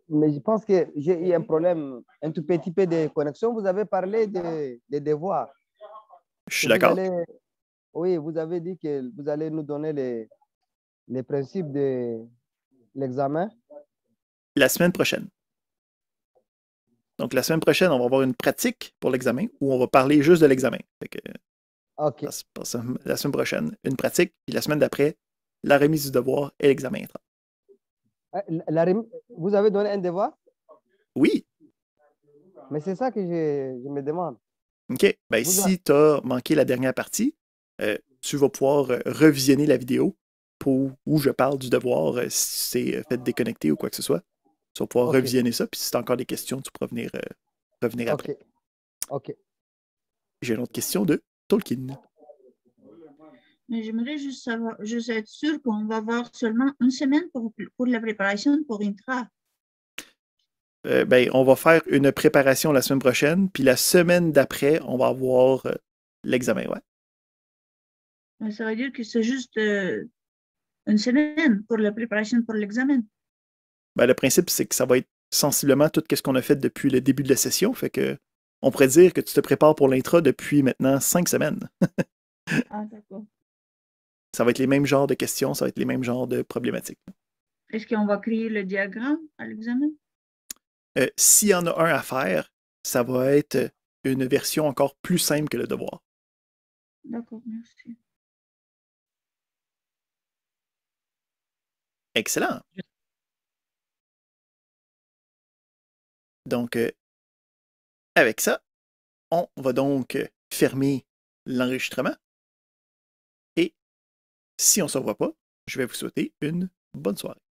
mais je pense que j'ai eu un problème, un tout petit peu de connexion. Vous avez parlé des devoirs. Je suis d'accord. Oui, vous avez dit que vous allez nous donner les, les principes de l'examen. La semaine prochaine. Donc, la semaine prochaine, on va avoir une pratique pour l'examen où on va parler juste de l'examen. OK. La, semaine prochaine, une pratique, puis la semaine d'après, la remise du devoir et l'examen. Euh, vous avez donné un devoir Oui. Mais c'est ça que je, me demande. OK. Ben, si tu as manqué la dernière partie, euh, tu vas pouvoir euh, revisionner la vidéo pour où je parle du devoir, si c'est fait déconnecter ou quoi que ce soit. Tu vas pouvoir revisionner ça. Puis si tu as encore des questions, tu pourras venir, revenir après. OK. OK. J'ai une autre question de Tolkien mais j'aimerais juste juste être sûr qu'on va avoir seulement une semaine pour, la préparation pour Intra. Euh, ben, on va faire une préparation la semaine prochaine, puis la semaine d'après, on va avoir euh, l'examen, ouais. Ça veut dire que c'est juste euh, une semaine pour la préparation pour l'examen. Ben, le principe, c'est que ça va être sensiblement tout ce qu'on a fait depuis le début de la session, fait que on pourrait dire que tu te prépares pour l'intra depuis maintenant cinq semaines. ah, d'accord ça va être les mêmes genres de questions, ça va être les mêmes genres de problématiques. Est-ce qu'on va créer le diagramme à l'examen? Euh, s'il y en a un à faire, ça va être une version encore plus simple que le devoir. D'accord, merci. Excellent. Donc, euh, avec ça, on va donc fermer l'enregistrement. Si on ne se voit pas, je vais vous souhaiter une bonne soirée.